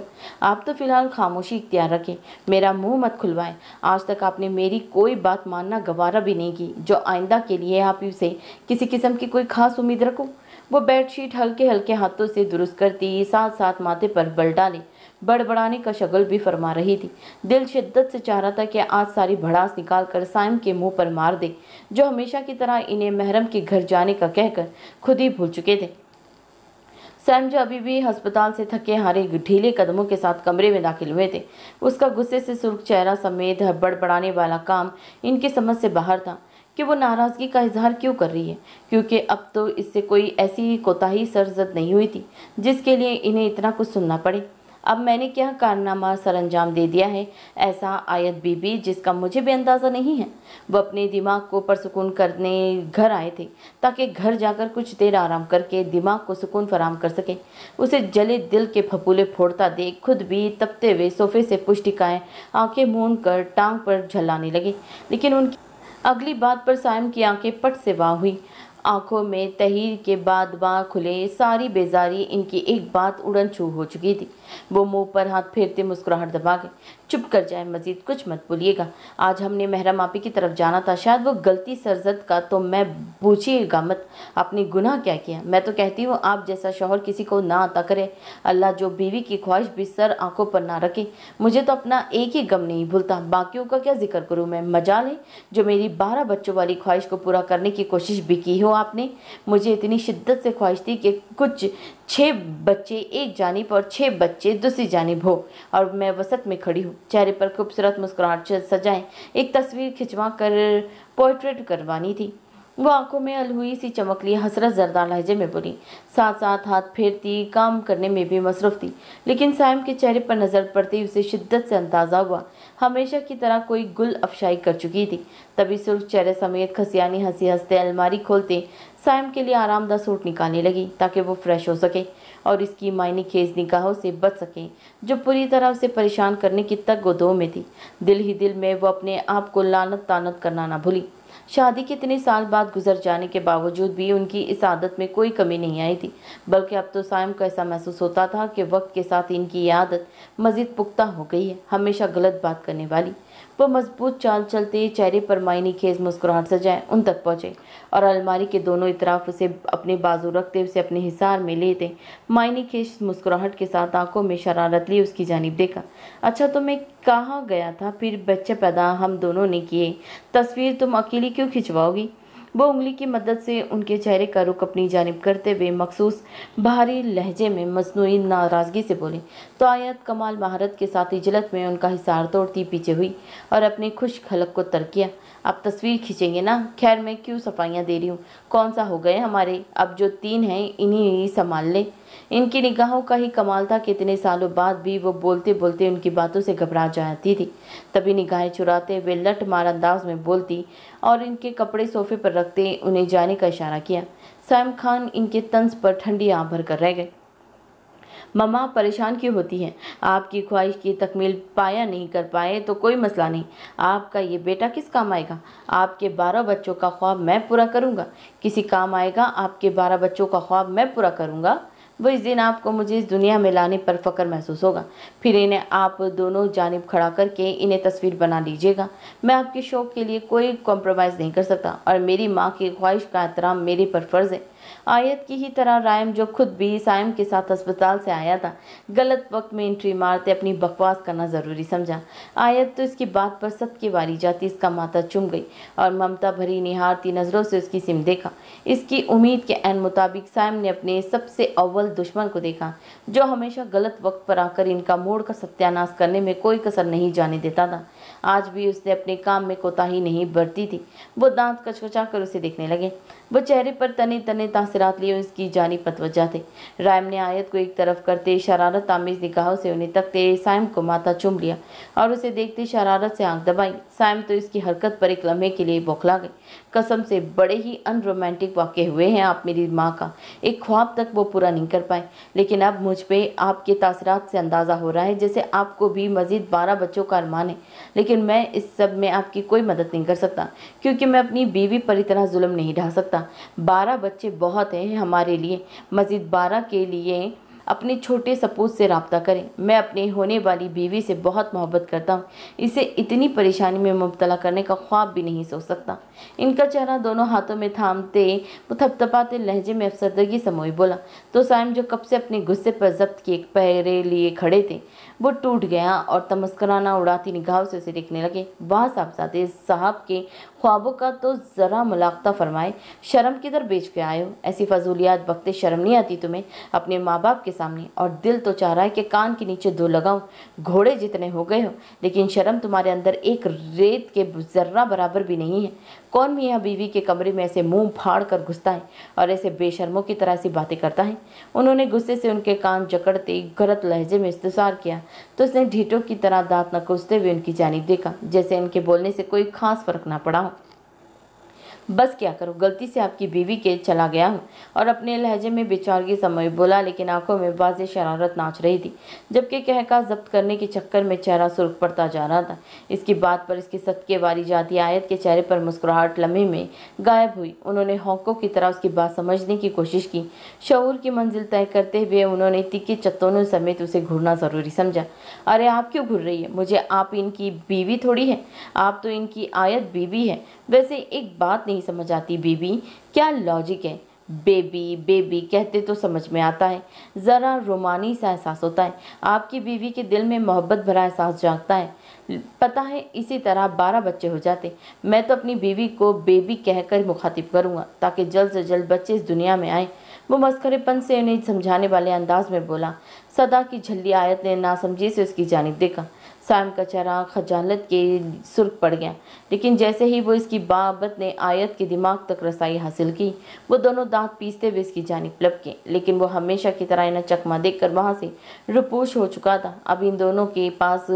आप तो फ़िलहाल खामोशी इख्तियार रखें मेरा मुंह मत खुलवाएं आज तक आपने मेरी कोई बात मानना गवारा भी नहीं की जो आइंदा के लिए आप से किसी किस्म की कोई खास उम्मीद रखो वो बेडशीट हल्के हल्के हाथों से दुरुस्त करती साथ साथ माथे पर बल डाले बड़बड़ाने का शगल भी फरमा रही थी दिल शिद्दत से चाह रहा था कि आज सारी भड़ास निकाल कर साइम के मुंह पर मार दे जो हमेशा की तरह इन्हें महरम के घर जाने का कहकर खुद ही भूल चुके थे सैम जो अभी भी अस्पताल से थके हारे ढीले कदमों के साथ कमरे में दाखिल हुए थे उसका गुस्से से सुर्ख चेहरा समेत बड़बड़ाने वाला काम इनकी समझ से बाहर था कि वो नाराज़गी का इजहार क्यों कर रही है क्योंकि अब तो इससे कोई ऐसी कोताही सरजद नहीं हुई थी जिसके लिए इन्हें इतना कुछ सुनना पड़े अब मैंने क्या कारनामा सर अंजाम दे दिया है ऐसा आयत बीबी जिसका मुझे भी अंदाज़ा नहीं है वह अपने दिमाग को परसकून करने घर आए थे ताकि घर जाकर कुछ देर आराम करके दिमाग को सुकून फराम कर सके उसे जले दिल के फपूले फोड़ता देख खुद भी तपते हुए सोफे से पुष्टिकाएँ आँखें मूंद कर टांग पर झल्लाने लगे लेकिन उनकी अगली बात पर सायम की आँखें पट से वाह हुई आंखों में तहीर के बाद बाँ खुले सारी बेजारी इनकी एक बात उड़न छू हो चुकी थी वो मुंह पर हाथ फेरते मुस्कुराहट दबा के चुप कर जाए मजीद कुछ मत बोलिएगा आज हमने महरा मापी की तरफ जाना था शायद वो गलती सरजद का तो मैं पूछिएगा मत आपने गुनाह क्या किया मैं तो कहती हूँ आप जैसा शोहर किसी को ना आता करे अल्लाह जो बीवी की ख्वाहिश भी सर आंखों पर ना रखे मुझे तो अपना एक ही गम नहीं भूलता बाकियों का क्या जिक्र करूँ मैं मजा है जो मेरी बारह बच्चों वाली ख्वाहिश को पूरा करने की कोशिश भी की हो आपने मुझे इतनी शिद्दत से ख्वाहिश थी कि कुछ छः बच्चे एक जानब और छः बच्चे दूसरी जानब हो और मैं वसत में खड़ी हूँ चेहरे पर खूबसूरत मुस्कुराहट सजाएं एक तस्वीर खिंचवा कर पोर्ट्रेट करवानी थी वो आंखों में अलहुई सी चमक ली हसरत जरदार लहजे में बोली साथ साथ हाथ फेरती काम करने में भी मसरूफ़ थी लेकिन साइम के चेहरे पर नज़र पड़ती उसे शिद्दत से अंदाज़ा हुआ हमेशा की तरह कोई गुल अफशाई कर चुकी थी तभी सुर्ख चेहरे समेत खसियानी हंसी हंसते अलमारी खोलते साइम के लिए आरामदा सूट निकालने लगी ताकि वो फ्रेश हो सके और इसकी मायने खेज निगाहों से बच सके जो पूरी तरह उसे परेशान करने की तक गोदों में थी दिल ही दिल में वो अपने आप को लानत तानत करना ना भूली शादी के इतने साल बाद गुजर जाने के बावजूद भी उनकी इस आदत में कोई कमी नहीं आई थी बल्कि अब तो सायम को ऐसा महसूस होता था कि वक्त के साथ इनकी ये आदत मज़ीद पुख्ता हो गई है हमेशा गलत बात करने वाली वह मजबूत चाल चलते चेहरे पर मायने खेज मुस्कुराहट सजाए उन तक पहुँचे और अलमारी के दोनों इतराफ उसे अपने बाजू रखते उसे अपने हिसार में लेते मायने खेज मुस्कुराहट के साथ आंखों में शरारत ली उसकी जानब देखा अच्छा तो मैं कहाँ गया था फिर बच्चे पैदा हम दोनों ने किए तस्वीर तुम अकेली क्यों खिंचवाओगी वो उंगली की मदद से उनके चेहरे का रुख अपनी जानब करते हुए मखसूस बाहरी लहजे में मजनू नाराज़गी से बोली तो आयत कमाल महारत के साथ इजलत में उनका हिसार तोड़ती पीछे हुई और अपने खुश खलक को तर किया आप तस्वीर खींचेंगे ना खैर मैं क्यों सफाइयाँ दे रही हूँ कौन सा हो गए हमारे अब जो तीन हैं इन्हीं संभाल लें इनकी निगाहों का ही कमाल था कि इतने सालों बाद भी वो बोलते बोलते उनकी बातों से घबरा जाती थी तभी निगाहें चुराते वे लट मार अंदाज में बोलती और इनके कपड़े सोफे पर रखते उन्हें जाने का इशारा किया सैम खान इनके तंज पर ठंडी आँख भर कर रह गए ममा परेशान क्यों होती हैं आपकी ख्वाहिश की तकमील पाया नहीं कर पाए तो कोई मसला नहीं आपका ये बेटा किस काम आएगा आपके बारह बच्चों का ख्वाब मैं पूरा करूँगा किसी काम आएगा आपके बारह बच्चों का ख्वाब मैं पूरा करूँगा वो इस दिन आपको मुझे इस दुनिया में लाने पर फ़क्र महसूस होगा फिर इन्हें आप दोनों जानब खड़ा करके इन्हें तस्वीर बना लीजिएगा मैं आपके शौक़ के लिए कोई कॉम्प्रोमाइज़ नहीं कर सकता और मेरी माँ की ख्वाहिश का एहतराम मेरे पर फ़र्ज़ है आयत की ही तरह रायम जो खुद भी साइम के साथ अस्पताल से आया था गलत वक्त में एंट्री मारते अपनी बकवास करना ज़रूरी समझा आयत तो इसकी बात पर सबकी बारी जाती इसका माता चुम गई और ममता भरी निहारती नज़रों से उसकी सिम देखा इसकी उम्मीद के अन मुताबिक साइम ने अपने सबसे अव्वल दुश्मन को देखा जो हमेशा गलत वक्त पर आकर इनका मोड़ का सत्यानाश करने में कोई कसर नहीं जाने देता था आज भी उसने अपने काम में कोताही नहीं बरती थी वो दांत कचकचा कर उसे देखने लगे वो चेहरे पर तने तने तासरात लिए उसकी जानी पतवजा थे रायम ने आयत को एक तरफ करते शरारत तामीज निगाहों से उन्हें तकते साइम को माथा चुम लिया और उसे देखते शरारत से आंख दबाई साइम तो इसकी हरकत पर एक लम्हे के लिए बौखला गए कसम से बड़े ही अनरोमांटिक वाक्य हुए हैं आप मेरी माँ का एक ख्वाब तक वो पूरा नहीं कर पाए लेकिन अब मुझ पर आपके तासरात से अंदाज़ा हो रहा है जैसे आपको भी मज़ीद बारह बच्चों का अरमान है लेकिन मैं इस सब में आपकी कोई मदद नहीं कर सकता क्योंकि मैं अपनी बीवी पर इतना जुल्म नहीं ढा सकता सकता बारह बच्चे बहुत हैं हमारे लिए मज़ीद बारह के लिए अपने छोटे सपूत से रबता करें मैं अपने होने वाली बीवी से बहुत मोहब्बत करता हूँ इसे इतनी परेशानी में मुबतला करने का ख्वाब भी नहीं सोच सकता इनका चेहरा दोनों हाथों में थामते वो थपथपाते लहजे में अफसरदगी समोई बोला तो साइम जो कब से अपने गुस्से पर जब्त किए पहरे लिए खड़े थे वो टूट गया और तमस्कराना उड़ाती निगाह से उसे देखने लगे वाह साहबजादे साहब के ख्वाबों का तो ज़रा मुलाकता फरमाए शर्म किधर बेच के आए हो ऐसी फजूलियात वक्त शर्म नहीं आती तुम्हें अपने माँ बाप के सामने और दिल तो चाह रहा है कि कान के नीचे दो लगाऊँ घोड़े जितने हो गए हो लेकिन शर्म तुम्हारे अंदर एक रेत के ज़र्रा बराबर भी नहीं है कौन मियाँ बीवी के कमरे में ऐसे मुंह फाड़ कर घुसता है और ऐसे बेशर्मों की तरह से बातें करता है उन्होंने गुस्से से उनके कान जकड़ते गलत लहजे में इस्तेसार किया तो उसने ढीटों की तरह दांत न कुसते हुए उनकी जानब देखा जैसे उनके बोलने से कोई खास फर्क ना पड़ा हो बस क्या करो गलती से आपकी बीवी के चला गया हूँ और अपने लहजे में बेचारगी समय बोला लेकिन आंखों में बाज शरारत नाच रही थी जबकि कहका जब्त करने के चक्कर में चेहरा सुर्ख पड़ता जा रहा था इसकी बात पर इसकी सदके वाली जाती आयत के चेहरे पर मुस्कुराहट लम्बे में गायब हुई उन्होंने हौकों की तरह उसकी बात समझने की कोशिश की शहूर की मंजिल तय करते हुए उन्होंने तिक्के चत्तोनों समेत उसे घूरना ज़रूरी समझा अरे आप क्यों घूर रही है मुझे आप इनकी बीवी थोड़ी है आप तो इनकी आयत बीवी है वैसे एक बात नहीं नहीं समझ आती बेबी क्या लॉजिक है बेबी बेबी कहते तो समझ में आता है ज़रा रोमानी सा एहसास होता है आपकी बीवी के दिल में मोहब्बत भरा एहसास जागता है पता है इसी तरह बारह बच्चे हो जाते मैं तो अपनी बीवी को बेबी कहकर मुखातिब करूँगा ताकि जल्द से जल्द बच्चे इस दुनिया में आएँ वो मस्करेपन से उन्हें समझाने वाले अंदाज में बोला सदा की झल्ली आयत ने नासमझी से उसकी जानब देखा साम का चरा खजालत के सुर्ख पड़ गया लेकिन जैसे ही वो इसकी बाबत ने आयत के दिमाग तक रसाई हासिल की वो दोनों दांत पीसते हुए इसकी जानब लपके लेकिन वो हमेशा की तरह इन्हें चकमा देख कर वहाँ से रुपोश हो चुका था अब इन दोनों के पास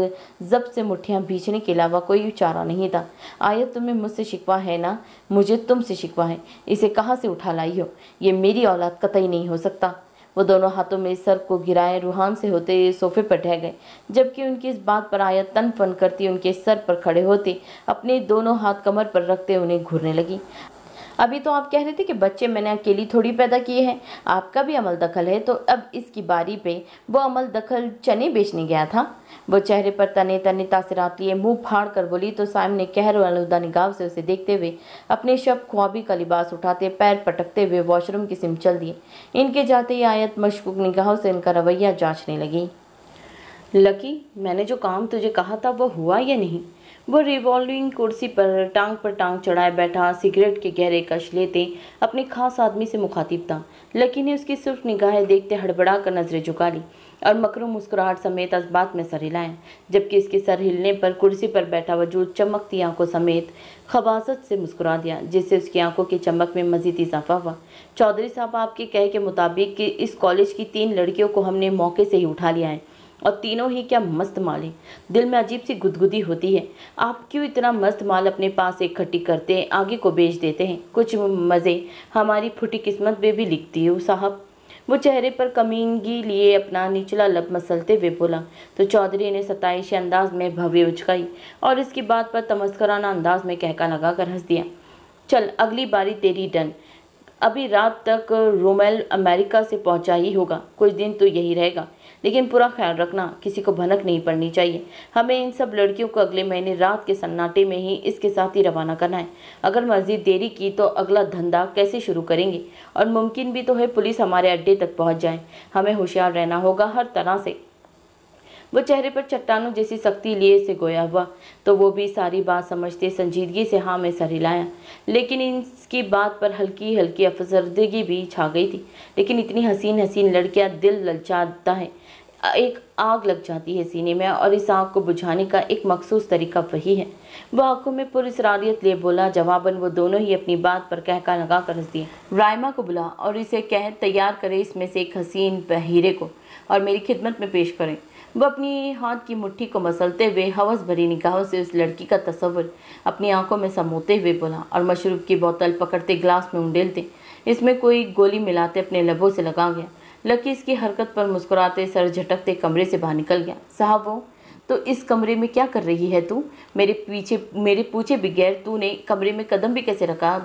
जब से मुठियाँ भीचने के अलावा कोई चारा नहीं था आयत तुम्हें मुझसे शिकवा है ना मुझे तुमसे शिकवा है इसे कहाँ से उठा लाई हो ये मेरी औलाद कतई नहीं हो सकता वो दोनों हाथों में सर को गिराए रूहान से होते सोफे पर ठह गए जबकि उनकी इस बात पर आया तन फन करती उनके सर पर खड़े होते अपने दोनों हाथ कमर पर रखते उन्हें घूरने लगी अभी तो आप कह रहे थे कि बच्चे मैंने अकेली थोड़ी पैदा किए हैं आपका भी अमल दखल है तो अब इसकी बारी पे वो अमल दखल चने बेचने गया था वो चेहरे पर तने तने तासरात लिए मुंह फाड़ कर बोली तो साइम ने कहर वालुदा निगाह से उसे देखते हुए अपने शब ख्वाबी का लिबास उठाते पैर पटकते हुए वॉशरूम की सिम चल दिए इनके जाते ही आयत मशकूक निगाहों से इनका रवैया जाँचने लगी लकी मैंने जो काम तुझे कहा था वो हुआ या नहीं वो रिवॉल्विंग कुर्सी पर टांग पर टांग चढ़ाए बैठा सिगरेट के गहरे कश लेते अपने खास आदमी से मुखातिब था लकी ने उसकी सुर्ख निगाहें देखते हड़बड़ा कर नजरें झुका ली और मकरू मुस्कुराहट समेत असबात में सर हिलाया जबकि इसके सर हिलने पर कुर्सी पर बैठा वजूद चमकती आंखों समेत खबासत से मुस्कुरा दिया जिससे उसकी आंखों की चमक में मजीद इजाफा हुआ चौधरी साहब आपके कहे के मुताबिक कि इस कॉलेज की तीन लड़कियों को हमने मौके से ही उठा लिया है और तीनों ही क्या मस्त माल है दिल में अजीब सी गुदगुदी होती है आप क्यों इतना मस्त माल अपने पास इकट्ठी करते हैं आगे को बेच देते हैं कुछ मज़े हमारी फुटी किस्मत में भी लिखती हो साहब वो चेहरे पर कमीनगी लिए अपना निचला लब मसलते हुए बोला तो चौधरी ने सताइशी अंदाज में भव्य उचकाई और इसकी बात पर तमस्कराना अंदाज में कहका लगा कर हंस दिया चल अगली बारी तेरी डन अभी रात तक रोमेल अमेरिका से पहुंचा ही होगा कुछ दिन तो यही रहेगा लेकिन पूरा ख्याल रखना किसी को भनक नहीं पड़नी चाहिए हमें इन सब लड़कियों को अगले महीने रात के सन्नाटे में ही इसके साथ ही रवाना करना है अगर मस्जिद देरी की तो अगला धंधा कैसे शुरू करेंगे और मुमकिन भी तो है पुलिस हमारे अड्डे तक पहुँच जाए हमें होशियार रहना होगा हर तरह से वो चेहरे पर चट्टानों जैसी सख्ती लिए से गोया हुआ तो वो भी सारी बात समझते संजीदगी से हाँ में सर हिलाया लेकिन इसकी बात पर हल्की हल्की अफसरदगी भी छा गई थी लेकिन इतनी हसीन हसीन लड़कियां दिल ललचाता है एक आग लग जाती है सीने में और इस आग को बुझाने का एक मखसूस तरीका वही है वह आंखों में पुरसरारियत ले बोला जवाबन वो दोनों ही अपनी बात पर कहका लगा कर हंस दिए रायमा को बुला और इसे कह तैयार करे इसमें से एक हसीन हीरे को और मेरी खिदमत में पेश करें वह अपनी हाथ की मुट्ठी को मसलते हुए हवस भरी निगाहों से उस लड़की का तस्वर अपनी आंखों में समोते हुए बोला और मशरूब की बोतल पकड़ते ग्लास में उंडेलते इसमें कोई गोली मिलाते अपने लबों से लगा गया लकी इसकी हरकत पर मुस्कुराते सर झटकते कमरे से बाहर निकल गया साहब वो तो इस कमरे में क्या कर रही है तू मेरे पीछे मेरे पूछे बगैर तूने कमरे में कदम भी कैसे रखा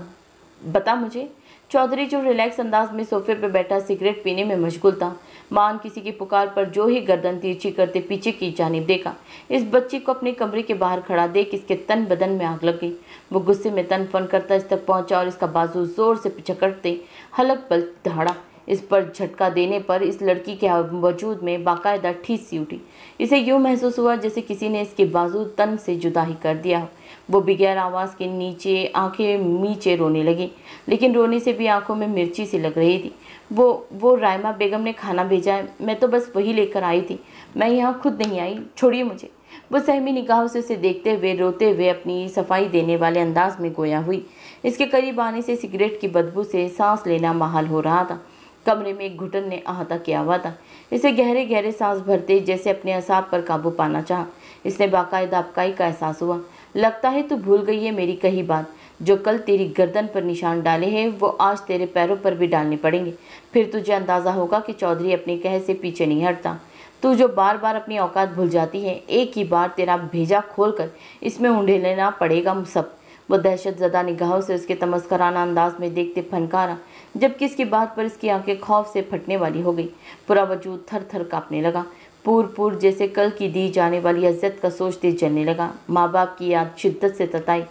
बता मुझे चौधरी जो रिलैक्स अंदाज में सोफे पर बैठा सिगरेट पीने में मशगूल था मान किसी की पुकार पर जो ही गर्दन तिरछी करते पीछे की जानब देखा इस बच्ची को अपने कमरे के बाहर खड़ा देख इसके तन बदन में आग लग गई वो गुस्से में तन फन करता इस तक पहुंचा और इसका बाजू जोर से पिछकड़ते हलक बल धाड़ा इस पर झटका देने पर इस लड़की के वजूद में बाकायदा ठीस सी उठी इसे यूँ महसूस हुआ जैसे किसी ने इसके बाजू तन से जुदा ही कर दिया हो वो बगैर आवाज़ के नीचे आंखें नीचे रोने लगी लेकिन रोने से भी आंखों में मिर्ची सी लग रही थी वो वो रायमा बेगम ने खाना भेजा है मैं तो बस वही लेकर आई थी मैं यहाँ खुद नहीं आई छोड़िए मुझे वो सहमी निगाहों से उसे देखते हुए रोते हुए अपनी सफाई देने वाले अंदाज में गोया हुई इसके करीब आने से सिगरेट की बदबू से सांस लेना महाल हो रहा था कमरे में एक घुटन ने अहाता किया हुआ था इसे गहरे गहरे सांस भरते जैसे अपने असाब पर काबू पाना चाहा इसने बाकायदा अबकाई का एहसास हुआ लगता है तू भूल गई है मेरी कही बात जो कल तेरी गर्दन पर निशान डाले हैं वो आज तेरे पैरों पर भी डालने पड़ेंगे फिर तुझे अंदाज़ा होगा कि चौधरी अपने कह से पीछे नहीं हटता तू जो बार बार अपनी औकात भूल जाती है एक ही बार तेरा भेजा खोल कर इसमें ऊँढे लेना पड़ेगा सब वो दहशत ज़दा निगाहों से उसके तमस्कराना अंदाज में देखते फनकारा जबकि इसकी बात पर इसकी आंखें खौफ से फटने वाली हो गई पूरा वजूद थर थर कांपने लगा पूर पूर जैसे कल की दी जाने वाली इज्जत का सोचते जलने लगा माँ बाप की याद शिद्दत से तताई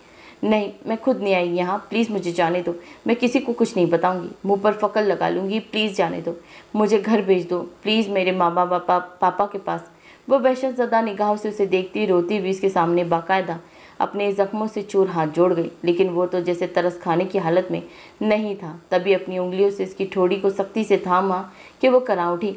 नहीं मैं खुद नहीं आई यहाँ प्लीज़ मुझे जाने दो मैं किसी को कुछ नहीं बताऊँगी मुँह पर फ़कल लगा लूँगी प्लीज़ जाने दो मुझे घर भेज दो प्लीज़ मेरे मामा बाप पापा के पास वो बहशत ज़दा निगाहों से उसे देखती रोती हुई उसके सामने बाकायदा अपने जख्मों से चूर हाथ जोड़ गई लेकिन वो तो जैसे तरस खाने की हालत में नहीं था तभी अपनी उंगलियों से इसकी ठोड़ी को सख्ती से थामा कि वो करा उठी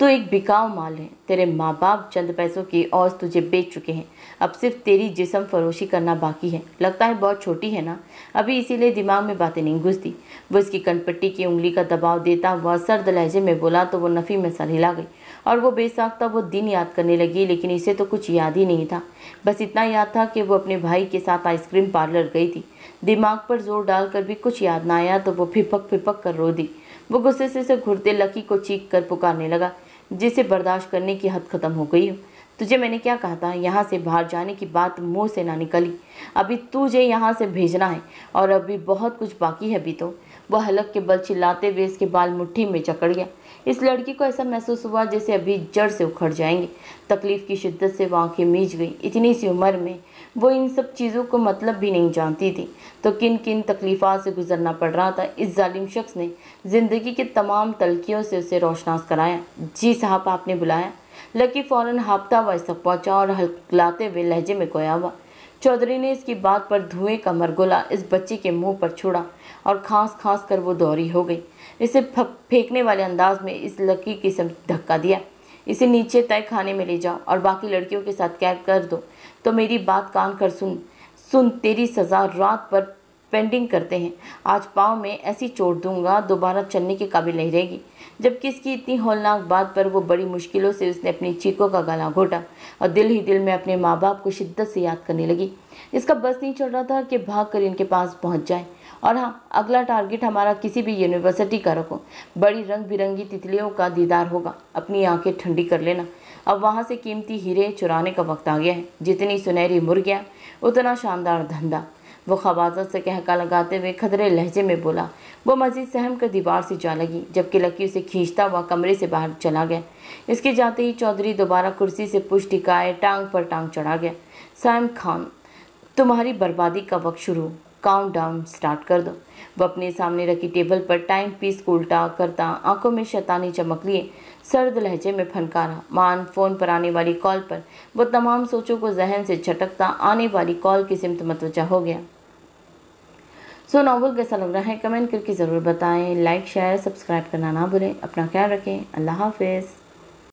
तो एक बिकाऊ माल है तेरे माँ बाप चंद पैसों की औस तुझे बेच चुके हैं अब सिर्फ तेरी जिसम फरोशी करना बाकी है लगता है बहुत छोटी है ना अभी इसीलिए दिमाग में बातें नहीं घुसती वो इसकी कनपट्टी की उंगली का दबाव देता हुआ सर्द लहजे में बोला तो वो नफ़ी में सर हिला गई और वो बेसाख्ता वो दिन याद करने लगी लेकिन इसे तो कुछ याद ही नहीं था बस इतना याद था कि वो अपने भाई के साथ आइसक्रीम पार्लर गई थी दिमाग पर जोर डालकर भी कुछ याद ना आया तो वो फिपक फिपक कर रो दी वो गुस्से से से घुरते लकी को चीख कर पुकारने लगा जिसे बर्दाश्त करने की हद ख़त्म हो गई हो तुझे मैंने क्या कहा था यहाँ से बाहर जाने की बात मुँह से ना निकली अभी तुझे यहाँ से भेजना है और अभी बहुत कुछ बाकी है अभी तो वह हलक के बल चिल्लाते हुए इसके बाल मुट्ठी में चकड़ गया इस लड़की को ऐसा महसूस हुआ जैसे अभी जड़ से उखड़ जाएंगे तकलीफ़ की शिद्दत से वह आँखें मीच गई इतनी सी उम्र में वो इन सब चीज़ों को मतलब भी नहीं जानती थी तो किन किन तकलीफ़ा से गुजरना पड़ रहा था इस जालिम शख्स ने ज़िंदगी के तमाम तलखियों से उसे रोशनास कराया जी साहब आपने बुलाया लकी फ़ौर हाफ्ता हुआ इस तक पहुँचा और हकलाते हुए लहजे में गोया हुआ चौधरी ने इसकी बात पर धुएं का मरगोला इस बच्चे के मुंह पर छोड़ा और खांस खांस कर वो दौरी हो गई इसे फेंकने वाले अंदाज में इस लकी सब धक्का दिया इसे नीचे तय खाने में ले जाओ और बाकी लड़कियों के साथ कैद कर दो तो मेरी बात कान कर सुन सुन तेरी सज़ा रात पर पेंडिंग करते हैं आज पाँव में ऐसी चोट दूंगा दोबारा चलने के काबिल नहीं रहेगी जबकि इसकी इतनी होलनाक बात पर वो बड़ी मुश्किलों से उसने अपनी चीखों का गला घोटा और दिल ही दिल में अपने माँ बाप को शिद्दत से याद करने लगी इसका बस नहीं चल रहा था कि भाग कर इनके पास पहुँच जाएँ और हाँ अगला टारगेट हमारा किसी भी यूनिवर्सिटी का रखो बड़ी रंग बिरंगी तितलियों का दीदार होगा अपनी आंखें ठंडी कर लेना अब वहाँ से कीमती हीरे चुराने का वक्त आ गया है जितनी सुनहरी मुर्गियाँ उतना शानदार धंधा वो खबाजत से कहका लगाते हुए खदरे लहजे में बोला वो मजीद सहम कर दीवार से जा लगी जबकि लकी उसे खींचता हुआ कमरे से बाहर चला गया इसके जाते ही चौधरी दोबारा कुर्सी से पुष्ट टिकाए टांग पर टांग चढ़ा गया साइम खान तुम्हारी बर्बादी का वक्त शुरू काउंटडाउन स्टार्ट कर दो वह अपने सामने रखी टेबल पर टाइम पीस को उल्टा करता आंखों में शैतानी चमक लिए सर्द लहजे में फनकारा मान फ़ोन पर आने वाली कॉल पर वह तमाम सोचों को जहन से छटकता आने वाली कॉल की सिमत मतवजा हो गया सो नावल कैसा लग रहा है कमेंट करके ज़रूर बताएं लाइक शेयर सब्सक्राइब करना ना भूलें अपना ख्याल रखें अल्लाह हाफिज़